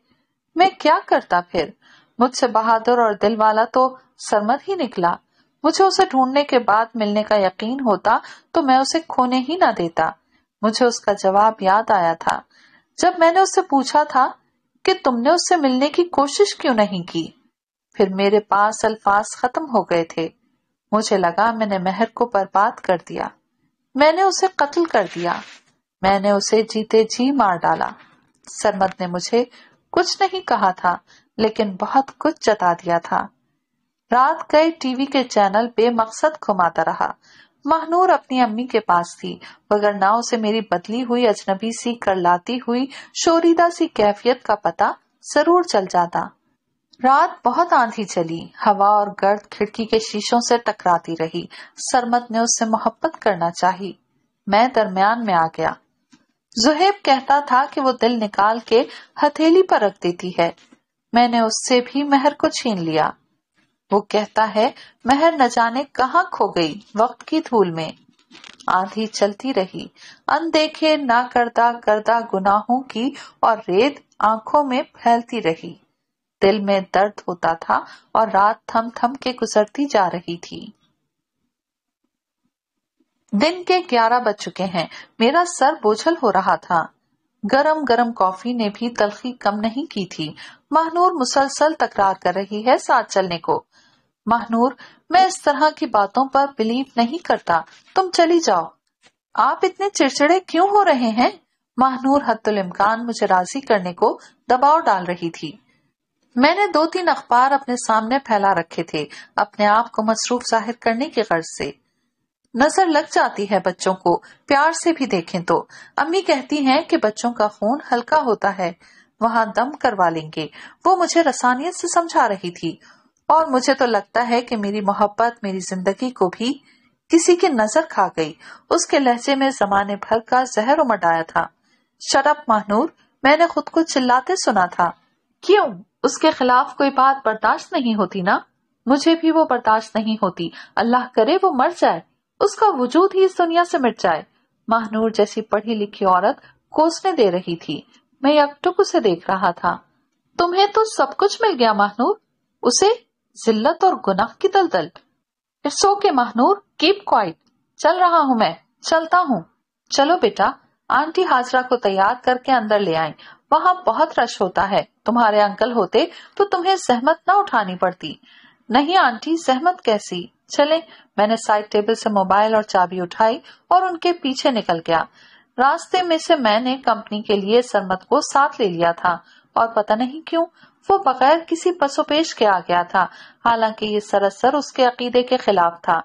मैं क्या करता फिर मुझसे बहादुर और दिल वाला तो सरमद ही निकला मुझे उसे ढूंढने के बाद मिलने का यकीन होता तो मैं उसे खोने ही ना देता मुझे उसका जवाब याद आया था जब मैंने उससे पूछा था कि तुमने उससे मिलने की कोशिश क्यों नहीं की फिर मेरे पास अल्फाज खत्म हो गए थे मुझे लगा मैंने मेहर को बर्बाद कर दिया मैंने उसे कत्ल कर दिया मैंने उसे जीते जी मार डाला सरमद ने मुझे कुछ नहीं कहा था लेकिन बहुत कुछ जता दिया था रात गए टीवी के चैनल बेमकसद घुमाता रहा महनूर अपनी अम्मी के पास थी ना उसे मेरी बदली हुई अजनबी सी कर लाती हुई शोरीदा सी कैफियत का पता जरूर चल जाता रात बहुत आंधी चली हवा और गर्द खिड़की के शीशों से टकराती रही सरमत ने उससे मोहब्बत करना चाही मैं दरमियान में आ गया जुहेब कहता था कि वो दिल निकाल के हथेली पर रख देती है मैंने उससे भी मेहर को छीन लिया वो कहता है मेहर न जाने कहा खो गई वक्त की धूल में आंधी चलती रही अनदेखे ना करदा करदा गुनाहों की और रेत आंखों में फैलती रही दिल में दर्द होता था और रात थम थम के गुजरती जा रही थी दिन के ग्यारह बज चुके हैं मेरा सर बोझल हो रहा था गरम गरम कॉफी ने भी तलखी कम नहीं की थी महनूर मुसलसल तकरार कर रही है साथ चलने को महनूर मैं इस तरह की बातों पर बिलीव नहीं करता तुम चली जाओ आप इतने चिड़चिड़े क्यों हो रहे हैं महनूर हतुल इमकान मुझे राजी करने को दबाव डाल रही थी मैंने दो तीन अखबार अपने सामने फैला रखे थे अपने आप को मसरूफ जाहिर करने की गर्ज से नजर लग जाती है बच्चों को प्यार से भी देखें तो अम्मी कहती हैं कि बच्चों का खून हल्का होता है वहां दम करवा लेंगे वो मुझे रसानियत से समझा रही थी और मुझे तो लगता है कि मेरी मोहब्बत मेरी जिंदगी को भी किसी की नजर खा गई उसके लहजे में जमाने भर का जहर उमटाया था शरप महनूर मैंने खुद को चिल्लाते सुना था क्यों उसके खिलाफ कोई बात बर्दाश्त नहीं होती ना मुझे भी वो बर्दाश्त नहीं होती अल्लाह करे वो मर जाए उसका वजूद ही इस दुनिया से मिट जाए महनूर जैसी पढ़ी लिखी औरत कोसने दे रही थी मैं अकटुक उसे देख रहा था तुम्हें तो सब कुछ मिल गया महानूर उसे जिल्लत और गुनाह की दलदल it's okay Mahnoor keep quiet चल रहा हूँ मैं चलता हूँ चलो बेटा आंटी हाजरा को तैयार करके अंदर ले आई वहाँ बहुत रश होता है तुम्हारे अंकल होते तो तुम्हें सहमत न उठानी पड़ती नहीं आंटी सहमत कैसी चले मैंने साइड टेबल से मोबाइल और चाबी उठाई और उनके पीछे निकल गया रास्ते में से मैंने कंपनी के लिए सरमत को साथ ले लिया था और पता नहीं क्यों वो बगैर किसी पसोपेश के आ गया था हालांकि ये सरासर उसके अकीदे के खिलाफ था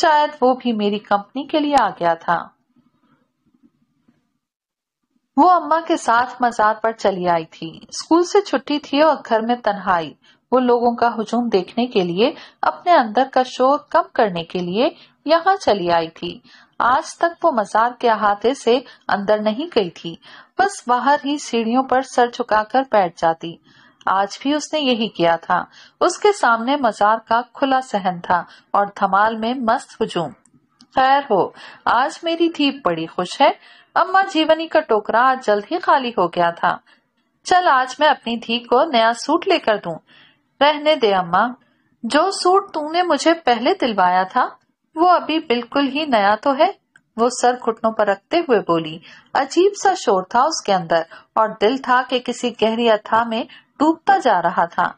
शायद वो भी मेरी कंपनी के लिए आ गया था वो अम्मा के साथ मजार पर चली आई थी स्कूल से छुट्टी थी और घर में तन्हाई वो लोगों का हुजूम देखने के लिए अपने अंदर का शोर कम करने के लिए यहाँ चली आई थी आज तक वो मजार के अहाते से अंदर नहीं गई थी बस बाहर ही सीढ़ियों पर सर झुकाकर बैठ जाती आज भी उसने यही किया था उसके सामने मजार का खुला सहन था और धमाल में मस्त हुजूम खैर हो आज मेरी थी बड़ी खुश है अम्मा जीवनी का टोकरा आज जल्द ही खाली हो गया था चल आज मैं अपनी धी को नया सूट लेकर दू रहने दे अम्मा जो सूट तूने मुझे पहले दिलवाया था वो अभी बिल्कुल ही नया तो है वो सर घुटनों पर रखते हुए बोली अजीब सा शोर था उसके अंदर और दिल था कि किसी गहरी अथा में डूबता जा रहा था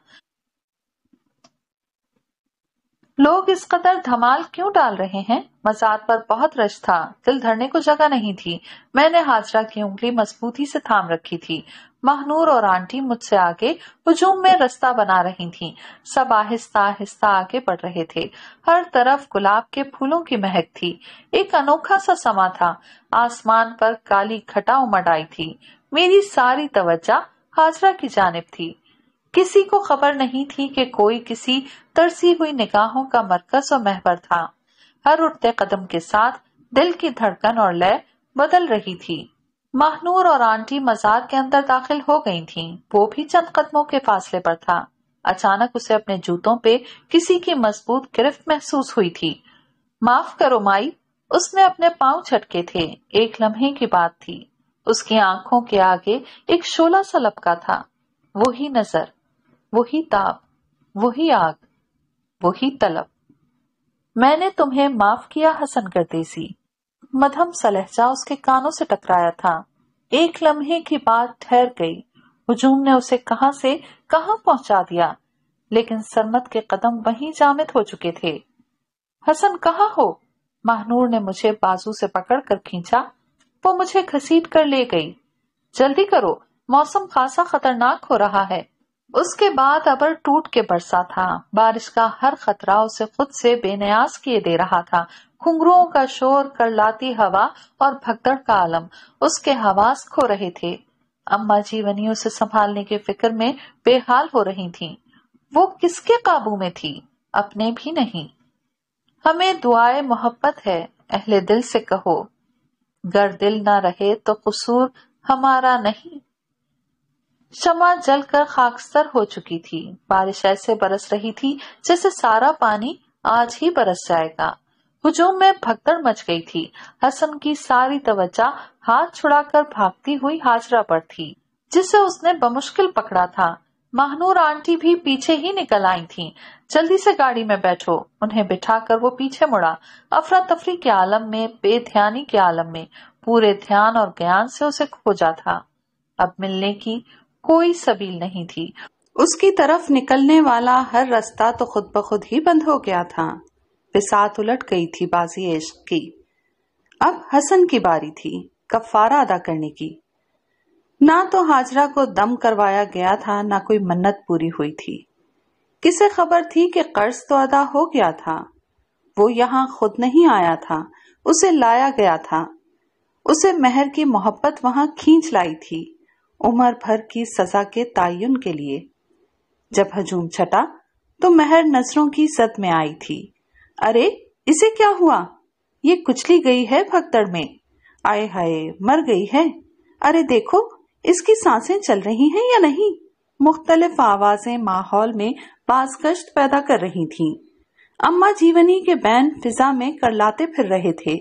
लोग इस कदर धमाल क्यों डाल रहे हैं मजाक पर बहुत रश था दिल धरने को जगह नहीं थी मैंने हाजरा की उंगली मजबूती से थाम रखी थी महनूर और आंटी मुझसे आगे हजूम में रास्ता बना रही थीं। सब आहिस्ता आहिस्ता आगे बढ़ रहे थे हर तरफ गुलाब के फूलों की महक थी एक अनोखा सा समा था आसमान पर काली घटा उमड़ आई थी मेरी सारी तवज्जा हाजरा की जानब थी किसी को खबर नहीं थी कि कोई किसी तरसी हुई निगाहों का मरकज और महबर था हर उठते कदम के साथ दिल की धड़कन और लय बदल रही थी महनूर और आंटी मजार के अंदर दाखिल हो गई थीं। वो भी चंद कदमों के फासले पर था अचानक उसे अपने जूतों पे किसी की मजबूत गिरफ्त महसूस हुई थी माफ करो माई उसने अपने पांव छटके थे एक लम्हे की बात थी उसकी आंखों के आगे एक शोला सा लपका था वो ही नजर वही ताप वही आग वही तलब मैंने तुम्हें माफ किया हसन करदेसी मधम सलहजा उसके कानों से टकराया था एक लम्हे की बात ठहर गई हजूम ने उसे कहा से कहा पहुंचा दिया लेकिन सरमत के कदम वहीं जामित हो चुके थे हसन कहा हो महानूर ने मुझे बाजू से पकड़ कर खींचा वो मुझे घसीट कर ले गई जल्दी करो मौसम खासा खतरनाक हो रहा है उसके बाद अबर टूट के बरसा था बारिश का हर खतरा उसे खुद से बेनयास किए दे रहा था खुंगरुओं का शोर करलाती हवा और भगदड़ का आलम उसके हवास खो रहे थे अम्मा जीवनी उसे संभालने के फिक्र में बेहाल हो रही थीं। वो किसके काबू में थी अपने भी नहीं हमें दुआए मोहब्बत है अहले दिल से कहो गर दिल ना रहे तो कसूर हमारा नहीं क्षमा जलकर खाकसर हो चुकी थी बारिश ऐसे बरस रही थी जैसे सारा पानी आज ही बरस जाएगा हुजूम में भगदड़ मच गई थी हसन की सारी तवज्जा हाथ छुड़ाकर भागती हुई हाजरा पर थी जिसे उसने बमुश्किल पकड़ा था महानूर आंटी भी पीछे ही निकल आई थीं। जल्दी से गाड़ी में बैठो उन्हें बिठाकर वो पीछे मुड़ा अफरा तफरी के आलम में बेध्यानी के आलम में पूरे ध्यान और ज्ञान से उसे खोजा था अब मिलने की कोई सबील नहीं थी उसकी तरफ निकलने वाला हर रास्ता तो खुद ब खुद ही बंद हो गया था बिसात उलट गई थी बाजी इश्क की अब हसन की बारी थी कफारा अदा करने की ना तो हाजरा को दम करवाया गया था ना कोई मन्नत पूरी हुई थी किसे खबर थी कि कर्ज तो अदा हो गया था वो यहां खुद नहीं आया था उसे लाया गया था उसे मेहर की मोहब्बत वहां खींच लाई थी उम्र भर की सजा के तयन के लिए जब हजूम छटा तो महर नजरों की सद में आई थी अरे इसे क्या हुआ ये कुचली गई है भक्तड़ में आए हाय मर गई है अरे देखो इसकी सांसें चल रही हैं या नहीं मुख्तलिफ आवाजें माहौल में बाजगश्त पैदा कर रही थीं। अम्मा जीवनी के बैन फिजा में करलाते फिर रहे थे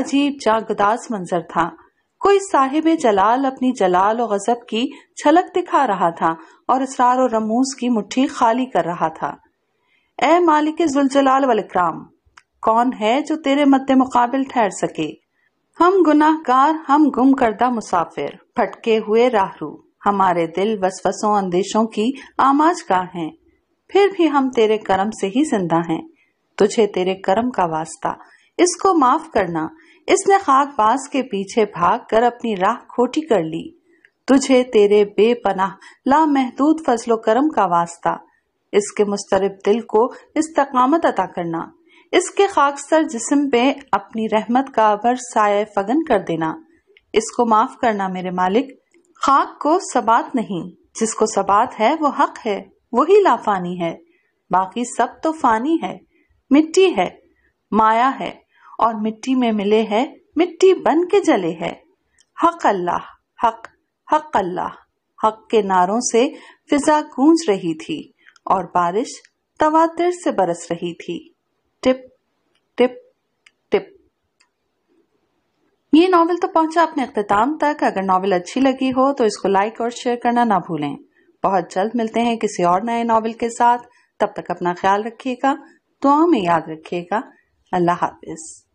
अजीब जागदास मंजर था कोई साहिब जलाल अपनी जलाल और गजब की छलक दिखा रहा था और इसरार और रमूज की मुट्ठी खाली कर रहा था ए मालिक जुलजलाल वलकराम कौन है जो तेरे मद्दे मुकाबिल ठहर सके हम गुनाहगार हम गुम करदा मुसाफिर फटके हुए राहरू हमारे दिल वसवसों अंदेशों की आमाज का है फिर भी हम तेरे कर्म से ही जिंदा हैं तुझे तेरे कर्म का वास्ता इसको माफ करना इसने बास के पीछे भागकर अपनी राह खोटी कर ली तुझे तेरे बेपनाह लामहदूद फजलो करम का वास्ता इसके मुस्तरब दिल को इस्तकामत अता करना इसके खाकसर जिस्म पे अपनी रहमत का भर साय फगन कर देना इसको माफ करना मेरे मालिक खाक को सबात नहीं जिसको सबात है वो हक है वही लाफानी है बाकी सब तो फानी है मिट्टी है माया है और मिट्टी में मिले हैं मिट्टी बन के जले हैं हक अल्लाह हक हक अल्लाह हक के नारों से फिजा गूंज रही थी और बारिश तवातिर से बरस रही थी टिप टिप टिप ये नावल तो पहुंचा अपने अख्ताम तक अगर नावल अच्छी लगी हो तो इसको लाइक और शेयर करना ना भूलें बहुत जल्द मिलते हैं किसी और नए नावल के साथ तब तक अपना ख्याल रखिएगा दुआ में याद रखिएगा अल्लाह हाफिज़